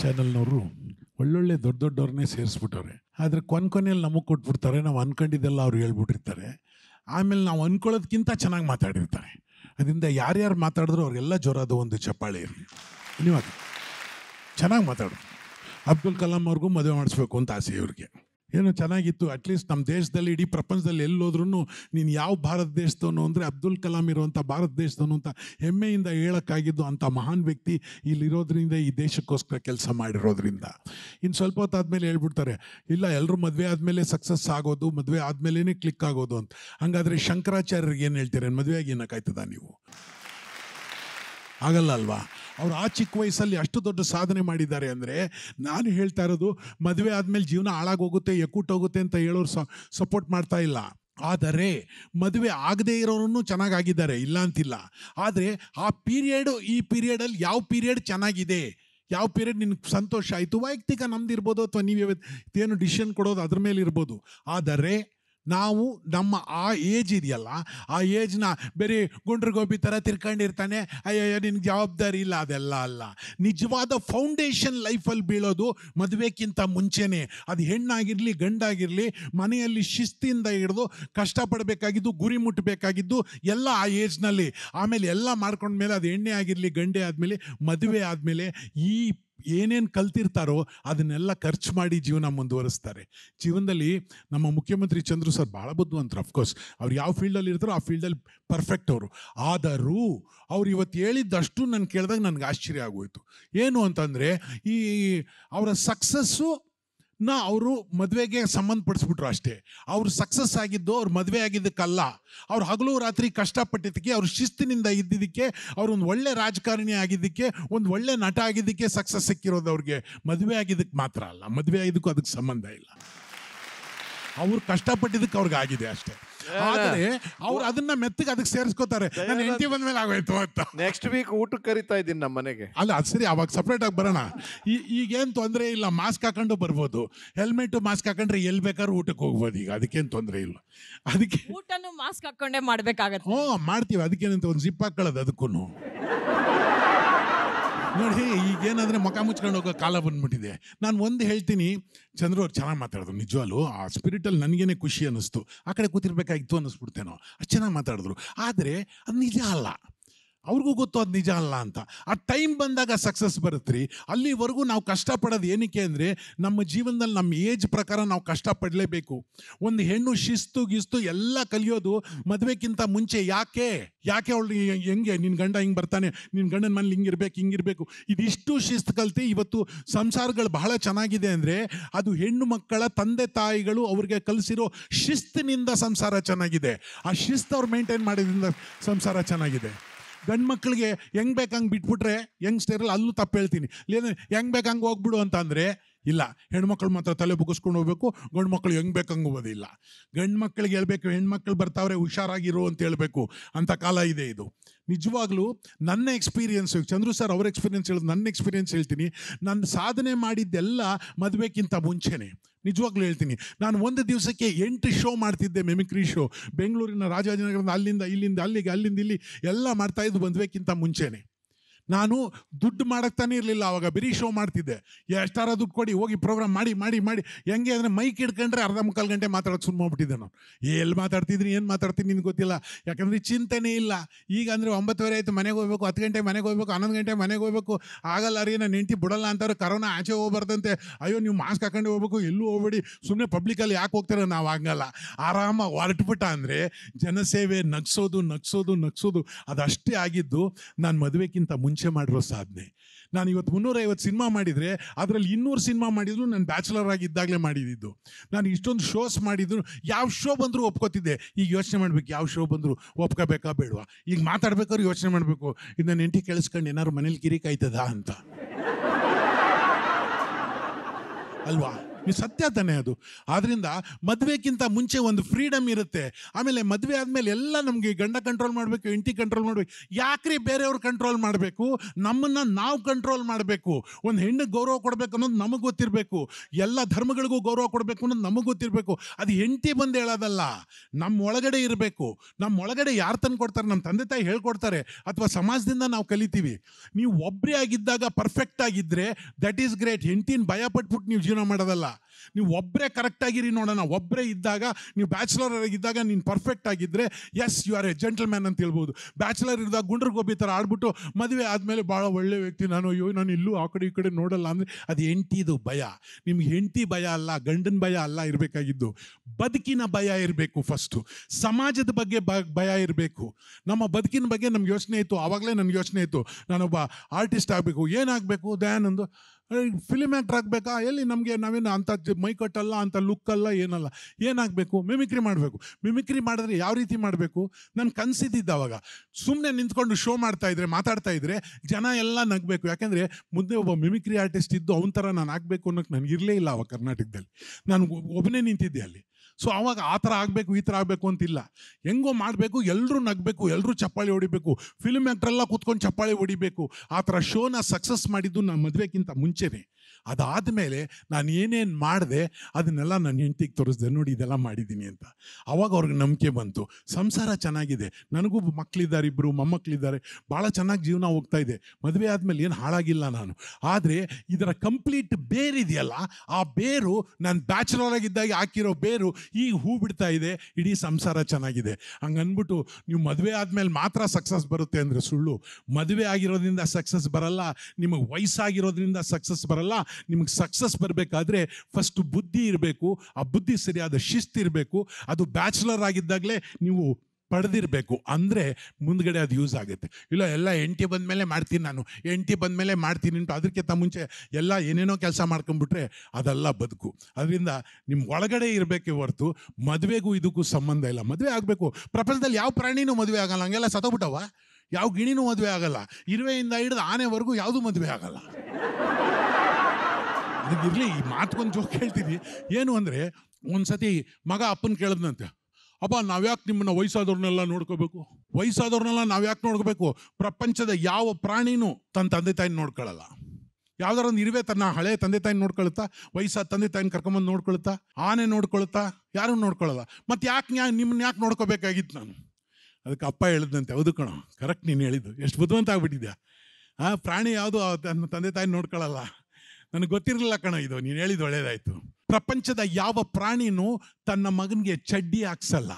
[SPEAKER 4] ಚಾನಲ್ನವರು ಒಳ್ಳೊಳ್ಳೆ ದೊಡ್ಡ ದೊಡ್ಡವ್ರನ್ನೇ ಸೇರಿಸ್ಬಿಟ್ಟವ್ರೆ ಆದರೆ ಕೊನೆ ಕೊನೆಯಲ್ಲಿ ನಮಗೆ ಕೊಟ್ಬಿಡ್ತಾರೆ ನಾವು ಅನ್ಕೊಂಡಿದ್ದೆಲ್ಲ ಅವ್ರು ಹೇಳ್ಬಿಟ್ಟಿರ್ತಾರೆ ಆಮೇಲೆ ನಾವು ಅಂದ್ಕೊಳ್ಳೋದ್ಕಿಂತ ಚೆನ್ನಾಗಿ ಮಾತಾಡಿರ್ತಾರೆ ಅದರಿಂದ ಯಾರ್ಯಾರು ಮಾತಾಡಿದ್ರು ಅವ್ರಿಗೆಲ್ಲ ಜ್ವರದ ಒಂದು ಚಪ್ಪಾಳಿ ಧನ್ಯವಾದ ಚೆನ್ನಾಗಿ ಮಾತಾಡೋದು ಅಬ್ದುಲ್ ಕಲಾಂ ಅವ್ರಿಗೂ ಮದುವೆ ಮಾಡಿಸ್ಬೇಕು ಅಂತ ಆಸೆ ಇವ್ರಿಗೆ ಏನೋ ಚೆನ್ನಾಗಿತ್ತು ಅಟ್ಲೀಸ್ಟ್ ನಮ್ಮ ದೇಶದಲ್ಲಿ ಇಡೀ ಪ್ರಪಂಚದಲ್ಲಿ ಎಲ್ಲೋದ್ರೂ ನೀನು ಯಾವ ಭಾರತ ದೇಶದವನು ಅಂದರೆ ಅಬ್ದುಲ್ ಕಲಾಂ ಇರುವಂಥ ಭಾರತ ದೇಶದವನು ಅಂತ ಹೆಮ್ಮೆಯಿಂದ ಹೇಳೋಕ್ಕಾಗಿದ್ದು ಅಂಥ ಮಹಾನ್ ವ್ಯಕ್ತಿ ಇಲ್ಲಿರೋದ್ರಿಂದ ಈ ದೇಶಕ್ಕೋಸ್ಕರ ಕೆಲಸ ಮಾಡಿರೋದ್ರಿಂದ ಇನ್ನು ಸ್ವಲ್ಪ ಹೊತ್ತಾದಮೇಲೆ ಹೇಳ್ಬಿಡ್ತಾರೆ ಇಲ್ಲ ಎಲ್ಲರೂ ಮದುವೆ ಆದಮೇಲೆ ಸಕ್ಸಸ್ ಆಗೋದು ಮದುವೆ ಆದಮೇಲೇ ಕ್ಲಿಕ್ ಆಗೋದು ಅಂತ ಹಂಗಾದರೆ ಶಂಕರಾಚಾರ್ಯರಿಗೆ ಏನು ಹೇಳ್ತೀರೇನು ಮದುವೆಯಾಗಿ ಏನಕ್ಕಾಯ್ತದ ನೀವು ಆಗಲ್ಲ ಅಲ್ವಾ ಅವ್ರು ಆ ಚಿಕ್ಕ ವಯಸ್ಸಲ್ಲಿ ಅಷ್ಟು ದೊಡ್ಡ ಸಾಧನೆ ಮಾಡಿದ್ದಾರೆ ಅಂದರೆ ನಾನು ಹೇಳ್ತಾ ಇರೋದು ಮದುವೆ ಆದಮೇಲೆ ಜೀವನ ಹಾಳಾಗೋಗುತ್ತೆ ಹೋಗುತ್ತೆ ಅಂತ ಹೇಳೋರು ಸಪೋರ್ಟ್ ಮಾಡ್ತಾ ಇಲ್ಲ ಆದರೆ ಮದುವೆ ಆಗದೇ ಇರೋರು ಚೆನ್ನಾಗಾಗಿದ್ದಾರೆ ಇಲ್ಲ ಅಂತಿಲ್ಲ ಆದರೆ ಆ ಪೀರಿಯಡು ಈ ಪೀರಿಯಡಲ್ಲಿ ಯಾವ ಪೀರಿಯಡ್ ಚೆನ್ನಾಗಿದೆ ಯಾವ ಪೀರಿಯಡ್ ನಿನ್ಗೆ ಸಂತೋಷ ಆಯಿತು ವೈಯಕ್ತಿಕ ಇರ್ಬೋದು ಅಥವಾ ನೀವು ಏನು ಡಿಸಿಷನ್ ಕೊಡೋದು ಅದ್ರ ಮೇಲೆ ಇರ್ಬೋದು ಆದರೆ ನಾವು ನಮ್ಮ ಆ ಏಜ್ ಇದೆಯಲ್ಲ ಆ ಏಜ್ನ ಬೇರೆ ಗುಂಡ್ರಗೋಬಿ ಥರ ತಿರ್ಕೊಂಡಿರ್ತಾನೆ ಅಯ್ಯಯ್ಯ ನಿನಗೆ ಜವಾಬ್ದಾರಿ ಇಲ್ಲ ಅದೆಲ್ಲ ಅಲ್ಲ ನಿಜವಾದ ಫೌಂಡೇಶನ್ ಲೈಫಲ್ಲಿ ಬೀಳೋದು ಮದುವೆಕ್ಕಿಂತ ಮುಂಚೆನೇ ಅದು ಹೆಣ್ಣಾಗಿರಲಿ ಗಂಡಾಗಿರಲಿ ಮನೆಯಲ್ಲಿ ಶಿಸ್ತಿಯಿಂದ ಹಿಡಿದು ಕಷ್ಟಪಡಬೇಕಾಗಿದ್ದು ಗುರಿ ಮುಟ್ಟಬೇಕಾಗಿದ್ದು ಎಲ್ಲ ಆ ಏಜ್ನಲ್ಲಿ ಆಮೇಲೆ ಎಲ್ಲ ಮಾಡ್ಕೊಂಡ್ಮೇಲೆ ಅದು ಹೆಣ್ಣೆ ಆಗಿರಲಿ ಗಂಡೆ ಆದಮೇಲೆ ಮದುವೆ ಆದಮೇಲೆ ಈ ಏನೇನು ಕಲ್ತಿರ್ತಾರೋ ಅದನ್ನೆಲ್ಲ ಖರ್ಚು ಮಾಡಿ ಜೀವನ ಮುಂದುವರಿಸ್ತಾರೆ ಜೀವನದಲ್ಲಿ ನಮ್ಮ ಮುಖ್ಯಮಂತ್ರಿ ಚಂದ್ರು ಸರ್ ಭಾಳ ಬುದ್ಧಿವಂತರು ಅಫ್ಕೋರ್ಸ್ ಅವ್ರು ಯಾವ ಫೀಲ್ಡಲ್ಲಿ ಇರ್ತಾರೋ ಆ ಫೀಲ್ಡಲ್ಲಿ ಪರ್ಫೆಕ್ಟ್ ಅವರು ಆದರೂ ಅವ್ರು ಇವತ್ತು ಹೇಳಿದ್ದಷ್ಟು ನಾನು ಕೇಳಿದಾಗ ನನಗೆ ಆಶ್ಚರ್ಯ ಆಗೋಯಿತು ಏನು ಅಂತಂದರೆ ಈ ಅವರ ಸಕ್ಸಸ್ಸು ನ ಅವರು ಮದುವೆಗೆ ಸಂಬಂಧಪಡಿಸ್ಬಿಟ್ರು ಅಷ್ಟೇ ಅವ್ರು ಸಕ್ಸಸ್ ಆಗಿದ್ದು ಅವ್ರು ಮದುವೆ ಆಗಿದ್ದಕ್ಕಲ್ಲ ಅವ್ರು ಹಗಲು ರಾತ್ರಿ ಕಷ್ಟಪಟ್ಟಿದ್ದಕ್ಕೆ ಅವ್ರ ಶಿಸ್ತಿನಿಂದ ಇದ್ದಿದ್ದಕ್ಕೆ ಅವ್ರು ಒಂದು ಒಳ್ಳೆ ರಾಜಕಾರಣಿ ಆಗಿದ್ದಕ್ಕೆ ಒಂದು ಒಳ್ಳೆ ನಟ ಆಗಿದ್ದಕ್ಕೆ ಸಕ್ಸಸ್ ಸಿಕ್ಕಿರೋದು ಅವ್ರಿಗೆ ಮದುವೆ ಆಗಿದ್ದಕ್ಕೆ ಮಾತ್ರ ಅಲ್ಲ ಮದುವೆ ಆಗಿದ್ದಕ್ಕೂ ಅದಕ್ಕೆ ಸಂಬಂಧ ಇಲ್ಲ ಅವ್ರು ಕಷ್ಟಪಟ್ಟಿದ್ದಕ್ಕೆ ಅವ್ರಿಗೆ ಆಗಿದೆ ಅಷ್ಟೇ ಆದರೆ ಅವ್ರು ಅದನ್ನ ಮೆತ್ತಗೆ ಅದಕ್ಕೆ ಸೇರಿಸ್ಕೋತಾರೆ ನಾನು ಹೆಂಡತಿ ಮೇಲೆ ಆಗೋಯ್ತು ಅಂತ ನೆಕ್ಸ್ಟ್ ವೀಕ್ ಊಟಕ್ಕೆ ಕರಿತಾ ಇದ್ದೀನಿ ನಮ್ಮ ಮನೆಗೆ ಅಲ್ಲ ಅದು ಸರಿ ಅವಾಗ ಸಪ್ರೇಟ್ ಆಗಿ ಬರೋಣ ಈಗೇನು ತೊಂದರೆ ಇಲ್ಲ ಮಾಸ್ಕ್ ಹಾಕೊಂಡು ಬರ್ಬೋದು ಹೆಲ್ಮೆಟ್ ಮಾಸ್ಕ್ ಹಾಕೊಂಡ್ರೆ ಎಲ್ಲಿ ಬೇಕಾದ್ರೂ ಊಟಕ್ಕೆ ಹೋಗ್ಬೋದು ಈಗ ಅದಕ್ಕೇನು ತೊಂದರೆ ಇಲ್ಲ ಅದಕ್ಕೆ
[SPEAKER 6] ಊಟನೂ ಮಾಸ್ಕ್
[SPEAKER 4] ಹಾಕೊಂಡೇ ಮಾಡ್ಬೇಕಾಗತ್ತೆ ಹ್ಞೂ ಮಾಡ್ತೀವಿ ಅದಕ್ಕೇನಂತ ಒಂದು ಜಿಪ್ ಹಾಕೊಳ್ಳೋದು ಅದಕ್ಕೂ ನೋಡಿ ಈಗೇನಾದರೆ ಮುಖ ಮುಚ್ಕೊಂಡು ಹೋಗೋ ಕಾಲ ಬಂದ್ಬಿಟ್ಟಿದೆ ನಾನು ಒಂದು ಹೇಳ್ತೀನಿ ಚಂದ್ರು ಅವ್ರು ಚೆನ್ನಾಗಿ ಮಾತಾಡಿದ್ರು ನಿಜವಾಲು ಆ ಸ್ಪಿರಿಟಲ್ಲಿ ನನಗೇನೆ ಖುಷಿ ಅನ್ನಿಸ್ತು ಆ ಕಡೆ ಕೂತಿರ್ಬೇಕಾಗಿತ್ತು ಅನ್ನಿಸ್ಬಿಡ್ತೇನೋ ಅಷ್ಟು ಚೆನ್ನಾಗಿ ಮಾತಾಡಿದ್ರು ಆದರೆ ಅದು ನಿಜ ಅಲ್ಲ ಅವ್ರಿಗೂ ಗೊತ್ತು ಅದು ನಿಜ ಅಲ್ಲ ಅಂತ ಆ ಟೈಮ್ ಬಂದಾಗ ಸಕ್ಸಸ್ ಬರುತ್ತೆ ಅಲ್ಲಿವರೆಗೂ ನಾವು ಕಷ್ಟಪಡೋದು ಏನಕ್ಕೆ ಅಂದರೆ ನಮ್ಮ ಜೀವನದಲ್ಲಿ ನಮ್ಮ ಏಜ್ ಪ್ರಕಾರ ನಾವು ಕಷ್ಟಪಡಲೇಬೇಕು ಒಂದು ಹೆಣ್ಣು ಶಿಸ್ತು ಗಿಸ್ತು ಎಲ್ಲ ಕಲಿಯೋದು ಮದುವೆಗಿಂತ ಮುಂಚೆ ಯಾಕೆ ಯಾಕೆ ಅವಳು ಹೆಂಗೆ ನಿನ್ನ ಗಂಡ ಹಿಂಗೆ ಬರ್ತಾನೆ ನಿನ್ನ ಗಂಡನ ಮನೇಲಿ ಹಿಂಗಿರ್ಬೇಕು ಹಿಂಗಿರಬೇಕು ಇದಿಷ್ಟು ಶಿಸ್ತು ಕಲಿತು ಇವತ್ತು ಸಂಸಾರಗಳು ಬಹಳ ಚೆನ್ನಾಗಿದೆ ಅಂದರೆ ಅದು ಹೆಣ್ಣು ಮಕ್ಕಳ ತಂದೆ ತಾಯಿಗಳು ಅವ್ರಿಗೆ ಕಲಿಸಿರೋ ಶಿಸ್ತಿನಿಂದ ಸಂಸಾರ ಚೆನ್ನಾಗಿದೆ ಆ ಶಿಸ್ತು ಅವ್ರು ಮೇಂಟೈನ್ ಮಾಡಿದ್ರಿಂದ ಸಂಸಾರ ಚೆನ್ನಾಗಿದೆ ಗಂಡು ಮಕ್ಕಳಿಗೆ ಹೆಂಗೆ ಬೇಕಂಗೆ ಬಿಟ್ಬಿಟ್ರೆ ಯಂಗ್ಸ್ಟರಲ್ಲಿ ಅಲ್ಲೂ ತಪ್ಪು ಹೇಳ್ತೀನಿ ಹೆಂಗ್ ಹೆಂಗೆ ಬೇಕಂಗೆ ಹೋಗ್ಬಿಡು ಅಂತ ಅಂದರೆ ಇಲ್ಲ ಹೆಣ್ಮಕ್ಳು ಮಾತ್ರ ತಲೆ ಬುಗಿಸ್ಕೊಂಡು ಹೋಗ್ಬೇಕು ಗಂಡು ಮಕ್ಕಳು ಹೆಂಗೆ ಬೇಕಂಗೆ ಹೋಗೋದಿಲ್ಲ ಗಂಡು ಮಕ್ಕಳಿಗೆ ಹೇಳ್ಬೇಕು ಹೆಣ್ಮಕ್ಳು ಬರ್ತಾವ್ರೆ ಹುಷಾರಾಗಿರು ಅಂತ ಹೇಳಬೇಕು ಅಂತ ಕಾಲ ಇದೆ ಇದು ನಿಜವಾಗ್ಲೂ ನನ್ನ ಎಕ್ಸ್ಪೀರಿಯನ್ಸ್ ಚಂದ್ರು ಸರ್ ಅವ್ರ ಎಕ್ಸ್ಪೀರಿಯನ್ಸ್ ಹೇಳೋದು ನನ್ನ ಎಕ್ಸ್ಪೀರಿಯನ್ಸ್ ಹೇಳ್ತೀನಿ ನನ್ನ ಸಾಧನೆ ಮಾಡಿದ್ದೆಲ್ಲ ಮದುವೆಕ್ಕಿಂತ ಮುಂಚೆನೇ ನಿಜವಾಗ್ಲೂ ಹೇಳ್ತೀನಿ ನಾನು ಒಂದು ದಿವಸಕ್ಕೆ ಎಂಟು ಶೋ ಮಾಡ್ತಿದ್ದೆ ಮೆಮಿಕ್ರಿ ಶೋ ಬೆಂಗಳೂರಿನ ರಾಜಾಜಿನಗರದ ಅಲ್ಲಿಂದ ಇಲ್ಲಿಂದ ಅಲ್ಲಿಗೆ ಅಲ್ಲಿಂದ ಇಲ್ಲಿ ಎಲ್ಲ ಮಾಡ್ತಾಯಿದ್ದು ಬಂದ್ಬೇಕಿಂತ ಮುಂಚೆನೇ ನಾನು ದುಡ್ಡು ಮಾಡಕ್ತಾನೆ ಇರಲಿಲ್ಲ ಅವಾಗ ಬರೀ ಶೋ ಮಾಡ್ತಿದ್ದೆ ಎಷ್ಟಾರ ದುಡ್ಡು ಕೊಡಿ ಹೋಗಿ ಪ್ರೋಗ್ರಾಮ್ ಮಾಡಿ ಮಾಡಿ ಮಾಡಿ ಹೆಂಗೆ ಅಂದರೆ ಮೈಕ್ ಇಡ್ಕೊಂಡ್ರೆ ಅರ್ಧ ಮುಕ್ಕಾಲು ಗಂಟೆ ಮಾತಾಡೋದು ಸುಮ್ಮ ಹೋಗ್ಬಿಟ್ಟಿದ್ದೆ ನಾನು ಎಲ್ಲಿ ಮಾತಾಡ್ತಿದ್ದೀನಿ ಏನು ಮಾತಾಡ್ತೀನಿ ನಿನ್ಗೆ ಗೊತ್ತಿಲ್ಲ ಯಾಕಂದರೆ ಚಿಂತನೆ ಇಲ್ಲ ಈಗ ಅಂದರೆ ಒಂಬತ್ತುವರೆ ಆಯಿತು ಮನೆಗೆ ಹೋಗ್ಬೇಕು ಹತ್ತು ಗಂಟೆ ಮನೆಗೆ ಹೋಗ್ಬೇಕು ಹನ್ನೊಂದು ಗಂಟೆ ಮನೆಗೆ ಹೋಗ್ಬೇಕು ಆಗಲ್ಲ ರೀ ನಾನು ಹೆಂಡ್ತಿ ಬಿಡಲ್ಲ ಅಂತಾರೆ ಕರೋನಾ ಆಚೆ ಹೋಗ್ಬಾರ್ದಂತೆ ಅಯ್ಯೋ ನೀವು ಮಾಸ್ಕ್ ಹಾಕೊಂಡು ಹೋಗ್ಬೇಕು ಎಲ್ಲೂ ಹೋಗ್ಬೇಡಿ ಸುಮ್ಮನೆ ಪಬ್ಲಿಕಲ್ಲಿ ಯಾಕೆ ಹೋಗ್ತಾರೆ ನಾವು ಹಂಗಲ್ಲ ಆರಾಮಾಗಿ ಹೊರಟ್ಬಿಟ್ಟ ಅಂದರೆ ಜನಸೇವೆ ನಗ್ಸೋದು ನಗ್ಸೋದು ನಗ್ಸೋದು ಅದಷ್ಟೇ ಆಗಿದ್ದು ನಾನು ಮದುವೆಗಿಂತ ಮುಂಚೆ ಮುಂಚೆ ಮಾಡಿರೋ ಸಾಧನೆ ನಾನು ಇವತ್ತು ಮುನ್ನೂರೈವತ್ತು ಸಿನಿಮಾ ಮಾಡಿದರೆ ಅದರಲ್ಲಿ ಇನ್ನೂರು ಸಿನಿಮಾ ಮಾಡಿದ್ರು ನಾನು ಬ್ಯಾಚುಲರ್ ಆಗಿದ್ದಾಗಲೇ ಮಾಡಿದ್ದು ನಾನು ಇಷ್ಟೊಂದು ಶೋಸ್ ಮಾಡಿದ್ರು ಯಾವ ಶೋ ಬಂದರೂ ಒಪ್ಕೋತಿದ್ದೆ ಈಗ ಯೋಚನೆ ಮಾಡಬೇಕು ಯಾವ ಶೋ ಬಂದರೂ ಒಪ್ಕೋಬೇಕಾ ಬೇಡವಾ ಈಗ ಮಾತಾಡ್ಬೇಕಾದ್ರೆ ಯೋಚನೆ ಮಾಡಬೇಕು ಇದನ್ನ ಎಂಟಿ ಕೇಳಿಸ್ಕೊಂಡು ಏನಾದ್ರು ಮನೇಲಿ ಕಿರಿಕಾಯ್ತದ ಅಂತ ಅಲ್ವಾ ನೀವು ಸತ್ಯ ತಾನೇ ಅದು ಆದ್ದರಿಂದ ಮದುವೆಗಿಂತ ಮುಂಚೆ ಒಂದು ಫ್ರೀಡಮ್ ಇರುತ್ತೆ ಆಮೇಲೆ ಮದುವೆ ಆದಮೇಲೆ ಎಲ್ಲ ನಮಗೆ ಗಂಡ ಕಂಟ್ರೋಲ್ ಮಾಡಬೇಕು ಹೆಂಡತಿ ಕಂಟ್ರೋಲ್ ಮಾಡಬೇಕು ಯಾಕ್ರಿ ಬೇರೆಯವ್ರು ಕಂಟ್ರೋಲ್ ಮಾಡಬೇಕು ನಮ್ಮನ್ನು ನಾವು ಕಂಟ್ರೋಲ್ ಮಾಡಬೇಕು ಒಂದು ಹೆಣ್ಣಿಗೆ ಗೌರವ ಕೊಡಬೇಕು ಅನ್ನೋದು ನಮಗೆ ಗೊತ್ತಿರಬೇಕು ಎಲ್ಲ ಧರ್ಮಗಳಿಗೂ ಗೌರವ ಕೊಡಬೇಕು ಅನ್ನೋದು ನಮಗೆ ಗೊತ್ತಿರಬೇಕು ಅದು ಹೆಂಡತಿ ಬಂದು ಹೇಳೋದಲ್ಲ ನಮ್ಮ ಒಳಗಡೆ ಇರಬೇಕು ನಮ್ಮ ಒಳಗಡೆ ಯಾರು ತಂದು ಕೊಡ್ತಾರೆ ನಮ್ಮ ತಂದೆ ತಾಯಿ ಹೇಳ್ಕೊಡ್ತಾರೆ ಅಥವಾ ಸಮಾಜದಿಂದ ನಾವು ಕಲಿತೀವಿ ನೀವು ಒಬ್ಬರೇ ಆಗಿದ್ದಾಗ ಪರ್ಫೆಕ್ಟ್ ಆಗಿದ್ದರೆ ದಟ್ ಈಸ್ ಗ್ರೇಟ್ ಹೆಂಡತಿನ ಭಯ ಪಟ್ಬಿಟ್ಟು ನೀವು ಜೀವನ ಮಾಡೋದಲ್ಲ Father ನೀವು ಒಬ್ಬರೇ ಕರೆಕ್ಟಾಗಿರಿ ನೋಡೋಣ ಒಬ್ಬರೇ ಇದ್ದಾಗ ನೀವು ಬ್ಯಾಚುಲರ್ ಆಗಿದ್ದಾಗ ನೀನು ಪರ್ಫೆಕ್ಟ್ ಆಗಿದ್ದರೆ yes you are a gentleman ಅಂತ ಹೇಳ್ಬೋದು ಬ್ಯಾಚುಲರ್ ಇದ್ದಾಗ ಗುಂಡ್ರ ಗೋಬಿ ಥರ ಆಡ್ಬಿಟ್ಟು ಮದುವೆ ಆದಮೇಲೆ ಭಾಳ ಒಳ್ಳೆ ವ್ಯಕ್ತಿ ನಾನು ಅಯ್ಯೋ ನಾನು ಇಲ್ಲೂ ಆ ಕಡೆ ಈ ಕಡೆ ನೋಡಲ್ಲ ಅಂದರೆ ಅದು ಹೆಂಡ್ತಿದು ಭಯ ನಿಮ್ಗೆ ಹೆಂಡ್ತಿ ಭಯ ಅಲ್ಲ ಗಂಡನ ಭಯ ಅಲ್ಲ ಇರಬೇಕಾಗಿದ್ದು ಬದುಕಿನ ಭಯ ಇರಬೇಕು ಫಸ್ಟು ಸಮಾಜದ ಬಗ್ಗೆ ಭಯ ಇರಬೇಕು ನಮ್ಮ ಬದುಕಿನ ಬಗ್ಗೆ ನಮ್ಗೆ ಯೋಚನೆ ಇತ್ತು ಆವಾಗಲೇ ನನಗೆ ಯೋಚನೆ ಇತ್ತು ನಾನೊಬ್ಬ ಆರ್ಟಿಸ್ಟ್ ಆಗಬೇಕು ಏನಾಗಬೇಕು ದಯಾನಂದು ಫಿಲಿಮ್ ಆ್ಯಕ್ಟ್ರ್ ಆಗಬೇಕಾ ಎಲ್ಲಿ ನಮಗೆ ನಾವೇನು ಅಂಥ ಮೈ ಕಟ್ಟಲ್ಲ ಅಂತ ಅಲ್ಲ ಏನಲ್ಲ ಏನಾಗಬೇಕು ಮಿಮಿಕ್ರಿ ಮಾಡಬೇಕು ಮಿಮಿಕ್ರಿ ಮಾಡಿದ್ರೆ ಯಾವ ರೀತಿ ಮಾಡಬೇಕು ನನ್ನ ಕನಸಿದ್ದಿದ್ದ ಅವಾಗ ಸುಮ್ಮನೆ ನಿಂತ್ಕೊಂಡು ಶೋ ಮಾಡ್ತಾ ಇದ್ರೆ ಮಾತಾಡ್ತಾ ಇದ್ರೆ ಜನ ಎಲ್ಲ ನಗಬೇಕು ಯಾಕೆಂದರೆ ಮುಂದೆ ಒಬ್ಬ ಮಿಮಿಕ್ರಿ ಆರ್ಟಿಸ್ಟ್ ಇದ್ದು ಅವನ ಥರ ನಾನು ಆಗಬೇಕು ಅನ್ನೋಕ್ಕೆ ನನಗೆ ಇರಲೇ ಇಲ್ಲ ಅವಾಗ ಕರ್ನಾಟಕದಲ್ಲಿ ನಾನು ಒಬ್ಬನೇ ನಿಂತಿದ್ದೆ ಅಲ್ಲಿ ಸೊ ಆವಾಗ ಆ ಥರ ಆಗಬೇಕು ಈ ಥರ ಆಗಬೇಕು ಅಂತಿಲ್ಲ ಹೆಂಗೋ ಮಾಡಬೇಕು ಎಲ್ಲರೂ ನಗಬೇಕು ಎಲ್ಲರೂ ಚಪ್ಪಾಳಿ ಹೊಡಿಬೇಕು ಫಿಲ್ಮ್ ಆ್ಯಕ್ಟ್ರೆಲ್ಲ ಕೂತ್ಕೊಂಡು ಚಪ್ಪಾಳಿ ಹೊಡಿಬೇಕು ಆ ಥರ ಶೋನ ಸಕ್ಸಸ್ ಮಾಡಿದ್ದು ನಾನು ಮದುವೆಗಿಂತ ಮುಂಚೆನೇ ಅದಾದ ಮೇಲೆ ನಾನು ಏನೇನು ಮಾಡಿದೆ ಅದನ್ನೆಲ್ಲ ನನ್ನ ಹೆಂಡತಿಗೆ ತೋರಿಸ್ದೆ ನೋಡಿ ಇದೆಲ್ಲ ಮಾಡಿದ್ದೀನಿ ಅಂತ ಆವಾಗ ಅವ್ರಿಗೆ ನಂಬಿಕೆ ಬಂತು ಸಂಸಾರ ಚೆನ್ನಾಗಿದೆ ನನಗೂ ಮಕ್ಕಳಿದ್ದಾರೆ ಇಬ್ಬರು ಮೊಮ್ಮಕ್ಕಳಿದ್ದಾರೆ ಭಾಳ ಚೆನ್ನಾಗಿ ಜೀವನ ಹೋಗ್ತಾ ಇದೆ ಮದುವೆ ಆದಮೇಲೆ ಏನು ಹಾಳಾಗಿಲ್ಲ ನಾನು ಆದರೆ ಇದರ ಕಂಪ್ಲೀಟ್ ಬೇರಿದೆಯಲ್ಲ ಆ ಬೇರು ನಾನು ಬ್ಯಾಚುಲರ್ ಆಗಿದ್ದಾಗ ಹಾಕಿರೋ ಬೇರು ಈಗ ಹೂ ಬಿಡ್ತಾ ಇದೆ ಇಡೀ ಸಂಸಾರ ಚೆನ್ನಾಗಿದೆ ಅಂದ್ಬಿಟ್ಟು ನೀವು ಮದುವೆ ಆದಮೇಲೆ ಮಾತ್ರ ಸಕ್ಸಸ್ ಬರುತ್ತೆ ಅಂದರೆ ಸುಳ್ಳು ಮದುವೆ ಆಗಿರೋದ್ರಿಂದ ಸಕ್ಸಸ್ ಬರಲ್ಲ ನಿಮಗೆ ವಯಸ್ಸಾಗಿರೋದ್ರಿಂದ ಸಕ್ಸಸ್ ಬರಲ್ಲ ನಿಮಗೆ ಸಕ್ಸಸ್ ಬರಬೇಕಾದ್ರೆ ಫಸ್ಟ್ ಬುದ್ಧಿ ಇರಬೇಕು ಆ ಬುದ್ಧಿ ಸರಿಯಾದ ಶಿಸ್ತು ಇರಬೇಕು ಅದು ಬ್ಯಾಚುಲರ್ ಆಗಿದ್ದಾಗಲೇ ನೀವು ಪಡೆದಿರಬೇಕು ಅಂದರೆ ಮುಂದ್ಗಡೆ ಅದು ಯೂಸ್ ಆಗುತ್ತೆ ಇಲ್ಲ ಎಲ್ಲ ಎಂಟಿ ಬಂದ ಮೇಲೆ ಮಾಡ್ತೀನಿ ನಾನು ಎಂಟಿ ಬಂದ ಮೇಲೆ ಮಾಡ್ತೀನಿ ಅಂತ ಅದಕ್ಕಿಂತ ಮುಂಚೆ ಎಲ್ಲ ಏನೇನೋ ಕೆಲಸ ಮಾಡ್ಕೊಂಬಿಟ್ರೆ ಅದೆಲ್ಲ ಬದುಕು ಅದರಿಂದ ನಿಮ್ಮ ಒಳಗಡೆ ಇರಬೇಕೇ ಹೊರತು ಮದುವೆಗೂ ಇದಕ್ಕೂ ಸಂಬಂಧ ಇಲ್ಲ ಮದುವೆ ಆಗಬೇಕು ಪ್ರಪಂಚದಲ್ಲಿ ಯಾವ ಪ್ರಾಣಿನೂ ಮದುವೆ ಆಗಲ್ಲ ಹಂಗೆಲ್ಲ ಸತೋಗ್ಬಿಟ್ಟವ ಯಾವ ಗಿಣಿನೂ ಮದುವೆ ಆಗಲ್ಲ ಇರುವೆಯಿಂದ ಹಿಡಿದು ಆನೆವರೆಗೂ ಯಾವುದೂ ಮದುವೆ ಆಗಲ್ಲ ಅದಕ್ಕೆ ಇರಲಿ ಈ ಮಾತುಗೊಂದು ಜೋಕ್ ಹೇಳ್ತೀನಿ ಏನು ಅಂದರೆ ಒಂದು ಸತಿ ಮಗ ಅಪ್ಪನ ಕೇಳಿದ್ನಂತೆ ಅಪ್ಪ ನಾವ್ಯಾಕೆ ನಿಮ್ಮನ್ನ ವಯಸ್ಸಾದವ್ರನ್ನೆಲ್ಲ ನೋಡ್ಕೋಬೇಕು ವಯಸ್ಸಾದವ್ರನ್ನೆಲ್ಲ ನಾವು ಯಾಕೆ ನೋಡ್ಕೋಬೇಕು ಪ್ರಪಂಚದ ಯಾವ ಪ್ರಾಣಿನೂ ತನ್ನ ತಂದೆ ತಾಯಿನ ನೋಡ್ಕೊಳ್ಳಲ್ಲ ಯಾವ್ದಾರೊಂದು ಇರುವೆ ತನ್ನ ಹಳೆ ತಂದೆ ತಾಯಿನ ನೋಡ್ಕೊಳ್ತಾ ವಯಸ್ಸಾದ ತಂದೆ ತಾಯಿನ ಕರ್ಕೊಂಬಂದು ನೋಡ್ಕೊಳ್ತಾ ಆನೆ ನೋಡ್ಕೊಳ್ತಾ ಯಾರೂ ನೋಡ್ಕೊಳ್ಳಲ್ಲ ಮತ್ತು ಯಾಕೆ ಯಾ ನಿಮ್ಮನ್ನ ಯಾಕೆ ನೋಡ್ಕೋಬೇಕಾಗಿತ್ತು ನಾನು ಅದಕ್ಕೆ ಅಪ್ಪ ಹೇಳಿದಂತೆ ಹೌದು ಕಣೋ ಕರೆಕ್ಟ್ ನೀನು ಹೇಳಿದ್ದು ಎಷ್ಟು ಬುದ್ಧಿವಂತ ಆಗ್ಬಿಟ್ಟಿದ್ಯಾ ಆ ಪ್ರಾಣಿ ಯಾವುದು ತನ್ನ ತಂದೆ ತಾಯಿನ ನೋಡ್ಕೊಳ್ಳಲ್ಲ ನನಗೆ ಗೊತ್ತಿರಲಿಲ್ಲ ಕಣ ಇದು ನೀನು ಹೇಳಿದ ಒಳ್ಳೇದಾಯ್ತು ಪ್ರಪಂಚದ ಯಾವ ಪ್ರಾಣಿನೂ ತನ್ನ ಮಗನಿಗೆ ಚಡ್ಡಿ ಹಾಕ್ಸಲ್ಲ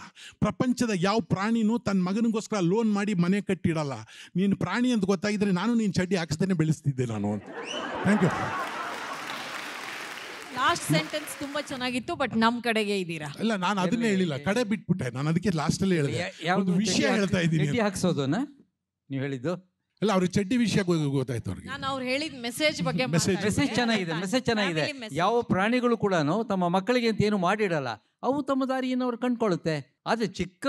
[SPEAKER 4] ಪ್ರಪಂಚದ ಯಾವ ಪ್ರಾಣಿನೂ ತನ್ನ ಮಗನಿಗೋಸ್ಕರ ಲೋನ್ ಮಾಡಿ ಮನೆ ಕಟ್ಟಿಡಲ್ಲ ನೀನು ಪ್ರಾಣಿ ಅಂತ ಗೊತ್ತಾಗಿದ್ರೆ ನಾನು ನೀನು ಚಡ್ಡಿ ಹಾಕ್ಸ್ದೇನೆ ಬೆಳೆಸ್ತಿದ್ದೆ ನಾನು ಥ್ಯಾಂಕ್ ಯು
[SPEAKER 6] ಲಾಸ್ಟ್ ಸೆಂಟೆನ್ಸ್ ತುಂಬಾ ಚೆನ್ನಾಗಿತ್ತು ಬಟ್ ನಮ್ಮ ಕಡೆಗೆ ಇದ್ದೀರಾ ಇಲ್ಲ
[SPEAKER 4] ನಾನು ಅದನ್ನೇ ಹೇಳಿಲ್ಲ ಕಡೆ ಬಿಟ್ಬಿಟ್ಟೆ ನಾನು ಅದಕ್ಕೆ ಲಾಸ್ಟಲ್ಲಿ ಹೇಳಿದೆ ವಿಷಯ ಹೇಳ್ತಾ ಇದ್ದೀನಿ ಹಾಕ್ಸೋದನ್ನ ನೀವು ಹೇಳಿದ್ದು ಅಲ್ಲ ಅವ್ರ ಚಡ್ಡಿ ವಿಷಯ ಗೊತ್ತಾಯ್ತು ಅವ್ರಿಗೆ
[SPEAKER 6] ನಾನು ಅವ್ರು ಹೇಳಿದ ಮೆಸೇಜ್ ಬಗ್ಗೆ ಮೆಸೇಜ್ ಚೆನ್ನಾಗಿದೆ ಮೆಸೇಜ್ ಚೆನ್ನಾಗಿದೆ
[SPEAKER 1] ಯಾವ ಪ್ರಾಣಿಗಳು ಕೂಡ ತಮ್ಮ ಮಕ್ಕಳಿಗೆ ಅಂತ ಏನು ಮಾಡಿಡಲ್ಲ ಅವು ತಮ್ಮ ದಾರಿಯನ್ನು ಅವ್ರು ಕಂಡ್ಕೊಳ್ಳುತ್ತೆ ಆದರೆ ಚಿಕ್ಕ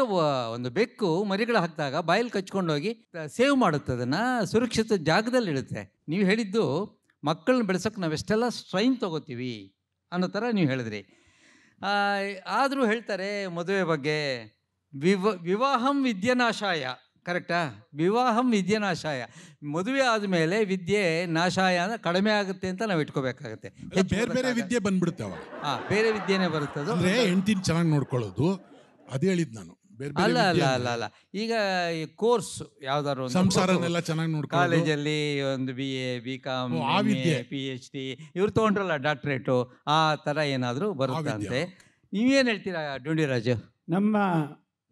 [SPEAKER 1] ಒಂದು ಬೆಕ್ಕು ಮರಿಗಳು ಹಾಕಿದಾಗ ಬಾಯಲ್ಲಿ ಕಚ್ಕೊಂಡೋಗಿ ಸೇವ್ ಮಾಡುತ್ತೆ ಅದನ್ನ ಸುರಕ್ಷಿತ ಜಾಗದಲ್ಲಿ ಇಡುತ್ತೆ ನೀವು ಹೇಳಿದ್ದು ಮಕ್ಕಳನ್ನ ಬೆಳೆಸಕ್ಕೆ ನಾವೆಷ್ಟೆಲ್ಲ ಸ್ಟ್ರೈನ್ ತಗೋತೀವಿ ಅನ್ನೋ ಥರ ನೀವು ಹೇಳಿದ್ರಿ ಆದರೂ ಹೇಳ್ತಾರೆ ಮದುವೆ ಬಗ್ಗೆ ವಿವ ವಿವಾಹಂ ವಿದ್ಯನಾಶಾಯ ಕರೆಕ್ಟಾ ವಿವಾಹಂ ವಿದ್ಯೆ ನಾಶಾಯ ಮದುವೆ ಆದಮೇಲೆ ವಿದ್ಯೆ ನಾಶಾಯ ಅಂದರೆ ಕಡಿಮೆ ಆಗುತ್ತೆ ಅಂತ ನಾವು ಇಟ್ಕೋಬೇಕಾಗತ್ತೆ ಬೇರೆ ಬೇರೆ ವಿದ್ಯೆ
[SPEAKER 4] ಬಂದ್ಬಿಡ್ತಾವ ಹಾಂ
[SPEAKER 1] ಬೇರೆ ವಿದ್ಯೆನೇ ಬರುತ್ತೆ ಅದು ಹೆಂಡತಿನ
[SPEAKER 4] ಚೆನ್ನಾಗಿ ನೋಡ್ಕೊಳ್ಳೋದು ಅದು ಹೇಳಿದ್ದು ನಾನು ಅಲ್ಲ ಅಲ್ಲ ಅಲ್ಲ ಅಲ್ಲ
[SPEAKER 1] ಈಗ ಈ ಕೋರ್ಸ್ ಯಾವ್ದಾದ್ರು ಸಂಸಾರ ಚೆನ್ನಾಗಿ ನೋಡಿ ಕಾಲೇಜಲ್ಲಿ ಒಂದು B A B com P H D ಇವ್ರು ತೊಗೊಂಡ್ರಲ್ಲ ಡಾಕ್ಟ್ರೇಟು ಆ ಥರ ಏನಾದರೂ ಬರುತ್ತಂತೆ ನೀವೇನು ಹೇಳ್ತೀರಾ
[SPEAKER 7] ಡೂಂಡಿರಾಜು ನಮ್ಮ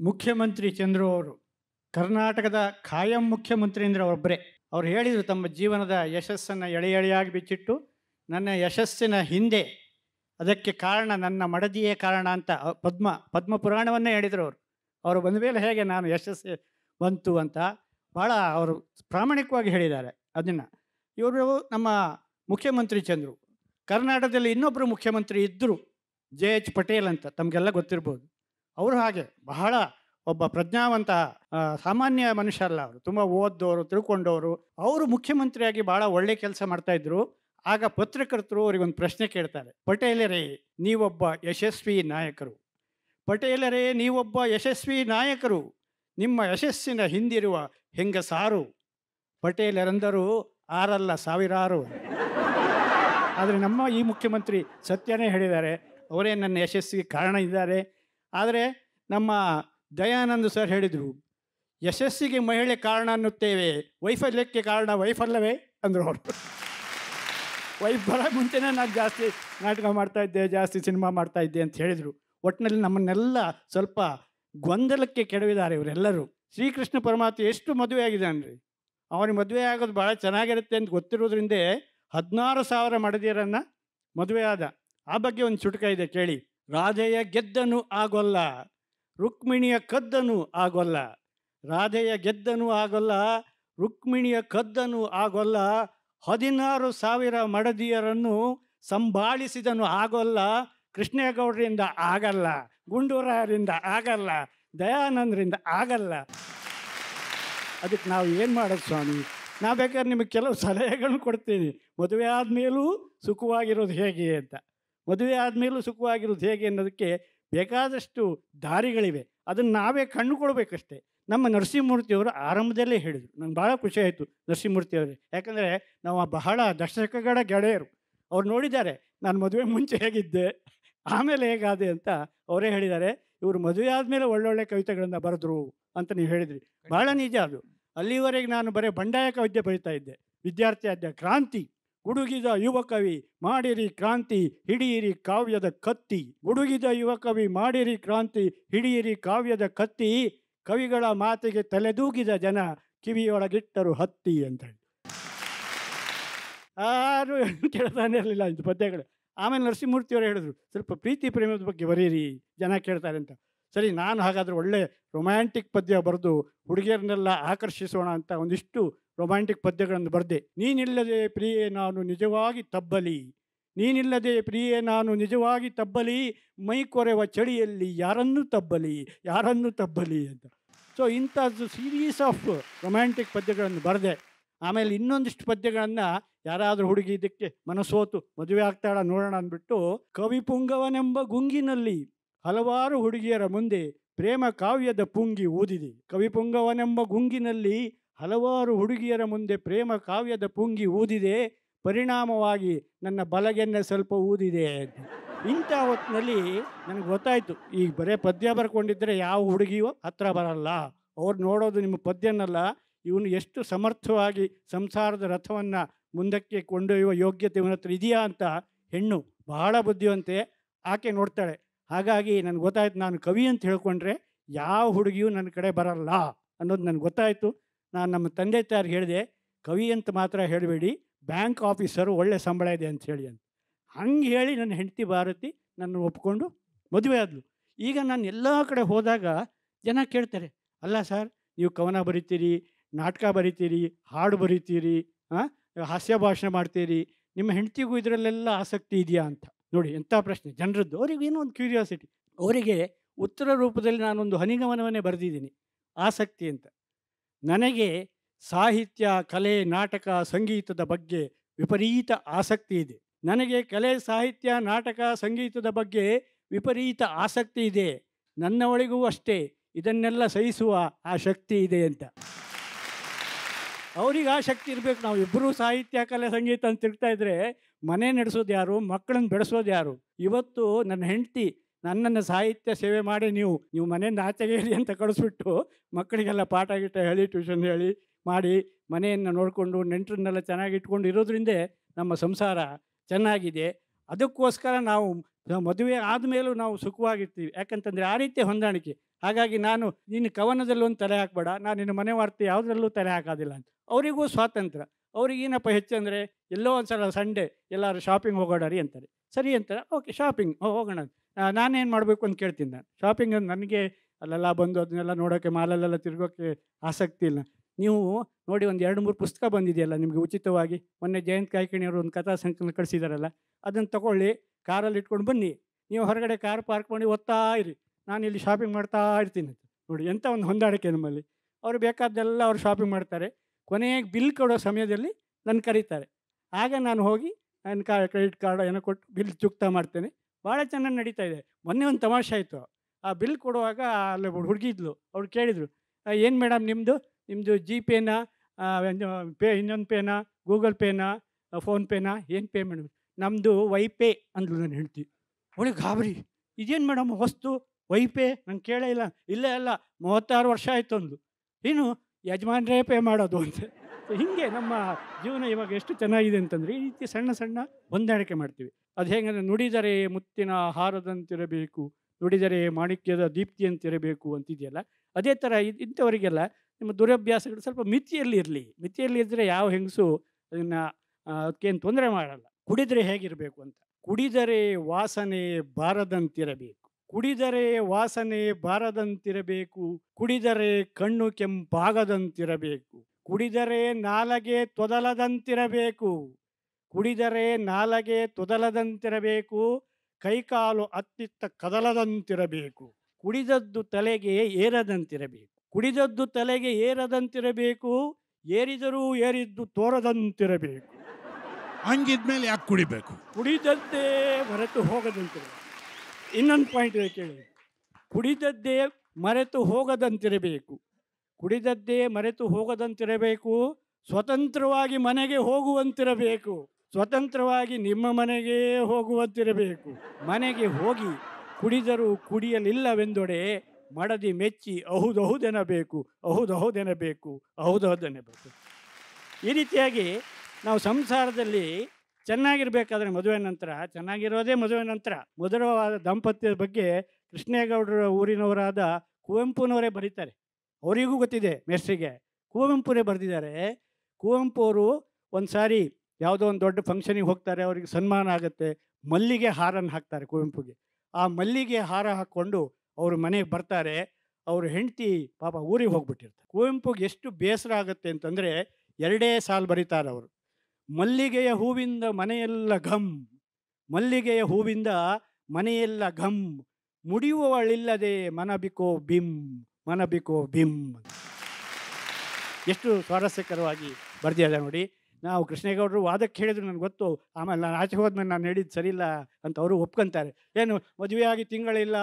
[SPEAKER 7] ಮುಖ್ಯಮಂತ್ರಿ ಚಂದ್ರು ಅವರು ಕರ್ನಾಟಕದ ಖಾಯಂ ಮುಖ್ಯಮಂತ್ರಿ ಅಂದರೆ ಅವರೊಬ್ಬರೇ ಅವ್ರು ಹೇಳಿದರು ತಮ್ಮ ಜೀವನದ ಯಶಸ್ಸನ್ನು ಎಳೆ ಎಳೆಯಾಗಿ ಬಿಚ್ಚಿಟ್ಟು ನನ್ನ ಯಶಸ್ಸಿನ ಹಿಂದೆ ಅದಕ್ಕೆ ಕಾರಣ ನನ್ನ ಮಡದಿಯೇ ಕಾರಣ ಅಂತ ಪದ್ಮ ಪದ್ಮ ಪುರಾಣವನ್ನೇ ಹೇಳಿದರು ಅವರು ಅವರು ಬಂದ ಮೇಲೆ ಹೇಗೆ ನಾನು ಯಶಸ್ಸು ಬಂತು ಅಂತ ಭಾಳ ಅವರು ಪ್ರಾಮಾಣಿಕವಾಗಿ ಹೇಳಿದ್ದಾರೆ ಅದನ್ನು ಇವರು ನಮ್ಮ ಮುಖ್ಯಮಂತ್ರಿ ಚಂದ್ರು ಕರ್ನಾಟಕದಲ್ಲಿ ಇನ್ನೊಬ್ಬರು ಮುಖ್ಯಮಂತ್ರಿ ಇದ್ದರು ಜೆ ಎಚ್ ಪಟೇಲ್ ಅಂತ ತಮಗೆಲ್ಲ ಗೊತ್ತಿರ್ಬೋದು ಅವರು ಹಾಗೆ ಬಹಳ ಒಬ್ಬ ಪ್ರಜ್ಞಾವಂತ ಸಾಮಾನ್ಯ ಮನುಷ್ಯರಲ್ಲ ಅವರು ತುಂಬ ಓದ್ದವರು ತಿಳ್ಕೊಂಡವರು ಅವರು ಮುಖ್ಯಮಂತ್ರಿಯಾಗಿ ಭಾಳ ಒಳ್ಳೆ ಕೆಲಸ ಮಾಡ್ತಾ ಆಗ ಪತ್ರಕರ್ತರು ಅವರಿಗೊಂದು ಪ್ರಶ್ನೆ ಕೇಳ್ತಾರೆ ಪಟೇಲರೇ ನೀವೊಬ್ಬ ಯಶಸ್ವಿ ನಾಯಕರು ಪಟೇಲರೇ ನೀವೊಬ್ಬ ಯಶಸ್ವಿ ನಾಯಕರು ನಿಮ್ಮ ಯಶಸ್ಸಿನ ಹಿಂದಿರುವ ಹೆಂಗಸಾರು ಪಟೇಲರೆಂದರು ಆರಲ್ಲ ಸಾವಿರಾರು ಆದರೆ ನಮ್ಮ ಈ ಮುಖ್ಯಮಂತ್ರಿ ಸತ್ಯನೇ ಹೇಳಿದ್ದಾರೆ ಅವರೇ ನನ್ನ ಯಶಸ್ಸಿಗೆ ಕಾರಣ ಇದ್ದಾರೆ ಆದರೆ ನಮ್ಮ ದಯಾನಂದ್ ಸರ್ ಹೇಳಿದರು ಯಶಸ್ಸಿಗೆ ಮಹಿಳೆ ಕಾರಣ ಅನ್ನುತ್ತೇವೆ ವೈಫಲ್ಯಕ್ಕೆ ಕಾರಣ ವೈಫಲ್ಯವೇ ಅಂದರು ಅವರು ವೈಫ್ ಬರೋ ನಾನು ಜಾಸ್ತಿ ನಾಟಕ ಇದ್ದೆ ಜಾಸ್ತಿ ಸಿನಿಮಾ ಇದ್ದೆ ಅಂತ ಹೇಳಿದರು ಒಟ್ಟಿನಲ್ಲಿ ನಮ್ಮನ್ನೆಲ್ಲ ಸ್ವಲ್ಪ ಗೊಂದಲಕ್ಕೆ ಕೆಡವಿದ್ದಾರೆ ಇವರೆಲ್ಲರೂ ಶ್ರೀಕೃಷ್ಣ ಪರಮಾತ್ಮ ಎಷ್ಟು ಮದುವೆ ಅನ್ರಿ ಅವ್ರಿಗೆ ಮದುವೆ ಆಗೋದು ಭಾಳ ಚೆನ್ನಾಗಿರುತ್ತೆ ಅಂತ ಗೊತ್ತಿರೋದ್ರಿಂದ ಹದಿನಾರು ಸಾವಿರ ಮಡದಿಯರನ್ನು ಮದುವೆ ಆದ ಆ ಬಗ್ಗೆ ಒಂದು ಚುಟುಕ ಇದೆ ಕೇಳಿ ರಾಧೆಯ ಗೆದ್ದನು ಆಗೋಲ್ಲ ರುಕ್ಮಿಣಿಯ ಕದ್ದನು ಆಗೊಲ್ಲ ರಾಧೆಯ ಗೆದ್ದನು ಆಗೋಲ್ಲ ರುಕ್ಮಿಣಿಯ ಕದ್ದನು ಆಗೊಲ್ಲ ಹದಿನಾರು ಸಾವಿರ ಮಡದಿಯರನ್ನು ಸಂಭಾಳಿಸಿದನು ಆಗೊಲ್ಲ ಕೃಷ್ಣೇಗೌಡರಿಂದ ಆಗಲ್ಲ ಗುಂಡೂರಾಯರಿಂದ ಆಗಲ್ಲ ದಯಾನಂದರಿಂದ ಆಗಲ್ಲ ಅದಕ್ಕೆ ನಾವು ಏನು ಮಾಡೋದು ಸ್ವಾಮಿ ನಾ ಬೇಕಾದ್ರೆ ನಿಮಗೆ ಕೆಲವು ಸಲಹೆಗಳನ್ನು ಕೊಡ್ತೀನಿ ಮದುವೆ ಆದಮೇಲೂ ಸುಖವಾಗಿರೋದು ಹೇಗೆ ಅಂತ ಮದುವೆ ಆದಮೇಲೂ ಸುಖವಾಗಿರೋದು ಹೇಗೆ ಅನ್ನೋದಕ್ಕೆ ಬೇಕಾದಷ್ಟು ದಾರಿಗಳಿವೆ ಅದನ್ನು ನಾವೇ ಕಂಡುಕೊಳ್ಬೇಕಷ್ಟೇ ನಮ್ಮ ನರಸಿಂಹಮೂರ್ತಿಯವರು ಆರಂಭದಲ್ಲೇ ಹೇಳಿದರು ನಂಗೆ ಭಾಳ ಖುಷಿ ಆಯಿತು ನರಸಿಂಹಮೂರ್ತಿಯವರೇ ಯಾಕಂದರೆ ನಾವು ಬಹಳ ದಶಕಗಳ ಗೆಳೆಯರು ಅವ್ರು ನೋಡಿದ್ದಾರೆ ನಾನು ಮದುವೆ ಮುಂಚೆ ಹೇಗಿದ್ದೆ ಆಮೇಲೆ ಹೇಗಾದೆ ಅಂತ ಅವರೇ ಹೇಳಿದ್ದಾರೆ ಇವರು ಮದುವೆ ಆದಮೇಲೆ ಒಳ್ಳೊಳ್ಳೆ ಕವಿತೆಗಳನ್ನು ಬರೆದ್ರು ಅಂತ ನೀವು ಹೇಳಿದ್ರಿ ಭಾಳ ನಿಜ ಅದು ಅಲ್ಲಿವರೆಗೆ ನಾನು ಬರೀ ಬಂಡಾಯ ಕವಿತೆ ಬರಿತಾ ಇದ್ದೆ ವಿದ್ಯಾರ್ಥಿ ಆದ್ಯ ಕ್ರಾಂತಿ ಗುಡುಗಿದ ಯುವಕವಿ ಮಾಡಿರಿ ಕ್ರಾಂತಿ ಹಿಡಿಯಿರಿ ಕಾವ್ಯದ ಕತ್ತಿ ಗುಡುಗಿದ ಯುವಕವಿ ಮಾಡಿರಿ ಕ್ರಾಂತಿ ಹಿಡಿಯಿರಿ ಕಾವ್ಯದ ಕತ್ತಿ ಕವಿಗಳ ಮಾತಿಗೆ ತಲೆದೂಗಿದ ಜನ ಕಿವಿಯೊಳಗಿಟ್ಟರು ಹತ್ತಿ ಅಂತ ಹೇಳಿ ಯಾರು ಕೇಳ್ತಾನೆ ಇರಲಿಲ್ಲ ಇದು ಪದ್ಯಗಳು ಆಮೇಲೆ ನರಸಿಂಹಮೂರ್ತಿಯವರು ಹೇಳಿದ್ರು ಸ್ವಲ್ಪ ಪ್ರೀತಿ ಪ್ರೇಮದ ಬಗ್ಗೆ ಬರೀರಿ ಜನ ಕೇಳ್ತಾರೆ ಅಂತ ಸರಿ ನಾನು ಹಾಗಾದರೆ ಒಳ್ಳೆ ರೊಮ್ಯಾಂಟಿಕ್ ಪದ್ಯ ಬರೆದು ಹುಡುಗಿಯರನ್ನೆಲ್ಲ ಆಕರ್ಷಿಸೋಣ ಅಂತ ಒಂದಿಷ್ಟು ರೊಮ್ಯಾಂಟಿಕ್ ಪದ್ಯಗಳನ್ನು ಬರೆದೆ ನೀನಿಲ್ಲದೆ ಪ್ರಿಯೆ ನಾನು ನಿಜವಾಗಿ ತಬ್ಬಲಿ ನೀನಿಲ್ಲದೆ ಪ್ರಿಯೆ ನಾನು ನಿಜವಾಗಿ ತಬ್ಬಲಿ ಮೈ ಕೊರೆವ ಚಳಿಯಲ್ಲಿ ಯಾರನ್ನೂ ತಬ್ಬಲಿ ಯಾರನ್ನೂ ತಬ್ಬಲಿ ಅಂತ ಸೊ ಇಂಥದ್ದು ಸೀರೀಸ್ ಆಫ್ ರೊಮ್ಯಾಂಟಿಕ್ ಪದ್ಯಗಳನ್ನು ಬರೆದೆ ಆಮೇಲೆ ಇನ್ನೊಂದಿಷ್ಟು ಪದ್ಯಗಳನ್ನು ಯಾರಾದರೂ ಹುಡುಗಿ ಇದಕ್ಕೆ ಮನಸ್ಸೋತು ಮದುವೆ ಆಗ್ತಾಳ ನೋಡೋಣ ಅಂದ್ಬಿಟ್ಟು ಕವಿ ಪುಂಗವನೆಂಬ ಗುಂಗಿನಲ್ಲಿ ಹಲವಾರು ಹುಡುಗಿಯರ ಮುಂದೆ ಪ್ರೇಮ ಕಾವ್ಯದ ಪುಂಗಿ ಊದಿದೆ ಕವಿಪುಂಗವನೆಂಬ ಗುಂಗಿನಲ್ಲಿ ಹಲವಾರು ಹುಡುಗಿಯರ ಮುಂದೆ ಪ್ರೇಮ ಕಾವ್ಯದ ಪುಂಗಿ ಊದಿದೆ ಪರಿಣಾಮವಾಗಿ ನನ್ನ ಬಲಗೆನ್ನೆ ಸ್ವಲ್ಪ ಊದಿದೆ ಇಂಥ ಹೊತ್ತಿನಲ್ಲಿ ನನಗೆ ಗೊತ್ತಾಯಿತು ಈಗ ಬರೇ ಪದ್ಯ ಬರ್ಕೊಂಡಿದ್ದರೆ ಯಾವ ಹುಡುಗಿಯು ಹತ್ರ ಬರಲ್ಲ ಅವ್ರು ನೋಡೋದು ನಿಮ್ಮ ಪದ್ಯನಲ್ಲ ಇವನು ಎಷ್ಟು ಸಮರ್ಥವಾಗಿ ಸಂಸಾರದ ರಥವನ್ನು ಮುಂದಕ್ಕೆ ಕೊಂಡೊಯ್ಯುವ ಯೋಗ್ಯತೆ ಇವನ ಹತ್ರ ಇದೆಯಾ ಅಂತ ಹೆಣ್ಣು ಬಹಳ ಬುದ್ಧಿವಂತೆ ಆಕೆ ನೋಡ್ತಾಳೆ ಹಾಗಾಗಿ ನನಗೆ ಗೊತ್ತಾಯ್ತು ನಾನು ಕವಿ ಅಂತ ಹೇಳ್ಕೊಂಡ್ರೆ ಯಾವ ಹುಡುಗಿಯೂ ನನ್ನ ಕಡೆ ಬರಲ್ಲ ಅನ್ನೋದು ನನಗೆ ಗೊತ್ತಾಯಿತು ನಾನು ನಮ್ಮ ತಂದೆ ತಾರು ಹೇಳಿದೆ ಕವಿ ಅಂತ ಮಾತ್ರ ಹೇಳಬೇಡಿ ಬ್ಯಾಂಕ್ ಆಫೀಸರು ಒಳ್ಳೆ ಸಂಬಳ ಇದೆ ಅಂತ ಹೇಳಿ ಅಂತ ಹಂಗೆ ಹೇಳಿ ನನ್ನ ಹೆಂಡತಿ ಭಾರತಿ ನನ್ನ ಒಪ್ಕೊಂಡು ಮದುವೆ ಆದಳು ಈಗ ನಾನು ಎಲ್ಲ ಕಡೆ ಹೋದಾಗ ಜನ ಕೇಳ್ತಾರೆ ಅಲ್ಲ ಸರ್ ನೀವು ಕವನ ಬರಿತೀರಿ ನಾಟಕ ಬರಿತೀರಿ ಹಾಡು ಬರಿತೀರಿ ಹಾಂ ಹಾಸ್ಯ ಭಾಷಣ ಮಾಡ್ತೀರಿ ನಿಮ್ಮ ಹೆಂಡತಿಗೂ ಇದರಲ್ಲೆಲ್ಲ ಆಸಕ್ತಿ ಇದೆಯಾ ಅಂತ ನೋಡಿ ಎಂಥ ಪ್ರಶ್ನೆ ಜನರದ್ದು ಏನೋ ಒಂದು ಕ್ಯೂರಿಯಾಸಿಟಿ ಅವರಿಗೆ ಉತ್ತರ ರೂಪದಲ್ಲಿ ನಾನೊಂದು ಹನಿಗಮನವನ್ನೇ ಬರೆದಿದ್ದೀನಿ ಆಸಕ್ತಿ ಅಂತ ನನಗೆ ಸಾಹಿತ್ಯ ಕಲೆ ನಾಟಕ ಸಂಗೀತದ ಬಗ್ಗೆ ವಿಪರೀತ ಆಸಕ್ತಿ ಇದೆ ನನಗೆ ಕಲೆ ಸಾಹಿತ್ಯ ನಾಟಕ ಸಂಗೀತದ ಬಗ್ಗೆ ವಿಪರೀತ ಆಸಕ್ತಿ ಇದೆ ನನ್ನ ಅಷ್ಟೇ ಇದನ್ನೆಲ್ಲ ಸಹಿಸುವ ಆ ಶಕ್ತಿ ಇದೆ ಅಂತ ಅವ್ರಿಗೆ ಆ ಶಕ್ತಿ ಇರಬೇಕು ನಾವು ಇಬ್ಬರೂ ಸಾಹಿತ್ಯ ಕಲೆ ಸಂಗೀತ ಅಂತ ತಿಳ್ತಾ ಇದ್ರೆ ಮನೆ ನಡೆಸೋದು ಯಾರು ಮಕ್ಕಳನ್ನು ಬೆಳೆಸೋದು ಯಾರು ಇವತ್ತು ನನ್ನ ಹೆಂಡತಿ ನನ್ನನ್ನು ಸಾಹಿತ್ಯ ಸೇವೆ ಮಾಡಿ ನೀವು ನೀವು ಮನೆಯಿಂದ ಆಚೆಗೆ ಹೇಳಿ ಅಂತ ಕಳಿಸ್ಬಿಟ್ಟು ಮಕ್ಕಳಿಗೆಲ್ಲ ಪಾಠ ಗಿಟ್ಟ ಹೇಳಿ ಟ್ಯೂಷನ್ ಹೇಳಿ ಮಾಡಿ ಮನೆಯನ್ನು ನೋಡಿಕೊಂಡು ನೆಂಟರನ್ನೆಲ್ಲ ಚೆನ್ನಾಗಿ ಇಟ್ಕೊಂಡು ಇರೋದ್ರಿಂದ ನಮ್ಮ ಸಂಸಾರ ಚೆನ್ನಾಗಿದೆ ಅದಕ್ಕೋಸ್ಕರ ನಾವು ಮದುವೆ ಆದಮೇಲೂ ನಾವು ಸುಖವಾಗಿರ್ತೀವಿ ಯಾಕಂತಂದರೆ ಆ ರೀತಿ ಹೊಂದಾಣಿಕೆ ಹಾಗಾಗಿ ನಾನು ನಿನ್ನ ಕವನದಲ್ಲೊಂದು ತಲೆ ಹಾಕಬೇಡ ನಾನು ನಿನ್ನ ಮನೆ ವಾರ್ತೆ ಯಾವುದರಲ್ಲೂ ತಲೆ ಹಾಕೋದಿಲ್ಲ ಅಂತ ಅವರಿಗೂ ಸ್ವಾತಂತ್ರ್ಯ ಅವ್ರಿಗೇನಪ್ಪ ಹೆಚ್ಚಂದರೆ ಎಲ್ಲೋ ಒಂದು ಸಲ ಸಂಡೇ ಎಲ್ಲರೂ ಶಾಪಿಂಗ್ ಹೋಗೋಣ ರೀ ಅಂತಾರೆ ಸರಿ ಅಂತಾರೆ ಓಕೆ ಶಾಪಿಂಗ್ ಹೋಗೋಣ ನಾನೇನು ಮಾಡಬೇಕು ಅಂತ ಕೇಳ್ತೀನಿ ನಾನು ಶಾಪಿಂಗ್ ನನಗೆ ಅಲ್ಲೆಲ್ಲ ಬಂದು ಅದನ್ನೆಲ್ಲ ನೋಡೋಕ್ಕೆ ಮಾಲಲ್ಲೆಲ್ಲ ತಿರ್ಗೋಕ್ಕೆ ಆಸಕ್ತಿ ಇಲ್ಲ ನೀವು ನೋಡಿ ಒಂದು ಎರಡು ಮೂರು ಪುಸ್ತಕ ಬಂದಿದೆಯಲ್ಲ ನಿಮಗೆ ಉಚಿತವಾಗಿ ಮೊನ್ನೆ ಜಯಂತ್ ಕಾಯ್ಕಿಣಿಯವರು ಒಂದು ಕಥಾ ಸಂಕಲನ ಕಳಿಸಿದಾರಲ್ಲ ಅದನ್ನು ತಗೊಳ್ಳಿ ಕಾರಲ್ಲಿ ಇಟ್ಕೊಂಡು ಬನ್ನಿ ನೀವು ಹೊರಗಡೆ ಕಾರ್ ಪಾರ್ಕ್ ಮಾಡಿ ಓದ್ತಾ ಇರಿ ನಾನು ಇಲ್ಲಿ ಶಾಪಿಂಗ್ ಮಾಡ್ತಾ ಇರ್ತೀನಿ ನೋಡಿ ಎಂಥ ಒಂದು ಹೊಂದಾಣಿಕೆ ನಮ್ಮಲ್ಲಿ ಅವ್ರು ಬೇಕಾದ್ದೆಲ್ಲ ಅವ್ರು ಶಾಪಿಂಗ್ ಮಾಡ್ತಾರೆ ಕೊನೆಗೆ ಬಿಲ್ ಕೊಡೋ ಸಮಯದಲ್ಲಿ ನನ್ನ ಕರೀತಾರೆ ಆಗ ನಾನು ಹೋಗಿ ನನ್ನ ಕಾ ಕ್ರೆಡಿಟ್ ಕಾರ್ಡ್ ಏನೋ ಕೊಟ್ಟು ಬಿಲ್ ಚುಕ್ತಾ ಮಾಡ್ತೇನೆ ಭಾಳ ಚೆನ್ನಾಗಿ ನಡೀತಾ ಇದೆ ಮೊನ್ನೆ ಒಂದು ತಮಾಷೆ ಆಯಿತು ಆ ಬಿಲ್ ಕೊಡುವಾಗ ಅಲ್ಲಿ ಹುಡುಗಿದ್ಲು ಅವ್ರು ಕೇಳಿದರು ಏನು ಮೇಡಮ್ ನಿಮ್ಮದು ನಿಮ್ಮದು ಜಿ ಪೇ ಇನ್ನೊಂದು ಪೇನಾ ಗೂಗಲ್ ಪೇನಾ ಫೋನ್ಪೇನಾ ಏನು ಪೇ ಮೇಡಮ್ ನಮ್ಮದು ವೈಪೇ ಅಂದ್ಲು ನಾನು ಹೇಳ್ತೀವಿ ಒಳಗೆ ಗಾಬರಿ ಇದೇನು ಮೇಡಮ್ ಹೊಸ್ತು ವೈಪೇ ನಂಗೆ ಕೇಳೇ ಇಲ್ಲ ಇಲ್ಲೇ ಅಲ್ಲ ಮೂವತ್ತಾರು ವರ್ಷ ಆಯಿತು ಅಂದ್ಲು ಏನು ಯಜಮಾನರೇ ಪೇ ಮಾಡೋದು ಅಂತ ಹೀಗೆ ನಮ್ಮ ಜೀವನ ಇವಾಗ ಎಷ್ಟು ಚೆನ್ನಾಗಿದೆ ಅಂತಂದರೆ ಈ ರೀತಿ ಸಣ್ಣ ಸಣ್ಣ ಹೊಂದಾಣಿಕೆ ಮಾಡ್ತೀವಿ ಅದು ಹೇಗಂದ್ರೆ ನುಡಿದರೆ ಮುತ್ತಿನ ಆಹಾರದಂತಿರಬೇಕು ನುಡಿದರೆ ಮಾಣಿಕ್ಯದ ದೀಪ್ತಿಯಂತಿರಬೇಕು ಅಂತಿದೆಯಲ್ಲ ಅದೇ ಥರ ಇಂಥವರಿಗೆಲ್ಲ ನಿಮ್ಮ ದುರಭ್ಯಾಸಗಳು ಸ್ವಲ್ಪ ಮಿತಿಯಲ್ಲಿ ಇರಲಿ ಮಿತಿಯಲ್ಲಿ ಇದ್ದರೆ ಯಾವ ಹೆಂಗಸು ಅದನ್ನು ಅದಕ್ಕೇನು ತೊಂದರೆ ಮಾಡಲ್ಲ ಕುಡಿದರೆ ಹೇಗಿರಬೇಕು ಅಂತ ಕುಡಿದರೆ ವಾಸನೆ ಬಾರದಂತಿರಬೇಕು ಕುಡಿದರೆ ವಾಸನೆ ಬಾರದಂತಿರಬೇಕು ಕುಡಿದರೆ ಕಣ್ಣು ಕೆಂಪಾಗದಂತಿರಬೇಕು ಕುಡಿದರೆ ನಾಲಗೆ ತೊದಲದಂತಿರಬೇಕು ಕುಡಿದರೆ ನಾಲಗೆ ತೊದಲದಂತಿರಬೇಕು ಕೈಕಾಲು ಅತ್ತಿತ್ತ ಕದಲದಂತಿರಬೇಕು ಕುಡಿದದ್ದು ತಲೆಗೆ ಏರದಂತಿರಬೇಕು ಕುಡಿದದ್ದು ತಲೆಗೆ ಏರದಂತಿರಬೇಕು ಏರಿದರೂ ಏರಿದ್ದು ತೋರದಂತಿರಬೇಕು ಹಂಗಿದ್ಮೇಲೆ ಯಾಕೆ ಕುಡಿಬೇಕು ಕುಡಿದಂತೆ ಹೊರತು ಹೋಗದಂತಿರಬೇಕು ಇನ್ನೊಂದು ಪಾಯಿಂಟ್ ಕೇಳಿ ಕುಡಿದದ್ದೇ ಮರೆತು ಹೋಗದಂತಿರಬೇಕು ಕುಡಿದದ್ದೇ ಮರೆತು ಹೋಗದಂತಿರಬೇಕು ಸ್ವತಂತ್ರವಾಗಿ ಮನೆಗೆ ಹೋಗುವಂತಿರಬೇಕು ಸ್ವತಂತ್ರವಾಗಿ ನಿಮ್ಮ ಮನೆಗೆ ಹೋಗುವಂತಿರಬೇಕು ಮನೆಗೆ ಹೋಗಿ ಕುಡಿದರೂ ಕುಡಿಯಲಿಲ್ಲವೆಂದೊಡೆ ಮಡದಿ ಮೆಚ್ಚಿ ಅಹುದಹುದೆನಬೇಕು ಅಹುದಹುದೆನಬೇಕು ಅಹುದಹುದೆನಬೇಕು ಈ ರೀತಿಯಾಗಿ ನಾವು ಸಂಸಾರದಲ್ಲಿ ಚೆನ್ನಾಗಿರ್ಬೇಕಾದ್ರೆ ಮದುವೆ ನಂತರ ಚೆನ್ನಾಗಿರೋದೇ ಮದುವೆ ನಂತರ ಮಧುರವಾದ ದಾಂಪತ್ಯದ ಬಗ್ಗೆ ಕೃಷ್ಣೇಗೌಡರ ಊರಿನವರಾದ ಕುವೆಂಪುನವರೇ ಬರೀತಾರೆ ಅವರಿಗೂ ಗೊತ್ತಿದೆ ಮೆಸ್ರಿಗೆ ಕುವೆಂಪುರೇ ಬರೆದಿದ್ದಾರೆ ಕುವೆಂಪು ಅವರು ಒಂದು ಸಾರಿ ಯಾವುದೋ ಒಂದು ದೊಡ್ಡ ಫಂಕ್ಷನಿಗೆ ಹೋಗ್ತಾರೆ ಅವರಿಗೆ ಸನ್ಮಾನ ಆಗುತ್ತೆ ಮಲ್ಲಿಗೆ ಹಾರನ್ನು ಹಾಕ್ತಾರೆ ಕುವೆಂಪುಗೆ ಆ ಮಲ್ಲಿಗೆ ಹಾರ ಹಾಕ್ಕೊಂಡು ಅವರು ಮನೆಗೆ ಬರ್ತಾರೆ ಅವರು ಹೆಂಡತಿ ಪಾಪ ಊರಿಗೆ ಹೋಗ್ಬಿಟ್ಟಿರ್ತಾರೆ ಕುವೆಂಪುಗೆ ಎಷ್ಟು ಬೇಸರ ಆಗುತ್ತೆ ಅಂತಂದರೆ ಎರಡೇ ಸಾಲು ಬರೀತಾರೆ ಅವರು ಮಲ್ಲಿಗೆಯ ಹೂವಿಂದ ಮನೆಯೆಲ್ಲ ಘಮ್ ಮಲ್ಲಿಗೆಯ ಹೂವಿಂದ ಮನೆಯೆಲ್ಲ ಘಮ್ ಮುಡಿಯುವವಳಿಲ್ಲದೆ ಮನ ಬಿಕೋ ಮನಬಿಕೋ ಬಿಂ ಬಿಕೋ ಎಷ್ಟು ಸ್ವಾರಸ್ಯಕರವಾಗಿ ಬರ್ದಿದೆ ನೋಡಿ ನಾವು ಕೃಷ್ಣೇಗೌಡರು ವಾದಕ್ಕೆ ಹೇಳಿದ್ರು ನನಗೆ ಗೊತ್ತು ಆಮೇಲೆ ನಾನು ಆಚೆ ಹೋದ್ಮೇಲೆ ನಾನು ಹೇಳಿದ್ದು ಇಲ್ಲ ಅಂತ ಅವರು ಒಪ್ಕೊಂತಾರೆ ಏನು ಮದುವೆಯಾಗಿ ತಿಂಗಳಿಲ್ಲ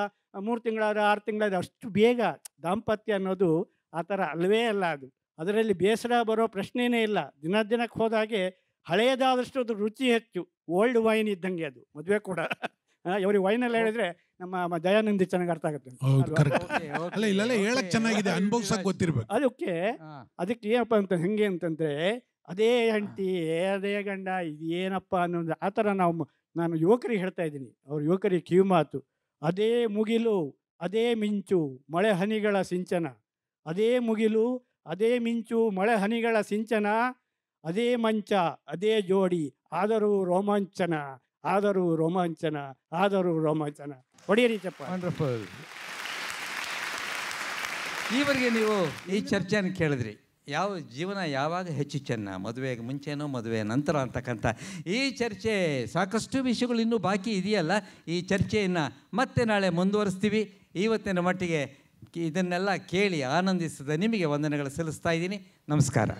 [SPEAKER 7] ಮೂರು ತಿಂಗಳಾದ ಆರು ತಿಂಗಳಾದ ಅಷ್ಟು ಬೇಗ ದಾಂಪತ್ಯ ಅನ್ನೋದು ಆ ಥರ ಅಲ್ಲವೇ ಅಲ್ಲ ಅದು ಅದರಲ್ಲಿ ಬೇಸರ ಬರೋ ಪ್ರಶ್ನೆಯೇ ಇಲ್ಲ ದಿನ ದಿನಕ್ಕೆ ಹೋದಾಗೆ ಹಳೆಯದಾದಷ್ಟು ಅದು ರುಚಿ ಹೆಚ್ಚು ಓಲ್ಡ್ ವೈನ್ ಇದ್ದಂಗೆ ಅದು ಮದುವೆ ಕೂಡ ವೈನ್ ವೈನಲ್ಲಿ ಹೇಳಿದ್ರೆ ನಮ್ಮ ದಯಾನಂದಿ ಚೆನ್ನಾಗಿ ಅರ್ಥ ಆಗುತ್ತೆ
[SPEAKER 4] ಅಲ್ಲ ಹೇಳಕ್ ಚೆನ್ನಾಗಿದೆ ಅನುಭವಿಸಕ್ ಗೊತ್ತಿರ್ಬೇಕು
[SPEAKER 7] ಅದಕ್ಕೆ ಅದಕ್ಕೆ ಏನಪ್ಪ ಅಂತ ಹೆಂಗೆ ಅಂತಂದ್ರೆ ಅದೇ ಹೆಂಡತಿ ಅದೇ ಗಂಡ ಇದು ಏನಪ್ಪ ಅನ್ನೋದು ಆ ಥರ ನಾವು ನಾನು ಯುವಕರಿಗೆ ಹೇಳ್ತಾ ಇದ್ದೀನಿ ಅವ್ರ ಯುವಕರಿಗೆ ಕಿವಿ ಮಾತು ಅದೇ ಮುಗಿಲು ಅದೇ ಮಿಂಚು ಮಳೆ ಹನಿಗಳ ಸಿಂಚನ ಅದೇ ಮುಗಿಲು ಅದೇ ಮಿಂಚು ಮಳೆ ಹನಿಗಳ ಸಿಂಚನ ಅದೇ ಮಂಚ ಅದೇ ಜೋಡಿ ಆದರೂ ರೋಮಾಂಚನ ಆದರೂ ರೋಮಾಂಚನ ಆದರೂ ರೋಮಾಂಚನ ಹೊಡೆಯರಿ ಚಪ್ಪ ಈವರೆಗೆ ನೀವು ಈ ಚರ್ಚೆಯನ್ನು ಕೇಳಿದ್ರಿ ಯಾವ
[SPEAKER 1] ಜೀವನ ಯಾವಾಗ ಹೆಚ್ಚು ಚೆನ್ನ ಮದುವೆಗೆ ಮುಂಚೆನೋ ಮದುವೆ ನಂತರ ಅಂತಕ್ಕಂಥ ಈ ಚರ್ಚೆ ಸಾಕಷ್ಟು ವಿಷಯಗಳು ಇನ್ನೂ ಬಾಕಿ ಇದೆಯಲ್ಲ ಈ ಚರ್ಚೆಯನ್ನು ಮತ್ತೆ ನಾಳೆ ಮುಂದುವರಿಸ್ತೀವಿ ಇವತ್ತಿನ ಮಟ್ಟಿಗೆ ಇದನ್ನೆಲ್ಲ ಕೇಳಿ ಆನಂದಿಸಿದ ನಿಮಗೆ ವಂದನೆಗಳು ಸಲ್ಲಿಸ್ತಾ ಇದ್ದೀನಿ ನಮಸ್ಕಾರ